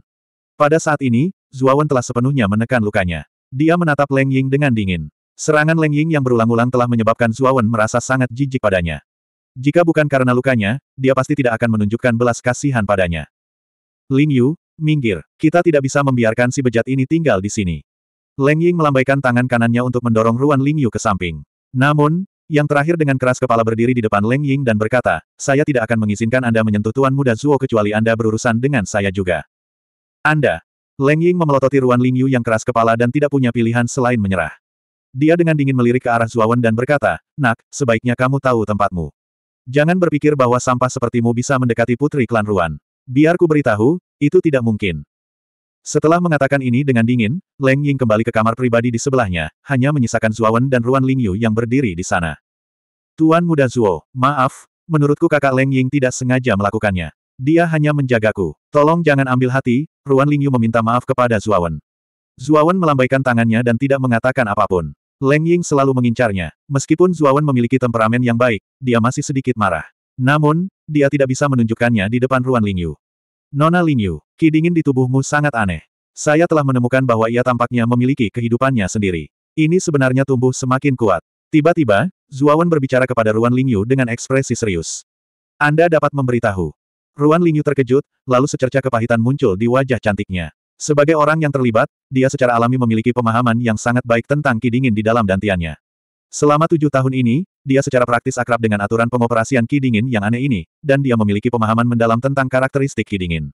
Pada saat ini, Zuawan telah sepenuhnya menekan lukanya. Dia menatap Leng Ying dengan dingin. Serangan Leng Ying yang berulang-ulang telah menyebabkan Zuawan merasa sangat jijik padanya. Jika bukan karena lukanya, dia pasti tidak akan menunjukkan belas kasihan padanya. Ling Yu, minggir. Kita tidak bisa membiarkan si bejat ini tinggal di sini. Leng Ying melambaikan tangan kanannya untuk mendorong Ruan Ling Yu ke samping. Namun, yang terakhir dengan keras kepala berdiri di depan Leng Ying dan berkata, saya tidak akan mengizinkan Anda menyentuh Tuan Muda Zuo kecuali Anda berurusan dengan saya juga. Anda. Leng Ying memelototi Ruan Lingyu yang keras kepala dan tidak punya pilihan selain menyerah. Dia dengan dingin melirik ke arah Zuawan dan berkata, Nak, sebaiknya kamu tahu tempatmu. Jangan berpikir bahwa sampah sepertimu bisa mendekati putri klan Ruan. Biar ku beritahu, itu tidak mungkin. Setelah mengatakan ini dengan dingin, Leng Ying kembali ke kamar pribadi di sebelahnya, hanya menyisakan Zuawan dan Ruan Lingyu yang berdiri di sana. Tuan Muda Zuo, maaf, menurutku kakak Leng Ying tidak sengaja melakukannya. Dia hanya menjagaku. Tolong jangan ambil hati, Ruan Lingyu meminta maaf kepada Zuawan. Zuawan melambaikan tangannya dan tidak mengatakan apapun. Leng Ying selalu mengincarnya. Meskipun Zuawan memiliki temperamen yang baik, dia masih sedikit marah. Namun, dia tidak bisa menunjukkannya di depan Ruan Lingyu. Nona Lingyu, ki di tubuhmu sangat aneh. Saya telah menemukan bahwa ia tampaknya memiliki kehidupannya sendiri. Ini sebenarnya tumbuh semakin kuat. Tiba-tiba, Zuawan berbicara kepada Ruan Lingyu dengan ekspresi serius. Anda dapat memberitahu. Ruan Lingyu terkejut, lalu secerca kepahitan muncul di wajah cantiknya. Sebagai orang yang terlibat, dia secara alami memiliki pemahaman yang sangat baik tentang ki di dalam dantiannya. Selama tujuh tahun ini, dia secara praktis akrab dengan aturan pengoperasian ki dingin yang aneh ini, dan dia memiliki pemahaman mendalam tentang karakteristik ki dingin.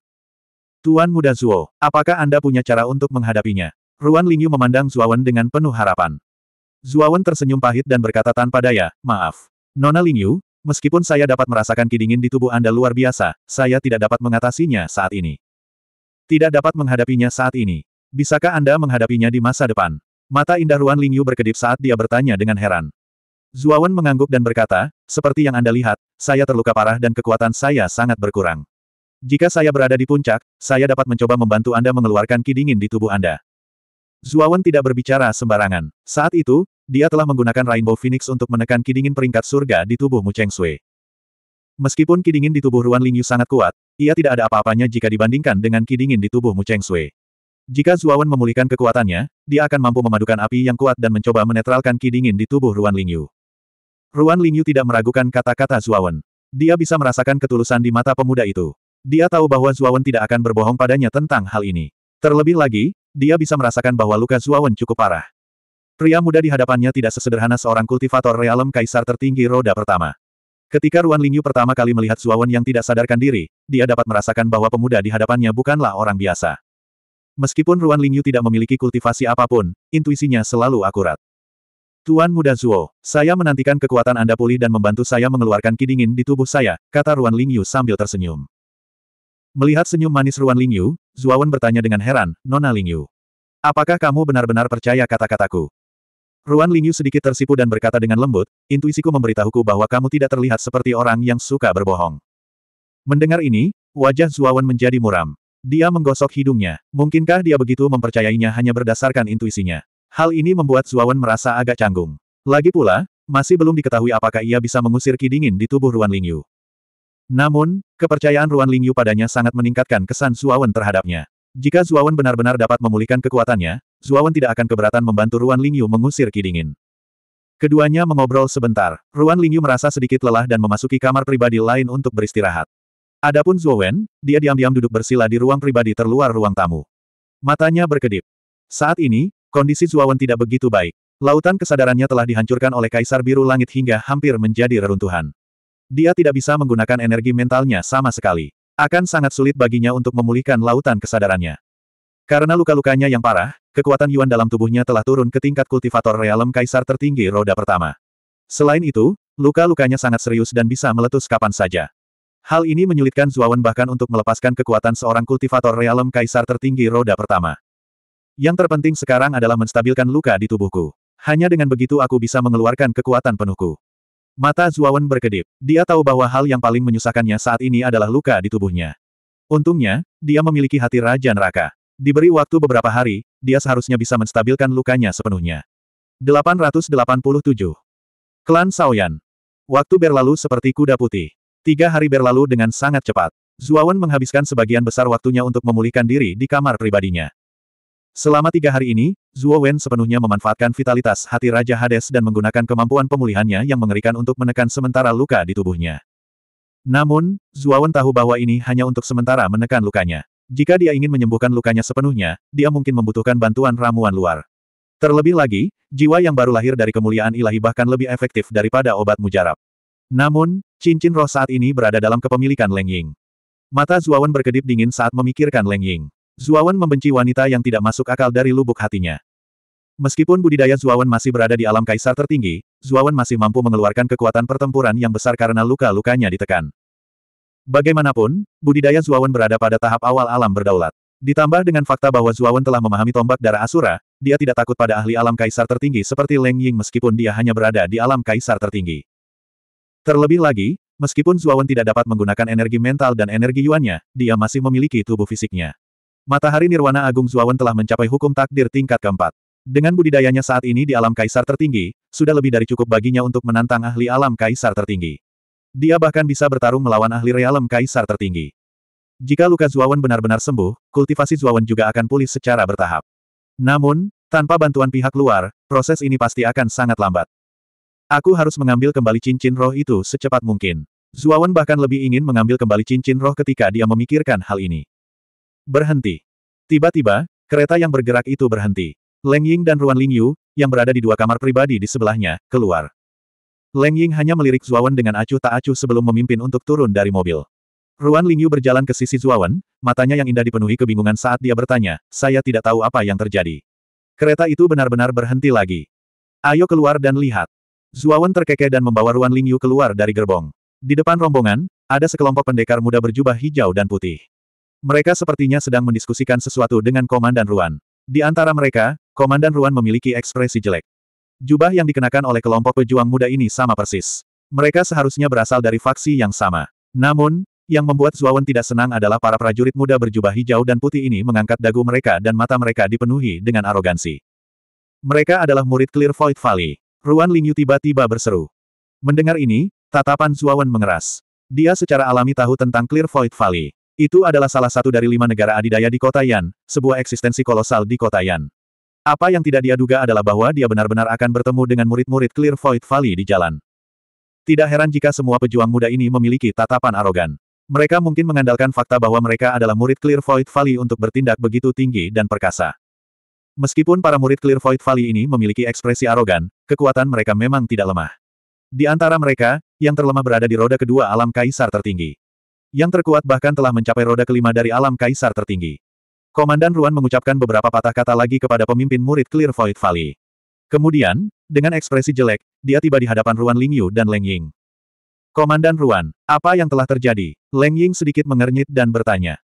Tuan Muda Zuo, apakah Anda punya cara untuk menghadapinya? Ruan Lingyu memandang Zuawan dengan penuh harapan. Zuawan tersenyum pahit dan berkata tanpa daya, maaf. Nona Lingyu, meskipun saya dapat merasakan ki dingin di tubuh Anda luar biasa, saya tidak dapat mengatasinya saat ini. Tidak dapat menghadapinya saat ini. Bisakah Anda menghadapinya di masa depan? Mata indah Ruan Lingyu berkedip saat dia bertanya dengan heran. Zuawan mengangguk dan berkata, seperti yang Anda lihat, saya terluka parah dan kekuatan saya sangat berkurang. Jika saya berada di puncak, saya dapat mencoba membantu Anda mengeluarkan ki dingin di tubuh Anda. Zuawan tidak berbicara sembarangan. Saat itu, dia telah menggunakan Rainbow Phoenix untuk menekan ki dingin peringkat surga di tubuh Mu Cheng Sui. Meskipun ki dingin di tubuh Ruan Lingyu sangat kuat, ia tidak ada apa-apanya jika dibandingkan dengan ki dingin di tubuh Mu Cheng Sui. Jika Zuawan memulihkan kekuatannya, dia akan mampu memadukan api yang kuat dan mencoba menetralkan ki dingin di tubuh Ruan Lingyu. Ruan Lingyu tidak meragukan kata-kata Zuawan. Dia bisa merasakan ketulusan di mata pemuda itu. Dia tahu bahwa Zuawan tidak akan berbohong padanya tentang hal ini. Terlebih lagi, dia bisa merasakan bahwa luka Zuawan cukup parah. Pria muda di hadapannya tidak sesederhana seorang kultivator realem kaisar tertinggi roda pertama. Ketika Ruan Lingyu pertama kali melihat Zuawan yang tidak sadarkan diri, dia dapat merasakan bahwa pemuda di hadapannya bukanlah orang biasa. Meskipun Ruan Lingyu tidak memiliki kultivasi apapun, intuisinya selalu akurat. Tuan Muda Zuo, saya menantikan kekuatan Anda pulih dan membantu saya mengeluarkan ki di tubuh saya, kata Ruan Lingyu sambil tersenyum. Melihat senyum manis Ruan Lingyu, Wen bertanya dengan heran, Nona Lingyu. Apakah kamu benar-benar percaya kata-kataku? Ruan Lingyu sedikit tersipu dan berkata dengan lembut, intuisiku memberitahuku bahwa kamu tidak terlihat seperti orang yang suka berbohong. Mendengar ini, wajah Wen menjadi muram. Dia menggosok hidungnya. Mungkinkah dia begitu mempercayainya hanya berdasarkan intuisinya? Hal ini membuat Zuawan merasa agak canggung. Lagi pula, masih belum diketahui apakah ia bisa mengusir ki dingin di tubuh Ruan Lingyu. Namun, kepercayaan Ruan Lingyu padanya sangat meningkatkan kesan Zuawan terhadapnya. Jika Zuawan benar-benar dapat memulihkan kekuatannya, Zuawan tidak akan keberatan membantu Ruan Lingyu mengusir ki dingin. Keduanya mengobrol sebentar. Ruan Lingyu merasa sedikit lelah dan memasuki kamar pribadi lain untuk beristirahat. Adapun Zhou Wen, dia diam-diam duduk bersila di ruang pribadi terluar ruang tamu. Matanya berkedip. Saat ini, kondisi Zhou Wen tidak begitu baik. Lautan kesadarannya telah dihancurkan oleh Kaisar Biru Langit hingga hampir menjadi reruntuhan. Dia tidak bisa menggunakan energi mentalnya sama sekali. Akan sangat sulit baginya untuk memulihkan lautan kesadarannya. Karena luka-lukanya yang parah, kekuatan Yuan dalam tubuhnya telah turun ke tingkat kultivator realem kaisar tertinggi roda pertama. Selain itu, luka-lukanya sangat serius dan bisa meletus kapan saja. Hal ini menyulitkan Zuawan bahkan untuk melepaskan kekuatan seorang kultivator realem kaisar tertinggi roda pertama. Yang terpenting sekarang adalah menstabilkan luka di tubuhku. Hanya dengan begitu aku bisa mengeluarkan kekuatan penuhku. Mata Zuawan berkedip. Dia tahu bahwa hal yang paling menyusahkannya saat ini adalah luka di tubuhnya. Untungnya, dia memiliki hati Raja Neraka. Diberi waktu beberapa hari, dia seharusnya bisa menstabilkan lukanya sepenuhnya. 887. Klan Saoyan. Waktu berlalu seperti kuda putih. Tiga hari berlalu dengan sangat cepat. Zuawan menghabiskan sebagian besar waktunya untuk memulihkan diri di kamar pribadinya. Selama tiga hari ini, Zuowen sepenuhnya memanfaatkan vitalitas hati Raja Hades dan menggunakan kemampuan pemulihannya yang mengerikan untuk menekan sementara luka di tubuhnya. Namun, Zuawan tahu bahwa ini hanya untuk sementara menekan lukanya. Jika dia ingin menyembuhkan lukanya sepenuhnya, dia mungkin membutuhkan bantuan ramuan luar. Terlebih lagi, jiwa yang baru lahir dari kemuliaan ilahi bahkan lebih efektif daripada obat mujarab. Namun, Cincin roh saat ini berada dalam kepemilikan Leng Ying. Mata Zuawan berkedip dingin saat memikirkan Leng Ying. Zuawan membenci wanita yang tidak masuk akal dari lubuk hatinya. Meskipun budidaya Zuawan masih berada di alam kaisar tertinggi, Zuawan masih mampu mengeluarkan kekuatan pertempuran yang besar karena luka-lukanya ditekan. Bagaimanapun, budidaya Zuawan berada pada tahap awal alam berdaulat. Ditambah dengan fakta bahwa Zuawan telah memahami tombak darah Asura, dia tidak takut pada ahli alam kaisar tertinggi seperti Leng Ying meskipun dia hanya berada di alam kaisar tertinggi. Terlebih lagi, meskipun Zuawan tidak dapat menggunakan energi mental dan energi yuannya, dia masih memiliki tubuh fisiknya. Matahari Nirwana Agung Zuawan telah mencapai hukum takdir tingkat keempat. Dengan budidayanya saat ini di alam kaisar tertinggi, sudah lebih dari cukup baginya untuk menantang ahli alam kaisar tertinggi. Dia bahkan bisa bertarung melawan ahli realem kaisar tertinggi. Jika luka Zuawan benar-benar sembuh, kultivasi Zuawan juga akan pulih secara bertahap. Namun, tanpa bantuan pihak luar, proses ini pasti akan sangat lambat. Aku harus mengambil kembali cincin roh itu secepat mungkin. Zuawan bahkan lebih ingin mengambil kembali cincin roh ketika dia memikirkan hal ini. Berhenti. Tiba-tiba, kereta yang bergerak itu berhenti. Leng Ying dan Ruan Ling Yu, yang berada di dua kamar pribadi di sebelahnya, keluar. Leng Ying hanya melirik Zuawan dengan acuh tak acuh sebelum memimpin untuk turun dari mobil. Ruan Lingyu berjalan ke sisi Zuawan, matanya yang indah dipenuhi kebingungan saat dia bertanya, saya tidak tahu apa yang terjadi. Kereta itu benar-benar berhenti lagi. Ayo keluar dan lihat. Zuawan terkekeh dan membawa Ruan Lingyu keluar dari gerbong. Di depan rombongan, ada sekelompok pendekar muda berjubah hijau dan putih. Mereka sepertinya sedang mendiskusikan sesuatu dengan Komandan Ruan. Di antara mereka, Komandan Ruan memiliki ekspresi jelek. Jubah yang dikenakan oleh kelompok pejuang muda ini sama persis. Mereka seharusnya berasal dari faksi yang sama. Namun, yang membuat Zuawan tidak senang adalah para prajurit muda berjubah hijau dan putih ini mengangkat dagu mereka dan mata mereka dipenuhi dengan arogansi. Mereka adalah murid Clear Void Valley. Ruan Lingyu tiba-tiba berseru. Mendengar ini, tatapan Zuawan mengeras. Dia secara alami tahu tentang Clear Void Valley. Itu adalah salah satu dari lima negara adidaya di kota Yan, sebuah eksistensi kolosal di kota Yan. Apa yang tidak dia duga adalah bahwa dia benar-benar akan bertemu dengan murid-murid Clear Void Valley di jalan. Tidak heran jika semua pejuang muda ini memiliki tatapan arogan. Mereka mungkin mengandalkan fakta bahwa mereka adalah murid Clear Void Valley untuk bertindak begitu tinggi dan perkasa. Meskipun para murid Clear Void Valley ini memiliki ekspresi arogan, kekuatan mereka memang tidak lemah. Di antara mereka, yang terlemah berada di roda kedua alam kaisar tertinggi. Yang terkuat bahkan telah mencapai roda kelima dari alam kaisar tertinggi. Komandan Ruan mengucapkan beberapa patah kata lagi kepada pemimpin murid Clear Void Valley. Kemudian, dengan ekspresi jelek, dia tiba di hadapan Ruan Lingyu dan Leng Ying. Komandan Ruan, apa yang telah terjadi? Leng Ying sedikit mengernyit dan bertanya.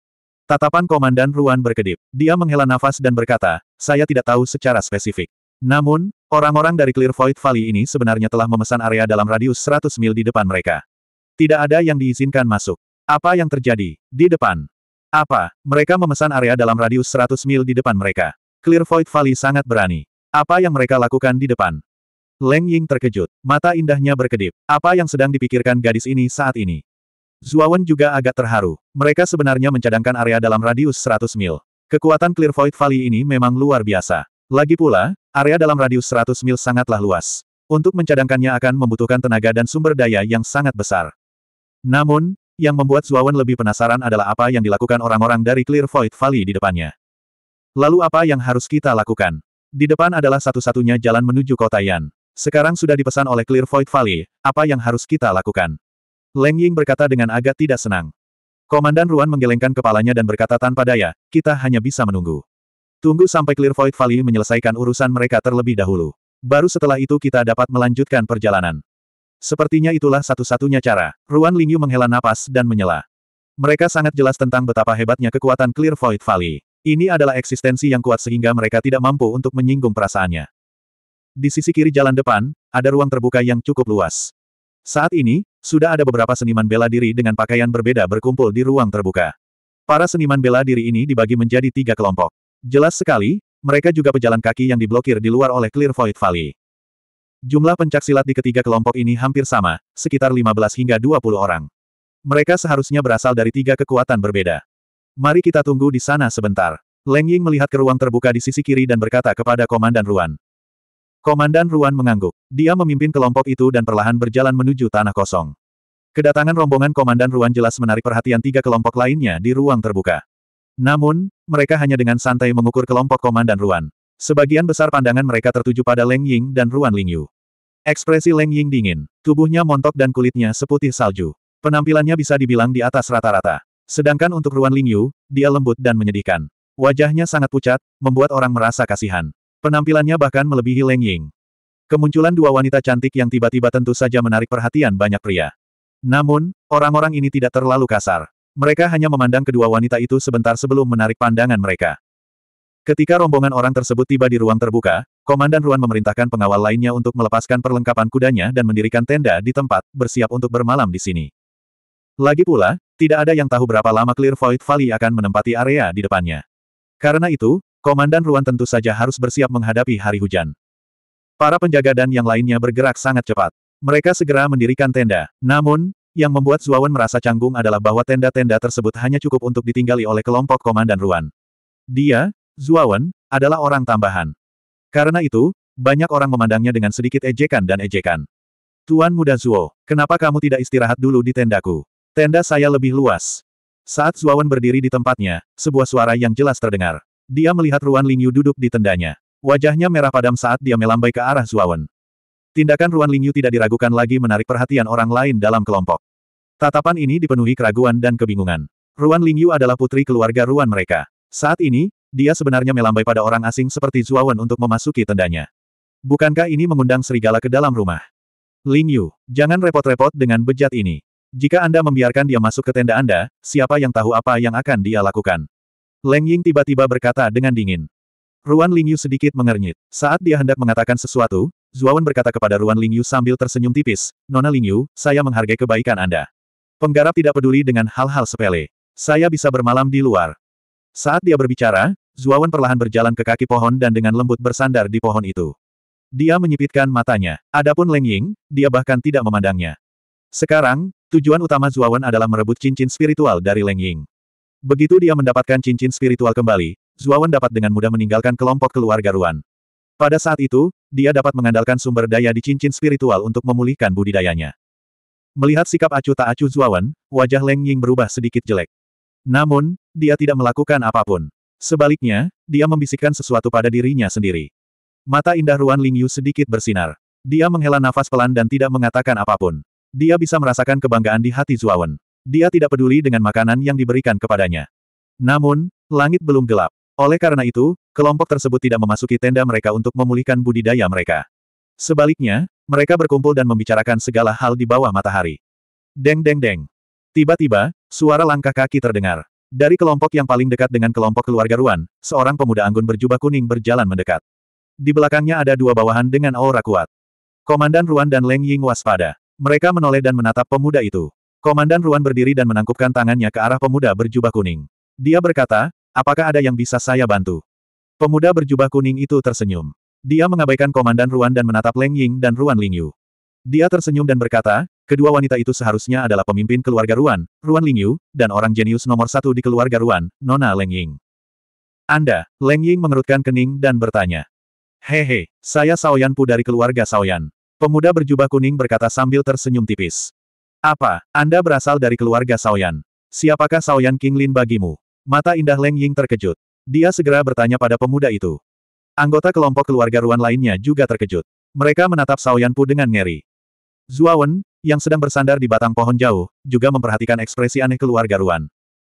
Tatapan Komandan Ruan berkedip. Dia menghela nafas dan berkata, saya tidak tahu secara spesifik. Namun, orang-orang dari Clear Void Valley ini sebenarnya telah memesan area dalam radius 100 mil di depan mereka. Tidak ada yang diizinkan masuk. Apa yang terjadi? Di depan. Apa? Mereka memesan area dalam radius 100 mil di depan mereka. Clear Void Valley sangat berani. Apa yang mereka lakukan di depan? Leng Ying terkejut. Mata indahnya berkedip. Apa yang sedang dipikirkan gadis ini saat ini? Zuawan juga agak terharu. Mereka sebenarnya mencadangkan area dalam radius 100 mil. Kekuatan Clear Void Valley ini memang luar biasa. Lagi pula, area dalam radius 100 mil sangatlah luas. Untuk mencadangkannya akan membutuhkan tenaga dan sumber daya yang sangat besar. Namun, yang membuat Zuawan lebih penasaran adalah apa yang dilakukan orang-orang dari Clear Void Valley di depannya. Lalu apa yang harus kita lakukan? Di depan adalah satu-satunya jalan menuju kota Yan. Sekarang sudah dipesan oleh Clear Void Valley, apa yang harus kita lakukan? Leng Ying berkata dengan agak tidak senang. Komandan Ruan menggelengkan kepalanya dan berkata tanpa daya, kita hanya bisa menunggu. Tunggu sampai Clear Void Valley menyelesaikan urusan mereka terlebih dahulu. Baru setelah itu kita dapat melanjutkan perjalanan. Sepertinya itulah satu-satunya cara. Ruan Lingyu menghela napas dan menyela. Mereka sangat jelas tentang betapa hebatnya kekuatan Clear Void Valley. Ini adalah eksistensi yang kuat sehingga mereka tidak mampu untuk menyinggung perasaannya. Di sisi kiri jalan depan, ada ruang terbuka yang cukup luas. Saat ini, sudah ada beberapa seniman bela diri dengan pakaian berbeda berkumpul di ruang terbuka. Para seniman bela diri ini dibagi menjadi tiga kelompok. Jelas sekali, mereka juga pejalan kaki yang diblokir di luar oleh Clear Void Valley. Jumlah pencaksilat di ketiga kelompok ini hampir sama, sekitar 15 hingga 20 orang. Mereka seharusnya berasal dari tiga kekuatan berbeda. Mari kita tunggu di sana sebentar. Leng Ying melihat ke ruang terbuka di sisi kiri dan berkata kepada Komandan Ruan. Komandan Ruan mengangguk. Dia memimpin kelompok itu dan perlahan berjalan menuju tanah kosong. Kedatangan rombongan Komandan Ruan jelas menarik perhatian tiga kelompok lainnya di ruang terbuka. Namun, mereka hanya dengan santai mengukur kelompok Komandan Ruan. Sebagian besar pandangan mereka tertuju pada Leng Ying dan Ruan Ling Yu. Ekspresi Leng Ying dingin, tubuhnya montok dan kulitnya seputih salju. Penampilannya bisa dibilang di atas rata-rata. Sedangkan untuk Ruan Ling Yu, dia lembut dan menyedihkan. Wajahnya sangat pucat, membuat orang merasa kasihan. Penampilannya bahkan melebihi Leng Ying. Kemunculan dua wanita cantik yang tiba-tiba tentu saja menarik perhatian banyak pria. Namun, orang-orang ini tidak terlalu kasar. Mereka hanya memandang kedua wanita itu sebentar sebelum menarik pandangan mereka. Ketika rombongan orang tersebut tiba di ruang terbuka, Komandan Ruan memerintahkan pengawal lainnya untuk melepaskan perlengkapan kudanya dan mendirikan tenda di tempat, bersiap untuk bermalam di sini. Lagi pula, tidak ada yang tahu berapa lama Clear Void Valley akan menempati area di depannya. Karena itu, Komandan Ruan tentu saja harus bersiap menghadapi hari hujan. Para penjaga dan yang lainnya bergerak sangat cepat. Mereka segera mendirikan tenda. Namun, yang membuat Zuawan merasa canggung adalah bahwa tenda-tenda tersebut hanya cukup untuk ditinggali oleh kelompok Komandan Ruan. Dia, Zuawan, adalah orang tambahan. Karena itu, banyak orang memandangnya dengan sedikit ejekan dan ejekan. Tuan muda Zuo, kenapa kamu tidak istirahat dulu di tendaku? Tenda saya lebih luas. Saat Zuawan berdiri di tempatnya, sebuah suara yang jelas terdengar. Dia melihat Ruan Lingyu duduk di tendanya. Wajahnya merah padam saat dia melambai ke arah Zuawan. Tindakan Ruan Lingyu tidak diragukan lagi menarik perhatian orang lain dalam kelompok. Tatapan ini dipenuhi keraguan dan kebingungan. Ruan Lingyu adalah putri keluarga Ruan mereka. Saat ini, dia sebenarnya melambai pada orang asing seperti Zuawan untuk memasuki tendanya. Bukankah ini mengundang serigala ke dalam rumah? Lingyu, jangan repot-repot dengan bejat ini. Jika Anda membiarkan dia masuk ke tenda Anda, siapa yang tahu apa yang akan dia lakukan? Leng Ying tiba-tiba berkata dengan dingin. Ruan Lingyu sedikit mengernyit. Saat dia hendak mengatakan sesuatu, Zuawan berkata kepada Ruan Lingyu sambil tersenyum tipis, Nona Lingyu, saya menghargai kebaikan Anda. Penggarap tidak peduli dengan hal-hal sepele. Saya bisa bermalam di luar. Saat dia berbicara, Zuawan perlahan berjalan ke kaki pohon dan dengan lembut bersandar di pohon itu. Dia menyipitkan matanya. Adapun Leng Ying, dia bahkan tidak memandangnya. Sekarang, tujuan utama Zuawan adalah merebut cincin spiritual dari Leng Ying. Begitu dia mendapatkan cincin spiritual kembali, Zuawan dapat dengan mudah meninggalkan kelompok keluarga Ruan. Pada saat itu, dia dapat mengandalkan sumber daya di cincin spiritual untuk memulihkan budidayanya. Melihat sikap acuh tak acuh Zuawan, wajah Leng Ying berubah sedikit jelek. Namun, dia tidak melakukan apapun. Sebaliknya, dia membisikkan sesuatu pada dirinya sendiri. Mata indah Ruan Lingyu sedikit bersinar. Dia menghela nafas pelan dan tidak mengatakan apapun. Dia bisa merasakan kebanggaan di hati Zuawan. Dia tidak peduli dengan makanan yang diberikan kepadanya. Namun, langit belum gelap. Oleh karena itu, kelompok tersebut tidak memasuki tenda mereka untuk memulihkan budidaya mereka. Sebaliknya, mereka berkumpul dan membicarakan segala hal di bawah matahari. Deng deng deng. Tiba-tiba, suara langkah kaki terdengar. Dari kelompok yang paling dekat dengan kelompok keluarga Ruan, seorang pemuda anggun berjubah kuning berjalan mendekat. Di belakangnya ada dua bawahan dengan aura kuat. Komandan Ruan dan Leng Ying waspada. Mereka menoleh dan menatap pemuda itu. Komandan Ruan berdiri dan menangkupkan tangannya ke arah pemuda berjubah kuning. Dia berkata, apakah ada yang bisa saya bantu? Pemuda berjubah kuning itu tersenyum. Dia mengabaikan Komandan Ruan dan menatap Leng Ying dan Ruan Lingyu. Dia tersenyum dan berkata, kedua wanita itu seharusnya adalah pemimpin keluarga Ruan, Ruan Lingyu, dan orang jenius nomor satu di keluarga Ruan, Nona Leng Ying. Anda, Leng Ying mengerutkan kening dan bertanya. Hehe, saya Saoyan Pu dari keluarga Saoyan. Pemuda berjubah kuning berkata sambil tersenyum tipis. Apa, Anda berasal dari keluarga Saoyan? Siapakah Saoyan Lin bagimu? Mata indah Leng Ying terkejut. Dia segera bertanya pada pemuda itu. Anggota kelompok keluarga Ruan lainnya juga terkejut. Mereka menatap Saoyan Pu dengan ngeri. Zuawan, yang sedang bersandar di batang pohon jauh, juga memperhatikan ekspresi aneh keluarga Ruan.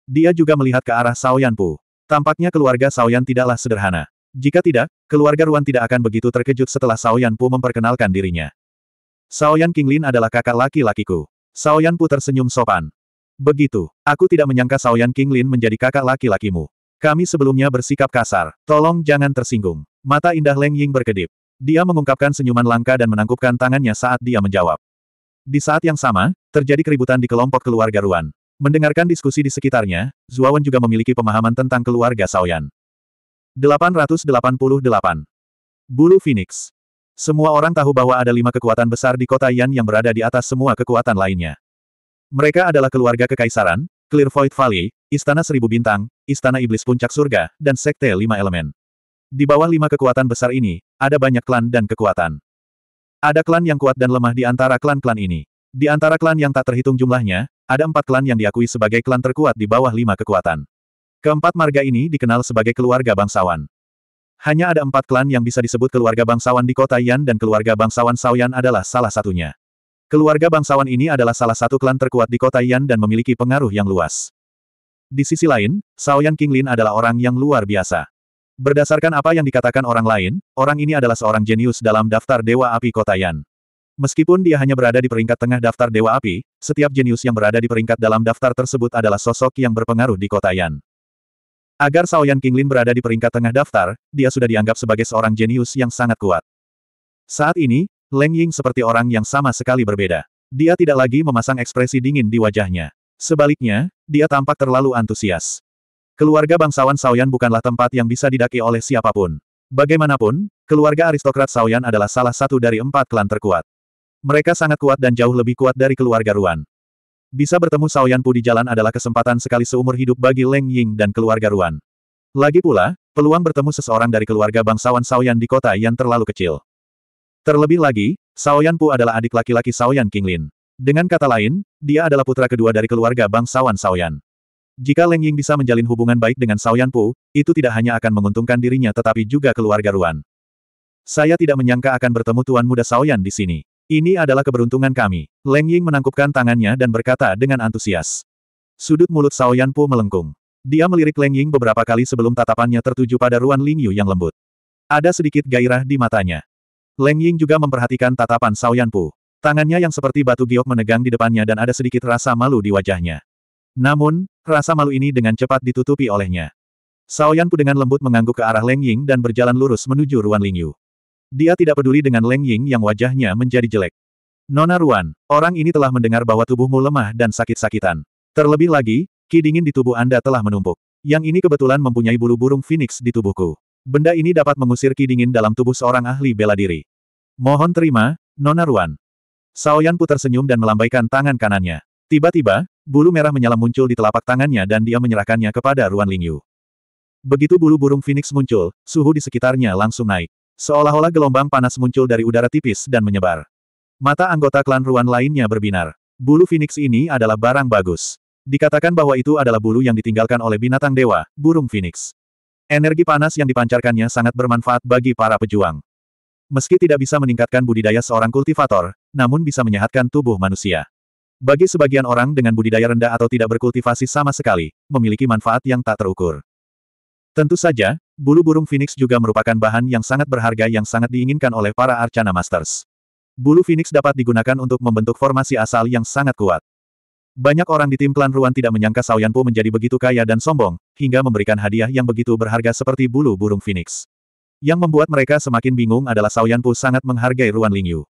Dia juga melihat ke arah Saoyan Pu. Tampaknya keluarga Saoyan tidaklah sederhana. Jika tidak, keluarga Ruan tidak akan begitu terkejut setelah Saoyan Pu memperkenalkan dirinya. Saoyan Qinglin adalah kakak laki-lakiku. Saoyan Pu tersenyum sopan. Begitu, aku tidak menyangka Saoyan Lin menjadi kakak laki-lakimu. Kami sebelumnya bersikap kasar, tolong jangan tersinggung. Mata indah Leng Ying berkedip. Dia mengungkapkan senyuman langka dan menangkupkan tangannya saat dia menjawab. Di saat yang sama, terjadi keributan di kelompok keluarga Ruan. Mendengarkan diskusi di sekitarnya, Zuawan juga memiliki pemahaman tentang keluarga Saoyan. 888. Bulu Phoenix semua orang tahu bahwa ada lima kekuatan besar di kota Yan yang berada di atas semua kekuatan lainnya. Mereka adalah keluarga kekaisaran, Clear Void Valley, Istana Seribu Bintang, Istana Iblis Puncak Surga, dan Sekte Lima Elemen. Di bawah lima kekuatan besar ini, ada banyak klan dan kekuatan. Ada klan yang kuat dan lemah di antara klan-klan ini. Di antara klan yang tak terhitung jumlahnya, ada empat klan yang diakui sebagai klan terkuat di bawah lima kekuatan. Keempat marga ini dikenal sebagai keluarga bangsawan. Hanya ada empat klan yang bisa disebut keluarga bangsawan di kota Yan dan keluarga bangsawan Saoyan adalah salah satunya. Keluarga bangsawan ini adalah salah satu klan terkuat di kota Yan dan memiliki pengaruh yang luas. Di sisi lain, Saoyan Qinglin adalah orang yang luar biasa. Berdasarkan apa yang dikatakan orang lain, orang ini adalah seorang jenius dalam daftar Dewa Api Kota Yan. Meskipun dia hanya berada di peringkat tengah daftar Dewa Api, setiap jenius yang berada di peringkat dalam daftar tersebut adalah sosok yang berpengaruh di Kota Yan. Agar Sao Yan Qinglin berada di peringkat tengah daftar, dia sudah dianggap sebagai seorang jenius yang sangat kuat. Saat ini, Leng Ying seperti orang yang sama sekali berbeda. Dia tidak lagi memasang ekspresi dingin di wajahnya. Sebaliknya, dia tampak terlalu antusias. Keluarga bangsawan Saoyan bukanlah tempat yang bisa didaki oleh siapapun. Bagaimanapun, keluarga aristokrat Saoyan adalah salah satu dari empat klan terkuat. Mereka sangat kuat dan jauh lebih kuat dari keluarga Ruan. Bisa bertemu Sao Yanpu di jalan adalah kesempatan sekali seumur hidup bagi Leng Ying dan keluarga Ruan. Lagi pula, peluang bertemu seseorang dari keluarga bangsawan Sao di kota yang terlalu kecil. Terlebih lagi, Sao Yanpu adalah adik laki-laki Sao Yan Lin. Dengan kata lain, dia adalah putra kedua dari keluarga bangsawan Sao Jika Leng Ying bisa menjalin hubungan baik dengan Sao Yanpu, itu tidak hanya akan menguntungkan dirinya tetapi juga keluarga Ruan. Saya tidak menyangka akan bertemu tuan muda Sao di sini. Ini adalah keberuntungan kami. Leng Ying menangkupkan tangannya dan berkata dengan antusias. Sudut mulut Sao Pu melengkung. Dia melirik Leng Ying beberapa kali sebelum tatapannya tertuju pada Ruan Ling Yu yang lembut. Ada sedikit gairah di matanya. Leng Ying juga memperhatikan tatapan Sao Pu. Tangannya yang seperti batu giok menegang di depannya dan ada sedikit rasa malu di wajahnya. Namun, rasa malu ini dengan cepat ditutupi olehnya. Sao Pu dengan lembut mengangguk ke arah Leng Ying dan berjalan lurus menuju Ruan Ling Yu. Dia tidak peduli dengan Leng Ying yang wajahnya menjadi jelek. Nona Ruan, orang ini telah mendengar bahwa tubuhmu lemah dan sakit-sakitan. Terlebih lagi, ki dingin di tubuh Anda telah menumpuk. Yang ini kebetulan mempunyai bulu burung phoenix di tubuhku. Benda ini dapat mengusir ki dingin dalam tubuh seorang ahli bela diri. Mohon terima, Nona Ruan. Saoyan putar senyum dan melambaikan tangan kanannya. Tiba-tiba, bulu merah menyala muncul di telapak tangannya dan dia menyerahkannya kepada Ruan Lingyu. Begitu bulu burung phoenix muncul, suhu di sekitarnya langsung naik. Seolah-olah gelombang panas muncul dari udara tipis dan menyebar. Mata anggota klan Ruan lainnya berbinar. Bulu Phoenix ini adalah barang bagus. Dikatakan bahwa itu adalah bulu yang ditinggalkan oleh binatang dewa, burung Phoenix. Energi panas yang dipancarkannya sangat bermanfaat bagi para pejuang. Meski tidak bisa meningkatkan budidaya seorang kultivator, namun bisa menyehatkan tubuh manusia. Bagi sebagian orang dengan budidaya rendah atau tidak berkultivasi sama sekali, memiliki manfaat yang tak terukur. Tentu saja, Bulu burung Phoenix juga merupakan bahan yang sangat berharga yang sangat diinginkan oleh para Arcana Masters. Bulu Phoenix dapat digunakan untuk membentuk formasi asal yang sangat kuat. Banyak orang di tim klan Ruan tidak menyangka Sao Pu menjadi begitu kaya dan sombong, hingga memberikan hadiah yang begitu berharga seperti bulu burung Phoenix. Yang membuat mereka semakin bingung adalah Sao sangat menghargai Ruan Lingyu.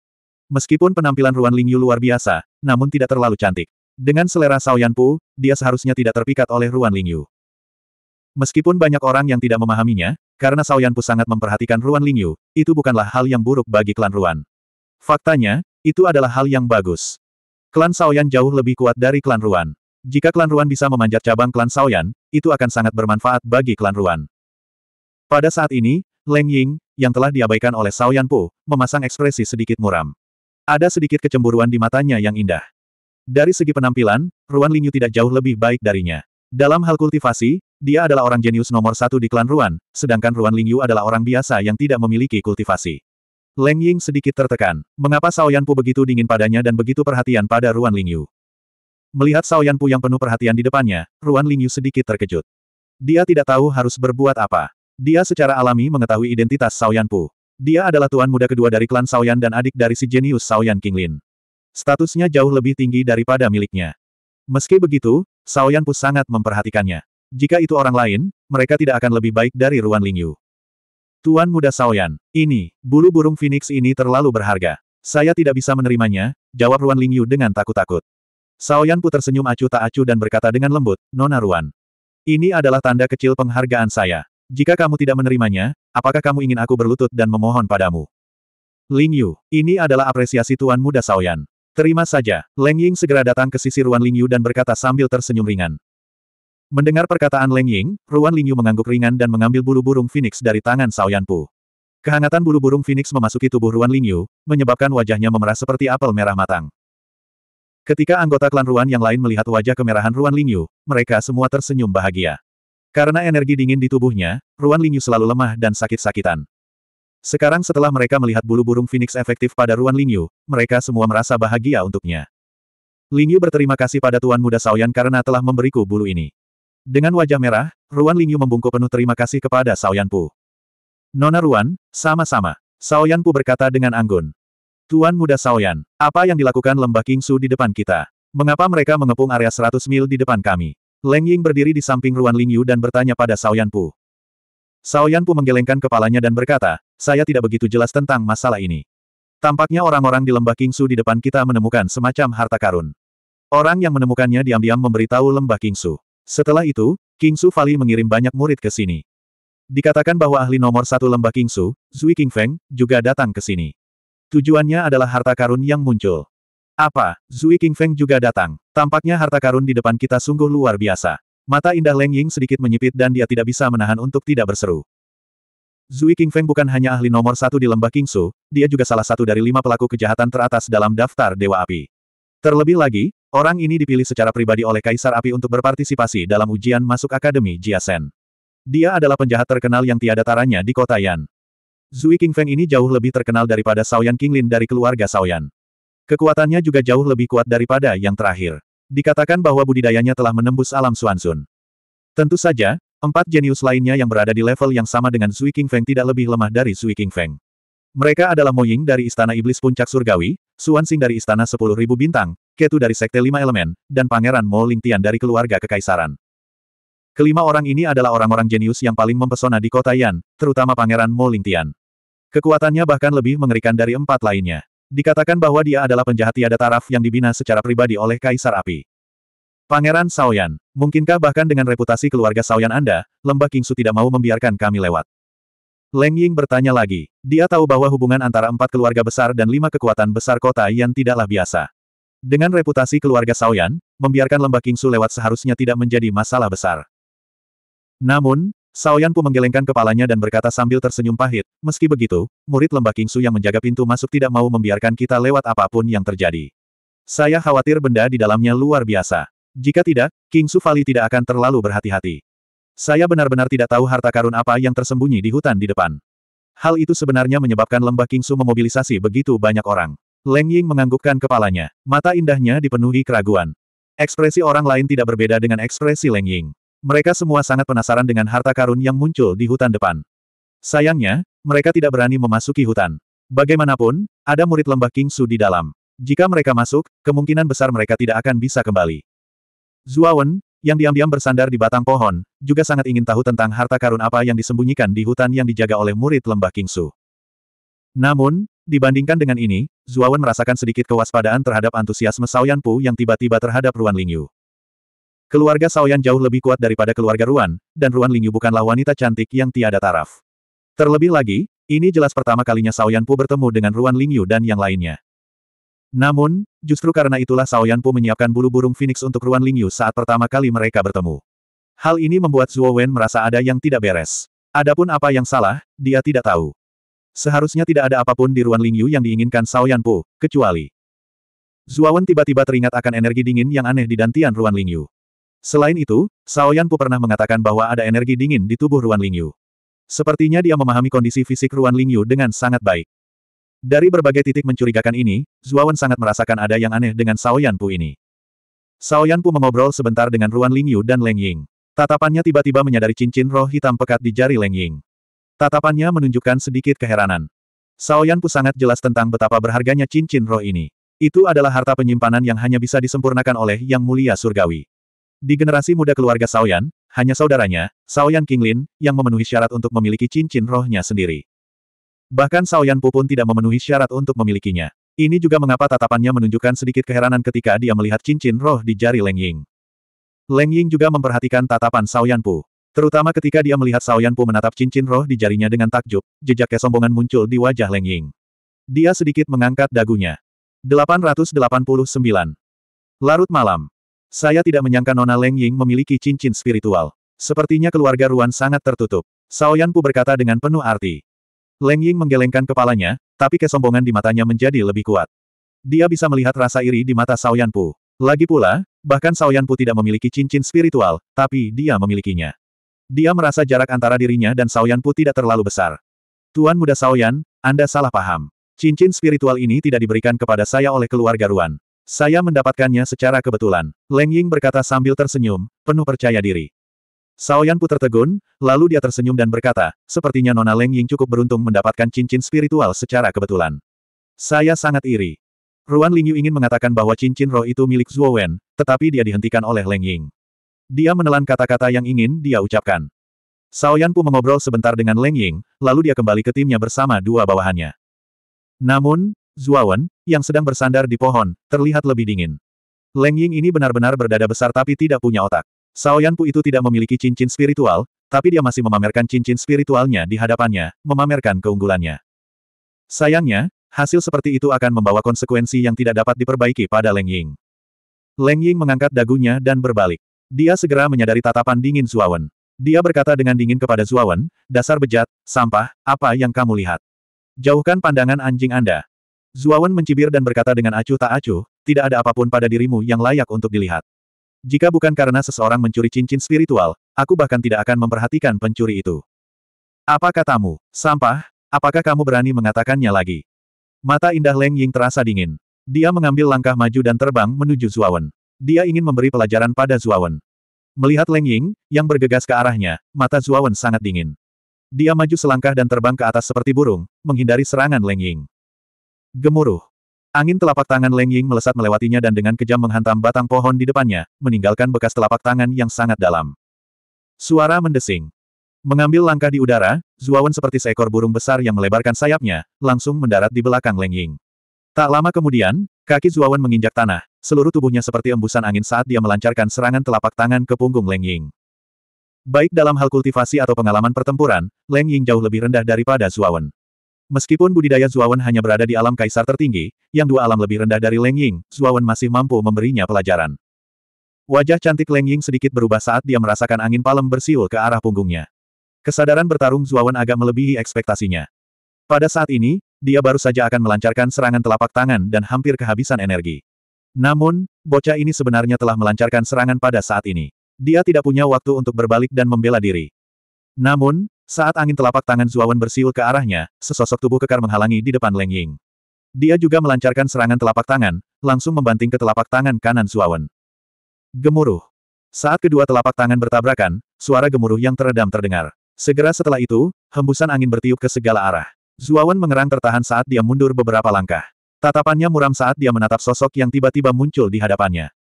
Meskipun penampilan Ruan Lingyu luar biasa, namun tidak terlalu cantik. Dengan selera Sao Pu, dia seharusnya tidak terpikat oleh Ruan Lingyu. Meskipun banyak orang yang tidak memahaminya, karena Sao Yanpu sangat memperhatikan Ruan Lingyu, itu bukanlah hal yang buruk bagi klan Ruan. Faktanya, itu adalah hal yang bagus. Klan Yan jauh lebih kuat dari klan Ruan. Jika klan Ruan bisa memanjat cabang klan Yan, itu akan sangat bermanfaat bagi klan Ruan. Pada saat ini, Leng Ying, yang telah diabaikan oleh Yan Pu, memasang ekspresi sedikit muram. Ada sedikit kecemburuan di matanya yang indah. Dari segi penampilan, Ruan Lingyu tidak jauh lebih baik darinya. Dalam hal kultivasi, dia adalah orang jenius nomor satu di klan Ruan, sedangkan Ruan Lingyu adalah orang biasa yang tidak memiliki kultivasi. Leng Ying sedikit tertekan. Mengapa Sao Yanpu begitu dingin padanya dan begitu perhatian pada Ruan Lingyu? Melihat Sao Yanpu yang penuh perhatian di depannya, Ruan Lingyu sedikit terkejut. Dia tidak tahu harus berbuat apa. Dia secara alami mengetahui identitas Sao Yanpu. Dia adalah tuan muda kedua dari klan Yan dan adik dari si jenius Yan Qinglin. Statusnya jauh lebih tinggi daripada miliknya. Meski begitu, Sao Yanpu sangat memperhatikannya. Jika itu orang lain, mereka tidak akan lebih baik dari Ruan Lingyu. Tuan muda Saoyan, ini, bulu burung Phoenix ini terlalu berharga. Saya tidak bisa menerimanya, jawab Ruan Lingyu dengan takut-takut. Saoyan Pu tersenyum acuh tak acuh dan berkata dengan lembut, Nona Ruan. Ini adalah tanda kecil penghargaan saya. Jika kamu tidak menerimanya, apakah kamu ingin aku berlutut dan memohon padamu? Lingyu, ini adalah apresiasi Tuan Muda Saoyan. Terima saja. Leng Ying segera datang ke sisi Ruan Lingyu dan berkata sambil tersenyum ringan. Mendengar perkataan Leng Ying, Ruan Lingyu mengangguk ringan dan mengambil bulu burung phoenix dari tangan Sao Yanpu. Kehangatan bulu burung phoenix memasuki tubuh Ruan Lingyu, menyebabkan wajahnya memerah seperti apel merah matang. Ketika anggota klan Ruan yang lain melihat wajah kemerahan Ruan Lingyu, mereka semua tersenyum bahagia. Karena energi dingin di tubuhnya, Ruan Lingyu selalu lemah dan sakit-sakitan. Sekarang setelah mereka melihat bulu burung Phoenix efektif pada Ruan Lingyu, mereka semua merasa bahagia untuknya. Lingyu berterima kasih pada Tuan Muda Saoyan karena telah memberiku bulu ini. Dengan wajah merah, Ruan Lingyu membungkuk penuh terima kasih kepada Saoyan Pu. Nona Ruan, sama-sama. Saoyan Pu berkata dengan anggun. Tuan Muda Saoyan, apa yang dilakukan lembah Kingsu di depan kita? Mengapa mereka mengepung area 100 mil di depan kami? Leng Ying berdiri di samping Ruan Lingyu dan bertanya pada Saoyan Pu. Sao Yanpu menggelengkan kepalanya dan berkata, saya tidak begitu jelas tentang masalah ini. Tampaknya orang-orang di lembah Kingsu di depan kita menemukan semacam harta karun. Orang yang menemukannya diam-diam memberitahu lembah Kingsu. Setelah itu, Kingsu Valley mengirim banyak murid ke sini. Dikatakan bahwa ahli nomor satu lembah Kingsu, Zui Qingfeng, juga datang ke sini. Tujuannya adalah harta karun yang muncul. Apa, Zui Qingfeng juga datang? Tampaknya harta karun di depan kita sungguh luar biasa. Mata indah Leng Ying sedikit menyipit dan dia tidak bisa menahan untuk tidak berseru. Zui King Feng bukan hanya ahli nomor satu di lembah Kingsu, dia juga salah satu dari lima pelaku kejahatan teratas dalam daftar Dewa Api. Terlebih lagi, orang ini dipilih secara pribadi oleh Kaisar Api untuk berpartisipasi dalam ujian masuk Akademi Jiasen. Dia adalah penjahat terkenal yang tiada taranya di kota Yan. Zui King Feng ini jauh lebih terkenal daripada Saoyan Kinglin dari keluarga Saoyan. Kekuatannya juga jauh lebih kuat daripada yang terakhir. Dikatakan bahwa budidayanya telah menembus alam Suansun. Tentu saja, empat jenius lainnya yang berada di level yang sama dengan Sui King Feng tidak lebih lemah dari Sui King Feng. Mereka adalah Mo Ying dari Istana Iblis Puncak Surgawi, Suan Xing dari Istana Sepuluh Ribu Bintang, Ketu dari Sekte Lima Elemen, dan Pangeran Mo Lingtian dari Keluarga Kekaisaran. Kelima orang ini adalah orang-orang jenius yang paling mempesona di kota Yan, terutama Pangeran Mo Lingtian. Kekuatannya bahkan lebih mengerikan dari empat lainnya. Dikatakan bahwa dia adalah penjahat tiada taraf yang dibina secara pribadi oleh Kaisar Api. Pangeran Saoyan, mungkinkah bahkan dengan reputasi keluarga Saoyan Anda, lembah Kingsu tidak mau membiarkan kami lewat? Leng Ying bertanya lagi. Dia tahu bahwa hubungan antara empat keluarga besar dan lima kekuatan besar kota yang tidaklah biasa. Dengan reputasi keluarga Saoyan, membiarkan lembah Kingsu lewat seharusnya tidak menjadi masalah besar. Namun, Pu menggelengkan kepalanya dan berkata sambil tersenyum pahit, meski begitu, murid lembah Kingsu yang menjaga pintu masuk tidak mau membiarkan kita lewat apapun yang terjadi. Saya khawatir benda di dalamnya luar biasa. Jika tidak, Kingsu Fali tidak akan terlalu berhati-hati. Saya benar-benar tidak tahu harta karun apa yang tersembunyi di hutan di depan. Hal itu sebenarnya menyebabkan lembah Kingsu memobilisasi begitu banyak orang. Leng Ying menganggukkan kepalanya, mata indahnya dipenuhi keraguan. Ekspresi orang lain tidak berbeda dengan ekspresi Leng Ying. Mereka semua sangat penasaran dengan harta karun yang muncul di hutan depan. Sayangnya, mereka tidak berani memasuki hutan. Bagaimanapun, ada murid lembah King Su di dalam. Jika mereka masuk, kemungkinan besar mereka tidak akan bisa kembali. Zuawan, yang diam-diam bersandar di batang pohon, juga sangat ingin tahu tentang harta karun apa yang disembunyikan di hutan yang dijaga oleh murid lembah King Su. Namun, dibandingkan dengan ini, Zuawan merasakan sedikit kewaspadaan terhadap antusiasme Pu yang tiba-tiba terhadap Ruan Lingyu. Keluarga Saoyan jauh lebih kuat daripada keluarga Ruan, dan Ruan Lingyu bukanlah wanita cantik yang tiada taraf. Terlebih lagi, ini jelas pertama kalinya Saoyan Pu bertemu dengan Ruan Lingyu dan yang lainnya. Namun, justru karena itulah Saoyan Pu menyiapkan bulu burung Phoenix untuk Ruan Lingyu saat pertama kali mereka bertemu. Hal ini membuat Zuo Wen merasa ada yang tidak beres. Adapun apa yang salah, dia tidak tahu. Seharusnya tidak ada apapun di Ruan Lingyu yang diinginkan Saoyan Pu, kecuali Wen tiba-tiba teringat akan energi dingin yang aneh di dantian Ruan Lingyu. Selain itu, Yan Pu pernah mengatakan bahwa ada energi dingin di tubuh Ruan Lingyu. Sepertinya dia memahami kondisi fisik Ruan Lingyu dengan sangat baik. Dari berbagai titik mencurigakan ini, Zuawan sangat merasakan ada yang aneh dengan Yan Pu ini. Yan Pu mengobrol sebentar dengan Ruan Lingyu dan Leng Ying. Tatapannya tiba-tiba menyadari cincin roh hitam pekat di jari Leng Ying. Tatapannya menunjukkan sedikit keheranan. Sao Pu sangat jelas tentang betapa berharganya cincin roh ini. Itu adalah harta penyimpanan yang hanya bisa disempurnakan oleh Yang Mulia Surgawi. Di generasi muda keluarga Saoyan, hanya saudaranya, Saoyan Kinglin, yang memenuhi syarat untuk memiliki cincin rohnya sendiri. Bahkan Saoyan Pu pun tidak memenuhi syarat untuk memilikinya. Ini juga mengapa tatapannya menunjukkan sedikit keheranan ketika dia melihat cincin roh di jari Leng Ying. Leng Ying juga memperhatikan tatapan Saoyan Pu. Terutama ketika dia melihat Saoyan Pu menatap cincin roh di jarinya dengan takjub, jejak kesombongan muncul di wajah Leng Ying. Dia sedikit mengangkat dagunya. 889. Larut malam. Saya tidak menyangka Nona Leng Ying memiliki cincin spiritual. Sepertinya keluarga Ruan sangat tertutup. Pu berkata dengan penuh arti. Leng Ying menggelengkan kepalanya, tapi kesombongan di matanya menjadi lebih kuat. Dia bisa melihat rasa iri di mata Pu. Lagi pula, bahkan Pu tidak memiliki cincin spiritual, tapi dia memilikinya. Dia merasa jarak antara dirinya dan Pu tidak terlalu besar. Tuan muda Yan, Anda salah paham. Cincin spiritual ini tidak diberikan kepada saya oleh keluarga Ruan. Saya mendapatkannya secara kebetulan, Leng Ying berkata sambil tersenyum, penuh percaya diri. Saoyan pun tertegun, lalu dia tersenyum dan berkata, sepertinya Nona Leng Ying cukup beruntung mendapatkan cincin spiritual secara kebetulan. Saya sangat iri. Ruan Lingyu ingin mengatakan bahwa cincin roh itu milik Zhuo Wen, tetapi dia dihentikan oleh Leng Ying. Dia menelan kata-kata yang ingin dia ucapkan. Saoyan Pu mengobrol sebentar dengan Leng Ying, lalu dia kembali ke timnya bersama dua bawahannya. Namun, Zuawan, yang sedang bersandar di pohon, terlihat lebih dingin. Leng Ying ini benar-benar berdada besar tapi tidak punya otak. Sao Pu itu tidak memiliki cincin spiritual, tapi dia masih memamerkan cincin spiritualnya di hadapannya, memamerkan keunggulannya. Sayangnya, hasil seperti itu akan membawa konsekuensi yang tidak dapat diperbaiki pada Leng Ying. Leng Ying mengangkat dagunya dan berbalik. Dia segera menyadari tatapan dingin Zuawan. Dia berkata dengan dingin kepada Zuawan, dasar bejat, sampah, apa yang kamu lihat? Jauhkan pandangan anjing Anda. Zuawan mencibir dan berkata dengan acuh tak acuh, tidak ada apapun pada dirimu yang layak untuk dilihat. Jika bukan karena seseorang mencuri cincin spiritual, aku bahkan tidak akan memperhatikan pencuri itu. Apa katamu, sampah, apakah kamu berani mengatakannya lagi? Mata indah Leng Ying terasa dingin. Dia mengambil langkah maju dan terbang menuju Zuawan. Dia ingin memberi pelajaran pada Zuawan. Melihat Leng Ying, yang bergegas ke arahnya, mata Zuawan sangat dingin. Dia maju selangkah dan terbang ke atas seperti burung, menghindari serangan Leng Ying. Gemuruh. Angin telapak tangan Leng Ying melesat melewatinya dan dengan kejam menghantam batang pohon di depannya, meninggalkan bekas telapak tangan yang sangat dalam. Suara mendesing. Mengambil langkah di udara, Zuawan seperti seekor burung besar yang melebarkan sayapnya, langsung mendarat di belakang Leng Ying. Tak lama kemudian, kaki Zuawan menginjak tanah, seluruh tubuhnya seperti embusan angin saat dia melancarkan serangan telapak tangan ke punggung Leng Ying. Baik dalam hal kultivasi atau pengalaman pertempuran, Leng Ying jauh lebih rendah daripada Zuawan. Meskipun budidaya Zuawan hanya berada di alam kaisar tertinggi, yang dua alam lebih rendah dari Leng Ying, Zuawan masih mampu memberinya pelajaran. Wajah cantik Leng Ying sedikit berubah saat dia merasakan angin palem bersiul ke arah punggungnya. Kesadaran bertarung Zuawan agak melebihi ekspektasinya. Pada saat ini, dia baru saja akan melancarkan serangan telapak tangan dan hampir kehabisan energi. Namun, bocah ini sebenarnya telah melancarkan serangan pada saat ini. Dia tidak punya waktu untuk berbalik dan membela diri. Namun, saat angin telapak tangan Zuawan bersiul ke arahnya, sesosok tubuh kekar menghalangi di depan Leng Ying. Dia juga melancarkan serangan telapak tangan, langsung membanting ke telapak tangan kanan Zuawan. Gemuruh. Saat kedua telapak tangan bertabrakan, suara gemuruh yang teredam terdengar. Segera setelah itu, hembusan angin bertiup ke segala arah. Zuawan mengerang tertahan saat dia mundur beberapa langkah. Tatapannya muram saat dia menatap sosok yang tiba-tiba muncul di hadapannya.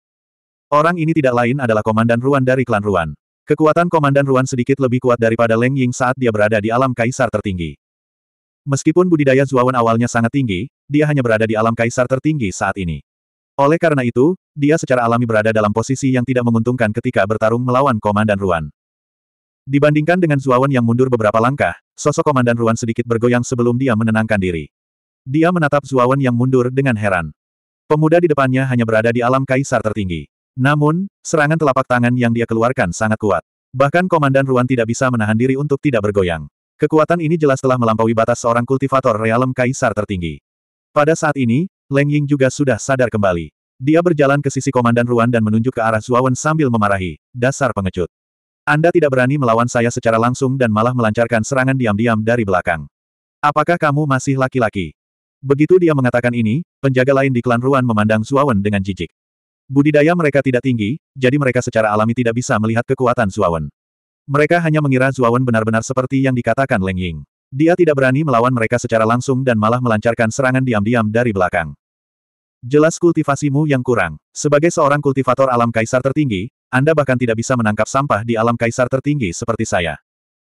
Orang ini tidak lain adalah Komandan Ruan dari klan Ruan. Kekuatan Komandan Ruan sedikit lebih kuat daripada Leng Ying saat dia berada di alam kaisar tertinggi. Meskipun budidaya Zuawan awalnya sangat tinggi, dia hanya berada di alam kaisar tertinggi saat ini. Oleh karena itu, dia secara alami berada dalam posisi yang tidak menguntungkan ketika bertarung melawan Komandan Ruan. Dibandingkan dengan Zuawan yang mundur beberapa langkah, sosok Komandan Ruan sedikit bergoyang sebelum dia menenangkan diri. Dia menatap Zuawan yang mundur dengan heran. Pemuda di depannya hanya berada di alam kaisar tertinggi. Namun, serangan telapak tangan yang dia keluarkan sangat kuat. Bahkan Komandan Ruan tidak bisa menahan diri untuk tidak bergoyang. Kekuatan ini jelas telah melampaui batas seorang kultivator realem kaisar tertinggi. Pada saat ini, Leng Ying juga sudah sadar kembali. Dia berjalan ke sisi Komandan Ruan dan menunjuk ke arah Zuawan sambil memarahi, dasar pengecut. Anda tidak berani melawan saya secara langsung dan malah melancarkan serangan diam-diam dari belakang. Apakah kamu masih laki-laki? Begitu dia mengatakan ini, penjaga lain di klan Ruan memandang Zuawan dengan jijik. Budidaya mereka tidak tinggi, jadi mereka secara alami tidak bisa melihat kekuatan Zuawan. Mereka hanya mengira Zuawan benar-benar seperti yang dikatakan Leng Ying. Dia tidak berani melawan mereka secara langsung dan malah melancarkan serangan diam-diam dari belakang. Jelas kultivasimu yang kurang. Sebagai seorang kultivator alam kaisar tertinggi, Anda bahkan tidak bisa menangkap sampah di alam kaisar tertinggi seperti saya.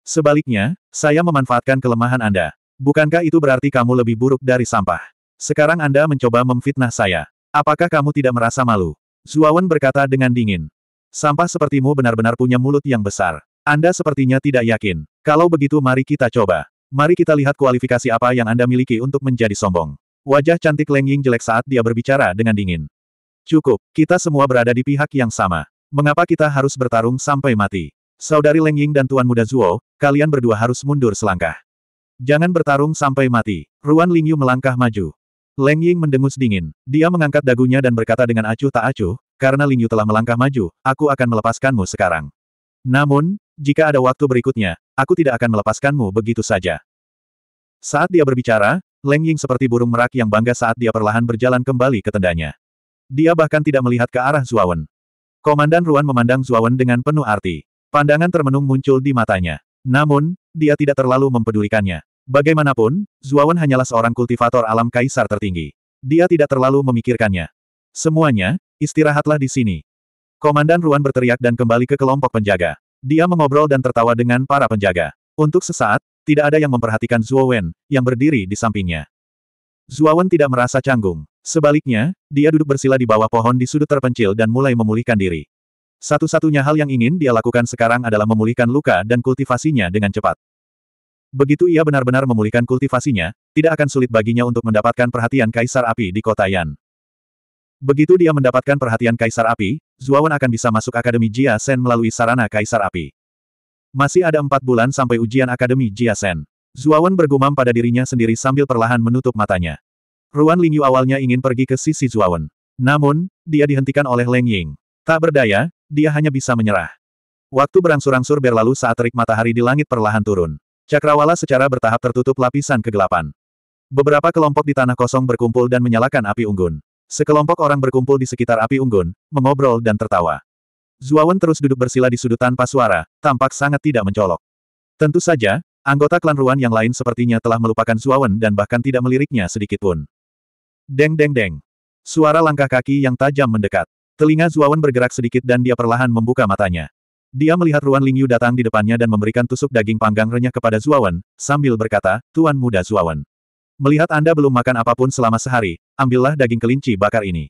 Sebaliknya, saya memanfaatkan kelemahan Anda. Bukankah itu berarti kamu lebih buruk dari sampah? Sekarang Anda mencoba memfitnah saya. Apakah kamu tidak merasa malu? Zuawan berkata dengan dingin. Sampah sepertimu benar-benar punya mulut yang besar. Anda sepertinya tidak yakin. Kalau begitu mari kita coba. Mari kita lihat kualifikasi apa yang Anda miliki untuk menjadi sombong. Wajah cantik Leng Ying jelek saat dia berbicara dengan dingin. Cukup, kita semua berada di pihak yang sama. Mengapa kita harus bertarung sampai mati? Saudari Leng Ying dan Tuan Muda Zuo, kalian berdua harus mundur selangkah. Jangan bertarung sampai mati. Ruan Lingyu melangkah maju. Leng Ying mendengus dingin. Dia mengangkat dagunya dan berkata dengan acuh tak acuh, karena Ling Yu telah melangkah maju, aku akan melepaskanmu sekarang. Namun, jika ada waktu berikutnya, aku tidak akan melepaskanmu begitu saja. Saat dia berbicara, Leng Ying seperti burung merak yang bangga saat dia perlahan berjalan kembali ke tendanya. Dia bahkan tidak melihat ke arah Zuawan. Komandan Ruan memandang Zuawan dengan penuh arti. Pandangan termenung muncul di matanya. Namun, dia tidak terlalu mempedulikannya. Bagaimanapun, Zuawan hanyalah seorang kultivator alam kaisar tertinggi. Dia tidak terlalu memikirkannya. Semuanya, istirahatlah di sini. Komandan Ruan berteriak dan kembali ke kelompok penjaga. Dia mengobrol dan tertawa dengan para penjaga. Untuk sesaat, tidak ada yang memperhatikan Zuo yang berdiri di sampingnya. Zuawan tidak merasa canggung. Sebaliknya, dia duduk bersila di bawah pohon di sudut terpencil dan mulai memulihkan diri. Satu-satunya hal yang ingin dia lakukan sekarang adalah memulihkan luka dan kultivasinya dengan cepat. Begitu ia benar-benar memulihkan kultivasinya, tidak akan sulit baginya untuk mendapatkan perhatian Kaisar Api di kota Yan. Begitu dia mendapatkan perhatian Kaisar Api, Zuawan akan bisa masuk Akademi Jia Sen melalui sarana Kaisar Api. Masih ada empat bulan sampai ujian Akademi Jia Sen. Zuawan bergumam pada dirinya sendiri sambil perlahan menutup matanya. Ruan Lingyu awalnya ingin pergi ke sisi Zuawan. Namun, dia dihentikan oleh Leng Ying. Tak berdaya, dia hanya bisa menyerah. Waktu berangsur-angsur berlalu saat terik matahari di langit perlahan turun. Cakrawala secara bertahap tertutup lapisan kegelapan. Beberapa kelompok di tanah kosong berkumpul dan menyalakan api unggun. Sekelompok orang berkumpul di sekitar api unggun, mengobrol dan tertawa. Zuawan terus duduk bersila di sudut tanpa suara, tampak sangat tidak mencolok. Tentu saja, anggota klan Ruan yang lain sepertinya telah melupakan Zuawan dan bahkan tidak meliriknya sedikitpun. Deng deng deng. Suara langkah kaki yang tajam mendekat. Telinga Zuawan bergerak sedikit dan dia perlahan membuka matanya. Dia melihat Ruan Lingyu datang di depannya dan memberikan tusuk daging panggang renyah kepada Zuawan, sambil berkata, Tuan Muda Zuawan. Melihat Anda belum makan apapun selama sehari, ambillah daging kelinci bakar ini.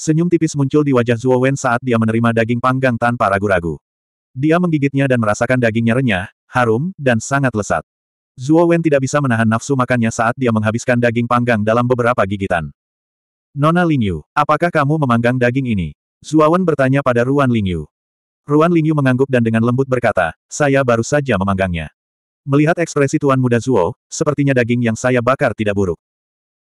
Senyum tipis muncul di wajah Zuowen saat dia menerima daging panggang tanpa ragu-ragu. Dia menggigitnya dan merasakan dagingnya renyah, harum, dan sangat lesat. Zuowen tidak bisa menahan nafsu makannya saat dia menghabiskan daging panggang dalam beberapa gigitan. Nona Lingyu, apakah kamu memanggang daging ini? Zuawan bertanya pada Ruan Lingyu. Ruan Lingyu mengangguk dan dengan lembut berkata, saya baru saja memanggangnya. Melihat ekspresi Tuan Muda Zuo, sepertinya daging yang saya bakar tidak buruk.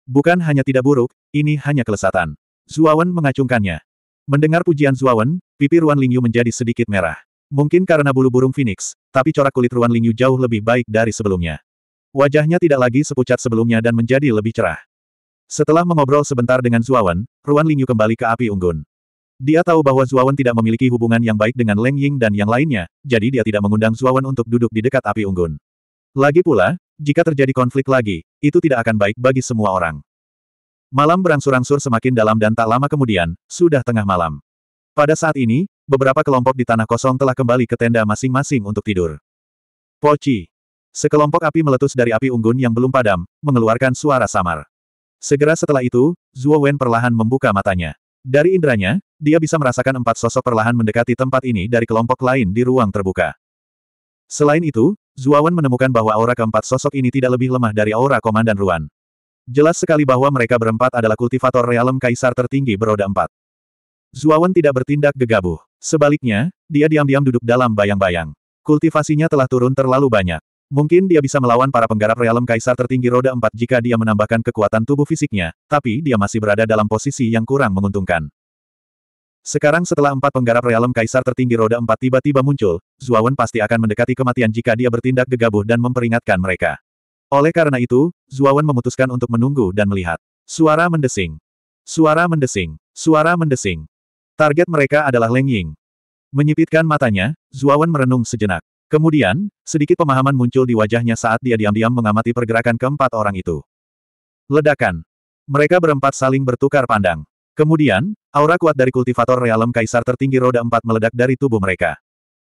Bukan hanya tidak buruk, ini hanya kelesatan. Zuawan mengacungkannya. Mendengar pujian Zuawan, pipi Ruan Lingyu menjadi sedikit merah. Mungkin karena bulu burung Phoenix, tapi corak kulit Ruan Lingyu jauh lebih baik dari sebelumnya. Wajahnya tidak lagi sepucat sebelumnya dan menjadi lebih cerah. Setelah mengobrol sebentar dengan Zuawan, Ruan Lingyu kembali ke api unggun. Dia tahu bahwa Zuawan tidak memiliki hubungan yang baik dengan Leng Ying dan yang lainnya, jadi dia tidak mengundang Zuawan untuk duduk di dekat api unggun. Lagi pula, jika terjadi konflik lagi, itu tidak akan baik bagi semua orang. Malam berangsur-angsur semakin dalam dan tak lama kemudian, sudah tengah malam. Pada saat ini, beberapa kelompok di tanah kosong telah kembali ke tenda masing-masing untuk tidur. Poci. Sekelompok api meletus dari api unggun yang belum padam, mengeluarkan suara samar. Segera setelah itu, Zuo Wen perlahan membuka matanya. Dari indranya, dia bisa merasakan empat sosok perlahan mendekati tempat ini dari kelompok lain di ruang terbuka. Selain itu, Zuawan menemukan bahwa aura keempat sosok ini tidak lebih lemah dari aura Komandan Ruan. Jelas sekali bahwa mereka berempat adalah kultivator realem kaisar tertinggi beroda empat. Zuawan tidak bertindak gegabah. Sebaliknya, dia diam-diam duduk dalam bayang-bayang. Kultivasinya telah turun terlalu banyak. Mungkin dia bisa melawan para penggarap realem kaisar tertinggi roda empat jika dia menambahkan kekuatan tubuh fisiknya, tapi dia masih berada dalam posisi yang kurang menguntungkan. Sekarang setelah empat penggarap realem kaisar tertinggi roda empat tiba-tiba muncul, Zuawan pasti akan mendekati kematian jika dia bertindak gegabah dan memperingatkan mereka. Oleh karena itu, Zuawan memutuskan untuk menunggu dan melihat. Suara mendesing. Suara mendesing. Suara mendesing. Target mereka adalah Leng Ying. Menyipitkan matanya, Zuawan merenung sejenak. Kemudian, sedikit pemahaman muncul di wajahnya saat dia diam-diam mengamati pergerakan keempat orang itu. Ledakan. Mereka berempat saling bertukar pandang. Kemudian, aura kuat dari kultivator realem kaisar tertinggi roda empat meledak dari tubuh mereka.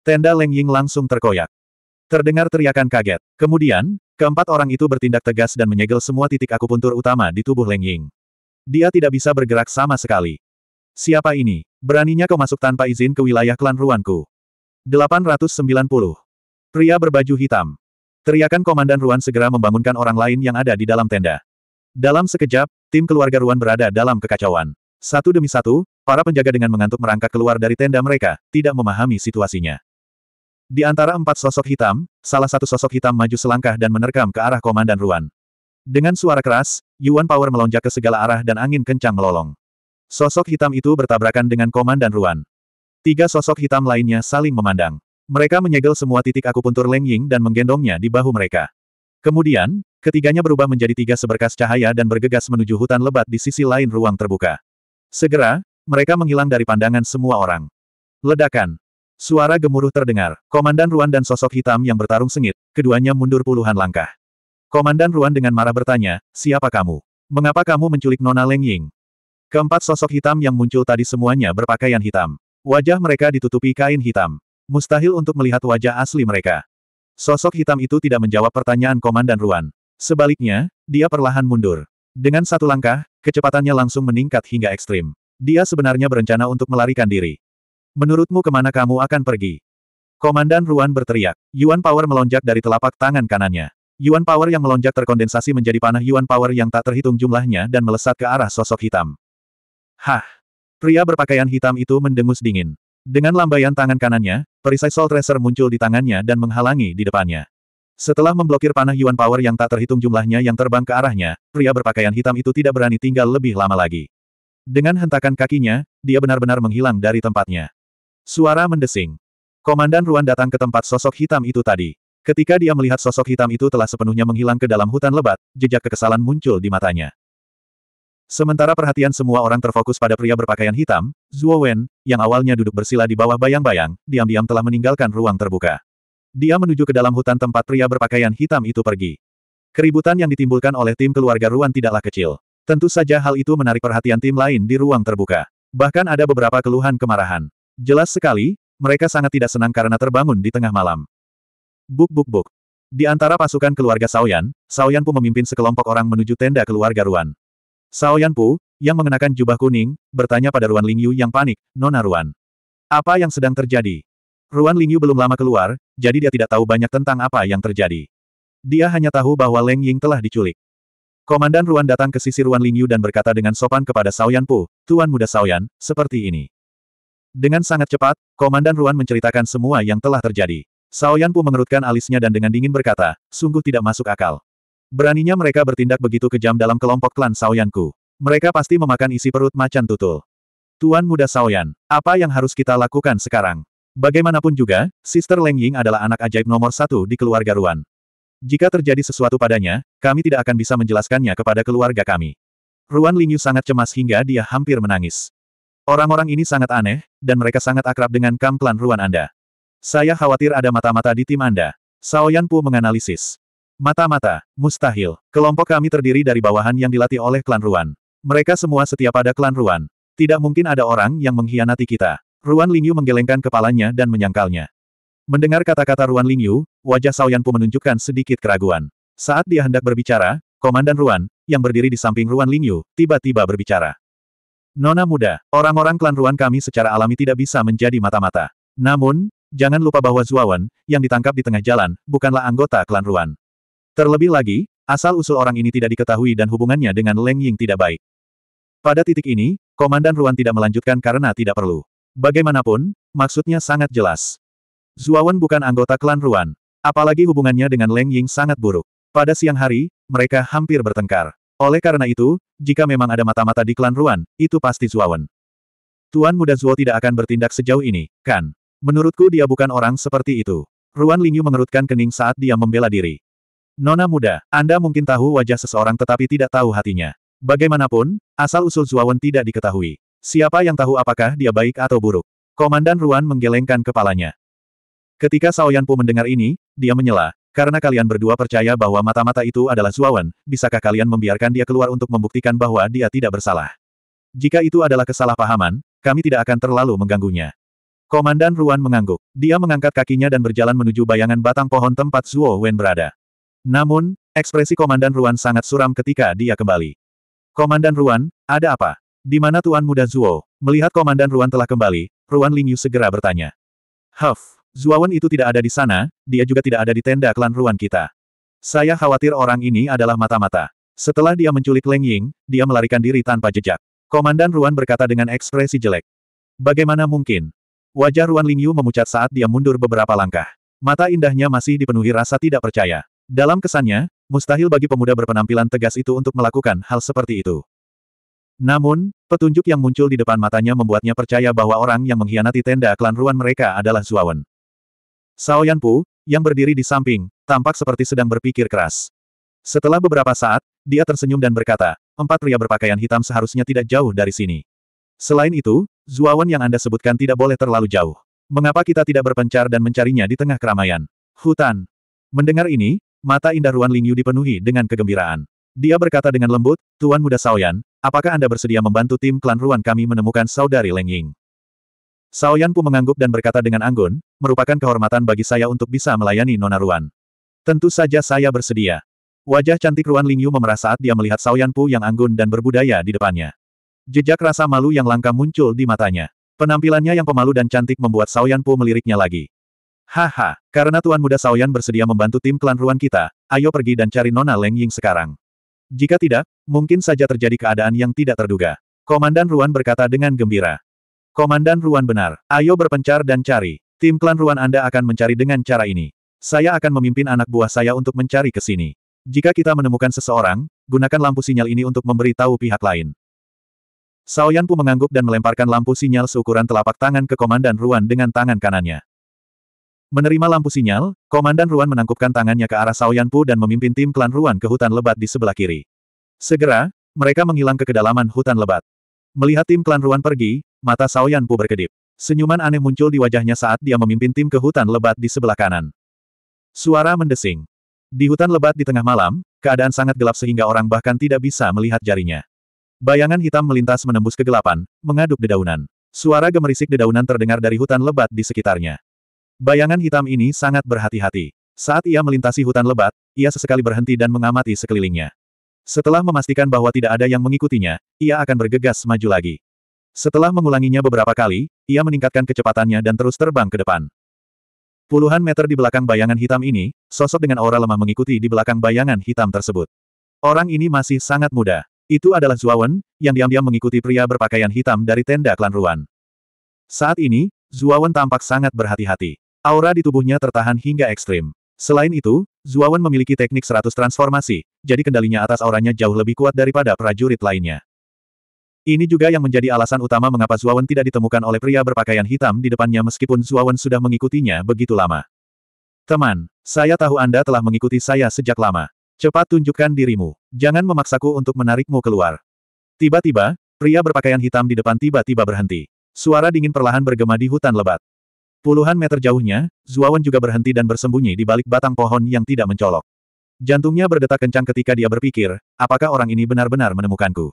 Tenda Leng Ying langsung terkoyak. Terdengar teriakan kaget. Kemudian, keempat orang itu bertindak tegas dan menyegel semua titik akupuntur utama di tubuh Leng Ying. Dia tidak bisa bergerak sama sekali. Siapa ini? Beraninya kau masuk tanpa izin ke wilayah klan Ruanku. 890. Pria berbaju hitam. Teriakan Komandan Ruan segera membangunkan orang lain yang ada di dalam tenda. Dalam sekejap, tim keluarga Ruan berada dalam kekacauan. Satu demi satu, para penjaga dengan mengantuk merangkak keluar dari tenda mereka, tidak memahami situasinya. Di antara empat sosok hitam, salah satu sosok hitam maju selangkah dan menerkam ke arah Komandan Ruan. Dengan suara keras, Yuan Power melonjak ke segala arah dan angin kencang melolong. Sosok hitam itu bertabrakan dengan Komandan Ruan. Tiga sosok hitam lainnya saling memandang. Mereka menyegel semua titik akupuntur Leng Ying dan menggendongnya di bahu mereka. Kemudian, ketiganya berubah menjadi tiga seberkas cahaya dan bergegas menuju hutan lebat di sisi lain ruang terbuka. Segera, mereka menghilang dari pandangan semua orang. Ledakan. Suara gemuruh terdengar. Komandan Ruan dan sosok hitam yang bertarung sengit, keduanya mundur puluhan langkah. Komandan Ruan dengan marah bertanya, siapa kamu? Mengapa kamu menculik Nona Leng Ying? Keempat sosok hitam yang muncul tadi semuanya berpakaian hitam. Wajah mereka ditutupi kain hitam. Mustahil untuk melihat wajah asli mereka. Sosok hitam itu tidak menjawab pertanyaan Komandan Ruan. Sebaliknya, dia perlahan mundur. Dengan satu langkah, kecepatannya langsung meningkat hingga ekstrim. Dia sebenarnya berencana untuk melarikan diri. Menurutmu kemana kamu akan pergi? Komandan Ruan berteriak. Yuan Power melonjak dari telapak tangan kanannya. Yuan Power yang melonjak terkondensasi menjadi panah Yuan Power yang tak terhitung jumlahnya dan melesat ke arah sosok hitam. Hah! Pria berpakaian hitam itu mendengus dingin. Dengan lambaian tangan kanannya, perisai Soul Tracer muncul di tangannya dan menghalangi di depannya. Setelah memblokir panah Yuan Power yang tak terhitung jumlahnya yang terbang ke arahnya, pria berpakaian hitam itu tidak berani tinggal lebih lama lagi. Dengan hentakan kakinya, dia benar-benar menghilang dari tempatnya. Suara mendesing. Komandan Ruan datang ke tempat sosok hitam itu tadi. Ketika dia melihat sosok hitam itu telah sepenuhnya menghilang ke dalam hutan lebat, jejak kekesalan muncul di matanya. Sementara perhatian semua orang terfokus pada pria berpakaian hitam, Zhuo Wen, yang awalnya duduk bersila di bawah bayang-bayang, diam-diam telah meninggalkan ruang terbuka. Dia menuju ke dalam hutan tempat pria berpakaian hitam itu pergi. Keributan yang ditimbulkan oleh tim keluarga Ruan tidaklah kecil. Tentu saja hal itu menarik perhatian tim lain di ruang terbuka. Bahkan ada beberapa keluhan kemarahan. Jelas sekali, mereka sangat tidak senang karena terbangun di tengah malam. Buk buk buk. Di antara pasukan keluarga Saoyan, Saoyan pun memimpin sekelompok orang menuju tenda keluarga Ruan. Sao Yanpu, yang mengenakan jubah kuning, bertanya pada Ruan Lingyu yang panik, Nona Ruan. Apa yang sedang terjadi? Ruan Lingyu belum lama keluar, jadi dia tidak tahu banyak tentang apa yang terjadi. Dia hanya tahu bahwa Leng Ying telah diculik. Komandan Ruan datang ke sisi Ruan Lingyu dan berkata dengan sopan kepada Sao Yanpu, Tuan Muda Sao Yan, seperti ini. Dengan sangat cepat, Komandan Ruan menceritakan semua yang telah terjadi. Sao Yanpu mengerutkan alisnya dan dengan dingin berkata, sungguh tidak masuk akal. Beraninya mereka bertindak begitu kejam dalam kelompok klan Saoyanku. Mereka pasti memakan isi perut macan tutul. Tuan muda Saoyan, apa yang harus kita lakukan sekarang? Bagaimanapun juga, Sister Leng Ying adalah anak ajaib nomor satu di keluarga Ruan. Jika terjadi sesuatu padanya, kami tidak akan bisa menjelaskannya kepada keluarga kami. Ruan Lingyu sangat cemas hingga dia hampir menangis. Orang-orang ini sangat aneh, dan mereka sangat akrab dengan kam klan Ruan Anda. Saya khawatir ada mata-mata di tim Anda. Saoyan Pu menganalisis. Mata-mata, mustahil. Kelompok kami terdiri dari bawahan yang dilatih oleh klan Ruan. Mereka semua setia pada klan Ruan. Tidak mungkin ada orang yang mengkhianati kita. Ruan Lingyu menggelengkan kepalanya dan menyangkalnya. Mendengar kata-kata Ruan Lingyu, wajah Yan pun menunjukkan sedikit keraguan. Saat dia hendak berbicara, Komandan Ruan, yang berdiri di samping Ruan Lingyu, tiba-tiba berbicara. Nona muda, orang-orang klan Ruan kami secara alami tidak bisa menjadi mata-mata. Namun, jangan lupa bahwa Zuawan, yang ditangkap di tengah jalan, bukanlah anggota klan Ruan. Terlebih lagi, asal-usul orang ini tidak diketahui dan hubungannya dengan Leng Ying tidak baik. Pada titik ini, Komandan Ruan tidak melanjutkan karena tidak perlu. Bagaimanapun, maksudnya sangat jelas. Zuawan bukan anggota klan Ruan. Apalagi hubungannya dengan Leng Ying sangat buruk. Pada siang hari, mereka hampir bertengkar. Oleh karena itu, jika memang ada mata-mata di klan Ruan, itu pasti Zuawan. Tuan muda Zuo tidak akan bertindak sejauh ini, kan? Menurutku dia bukan orang seperti itu. Ruan Lingyu mengerutkan kening saat dia membela diri. Nona muda, Anda mungkin tahu wajah seseorang tetapi tidak tahu hatinya. Bagaimanapun, asal-usul Zuawan tidak diketahui. Siapa yang tahu apakah dia baik atau buruk? Komandan Ruan menggelengkan kepalanya. Ketika Saoyanpu mendengar ini, dia menyela, karena kalian berdua percaya bahwa mata-mata itu adalah Zuawan, bisakah kalian membiarkan dia keluar untuk membuktikan bahwa dia tidak bersalah? Jika itu adalah kesalahpahaman, kami tidak akan terlalu mengganggunya. Komandan Ruan mengangguk. Dia mengangkat kakinya dan berjalan menuju bayangan batang pohon tempat Zuo Wen berada. Namun, ekspresi Komandan Ruan sangat suram ketika dia kembali. Komandan Ruan, ada apa? Di mana Tuan Muda Zuo? Melihat Komandan Ruan telah kembali, Ruan Lingyu segera bertanya. Huff, Zuawan itu tidak ada di sana, dia juga tidak ada di tenda klan Ruan kita. Saya khawatir orang ini adalah mata-mata. Setelah dia menculik Leng Ying, dia melarikan diri tanpa jejak. Komandan Ruan berkata dengan ekspresi jelek. Bagaimana mungkin? Wajah Ruan Lingyu memucat saat dia mundur beberapa langkah. Mata indahnya masih dipenuhi rasa tidak percaya. Dalam kesannya, mustahil bagi pemuda berpenampilan tegas itu untuk melakukan hal seperti itu. Namun, petunjuk yang muncul di depan matanya membuatnya percaya bahwa orang yang mengkhianati tenda klan Ruan mereka adalah Zuawan. Sao Yanpu, yang berdiri di samping, tampak seperti sedang berpikir keras. Setelah beberapa saat, dia tersenyum dan berkata, empat pria berpakaian hitam seharusnya tidak jauh dari sini. Selain itu, Zuawan yang Anda sebutkan tidak boleh terlalu jauh. Mengapa kita tidak berpencar dan mencarinya di tengah keramaian? Hutan. Mendengar ini, Mata indah Ruan Lingyu dipenuhi dengan kegembiraan. Dia berkata dengan lembut, Tuan Muda Saoyan, apakah Anda bersedia membantu tim klan Ruan kami menemukan saudari Leng Ying? Saoyan pun mengangguk dan berkata dengan anggun, merupakan kehormatan bagi saya untuk bisa melayani Nona Ruan. Tentu saja saya bersedia. Wajah cantik Ruan Lingyu memerah saat dia melihat Saoyan Pu yang anggun dan berbudaya di depannya. Jejak rasa malu yang langka muncul di matanya. Penampilannya yang pemalu dan cantik membuat Saoyan Pu meliriknya lagi. Haha, karena Tuan Muda Saoyan bersedia membantu tim klan Ruan kita, ayo pergi dan cari Nona Leng Ying sekarang. Jika tidak, mungkin saja terjadi keadaan yang tidak terduga. Komandan Ruan berkata dengan gembira. Komandan Ruan benar, ayo berpencar dan cari. Tim klan Ruan Anda akan mencari dengan cara ini. Saya akan memimpin anak buah saya untuk mencari ke sini. Jika kita menemukan seseorang, gunakan lampu sinyal ini untuk memberi tahu pihak lain. pun mengangguk dan melemparkan lampu sinyal seukuran telapak tangan ke Komandan Ruan dengan tangan kanannya. Menerima lampu sinyal, Komandan Ruan menangkupkan tangannya ke arah Pu dan memimpin tim klan Ruan ke hutan lebat di sebelah kiri. Segera, mereka menghilang ke kedalaman hutan lebat. Melihat tim klan Ruan pergi, mata Pu berkedip. Senyuman aneh muncul di wajahnya saat dia memimpin tim ke hutan lebat di sebelah kanan. Suara mendesing. Di hutan lebat di tengah malam, keadaan sangat gelap sehingga orang bahkan tidak bisa melihat jarinya. Bayangan hitam melintas menembus kegelapan, mengaduk dedaunan. Suara gemerisik dedaunan terdengar dari hutan lebat di sekitarnya. Bayangan hitam ini sangat berhati-hati. Saat ia melintasi hutan lebat, ia sesekali berhenti dan mengamati sekelilingnya. Setelah memastikan bahwa tidak ada yang mengikutinya, ia akan bergegas maju lagi. Setelah mengulanginya beberapa kali, ia meningkatkan kecepatannya dan terus terbang ke depan. Puluhan meter di belakang bayangan hitam ini, sosok dengan aura lemah mengikuti di belakang bayangan hitam tersebut. Orang ini masih sangat muda. Itu adalah Zuawan, yang diam-diam mengikuti pria berpakaian hitam dari tenda klan Ruan. Saat ini, Zuawan tampak sangat berhati-hati. Aura di tubuhnya tertahan hingga ekstrim. Selain itu, Zuawan memiliki teknik seratus transformasi, jadi kendalinya atas auranya jauh lebih kuat daripada prajurit lainnya. Ini juga yang menjadi alasan utama mengapa Zuawan tidak ditemukan oleh pria berpakaian hitam di depannya meskipun Zuawan sudah mengikutinya begitu lama. Teman, saya tahu Anda telah mengikuti saya sejak lama. Cepat tunjukkan dirimu. Jangan memaksaku untuk menarikmu keluar. Tiba-tiba, pria berpakaian hitam di depan tiba-tiba berhenti. Suara dingin perlahan bergema di hutan lebat. Puluhan meter jauhnya, Zuawan juga berhenti dan bersembunyi di balik batang pohon yang tidak mencolok. Jantungnya berdetak kencang ketika dia berpikir, apakah orang ini benar-benar menemukanku.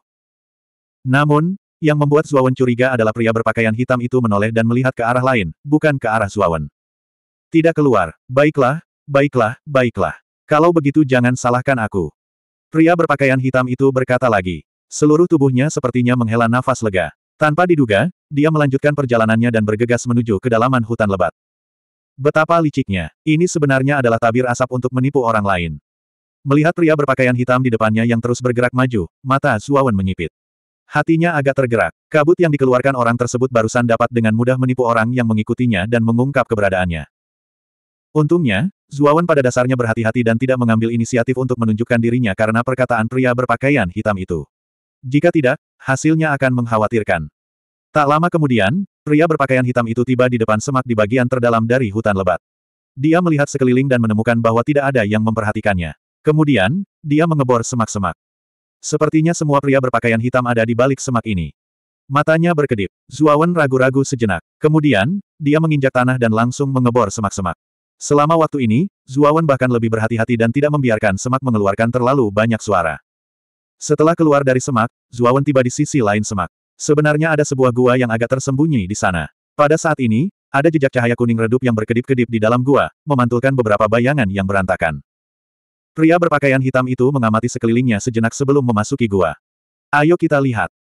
Namun, yang membuat Zuawan curiga adalah pria berpakaian hitam itu menoleh dan melihat ke arah lain, bukan ke arah Zuawan. Tidak keluar, baiklah, baiklah, baiklah. Kalau begitu jangan salahkan aku. Pria berpakaian hitam itu berkata lagi. Seluruh tubuhnya sepertinya menghela nafas lega. Tanpa diduga, dia melanjutkan perjalanannya dan bergegas menuju kedalaman hutan lebat. Betapa liciknya, ini sebenarnya adalah tabir asap untuk menipu orang lain. Melihat pria berpakaian hitam di depannya yang terus bergerak maju, mata Zuawan menyipit. Hatinya agak tergerak, kabut yang dikeluarkan orang tersebut barusan dapat dengan mudah menipu orang yang mengikutinya dan mengungkap keberadaannya. Untungnya, Zuawan pada dasarnya berhati-hati dan tidak mengambil inisiatif untuk menunjukkan dirinya karena perkataan pria berpakaian hitam itu. Jika tidak, hasilnya akan mengkhawatirkan. Tak lama kemudian, pria berpakaian hitam itu tiba di depan semak di bagian terdalam dari hutan lebat. Dia melihat sekeliling dan menemukan bahwa tidak ada yang memperhatikannya. Kemudian, dia mengebor semak-semak. Sepertinya semua pria berpakaian hitam ada di balik semak ini. Matanya berkedip. Zuawan ragu-ragu sejenak. Kemudian, dia menginjak tanah dan langsung mengebor semak-semak. Selama waktu ini, Zuawan bahkan lebih berhati-hati dan tidak membiarkan semak mengeluarkan terlalu banyak suara. Setelah keluar dari semak, Zuawan tiba di sisi lain semak. Sebenarnya ada sebuah gua yang agak tersembunyi di sana. Pada saat ini, ada jejak cahaya kuning redup yang berkedip-kedip di dalam gua, memantulkan beberapa bayangan yang berantakan. Pria berpakaian hitam itu mengamati sekelilingnya sejenak sebelum memasuki gua. Ayo kita lihat.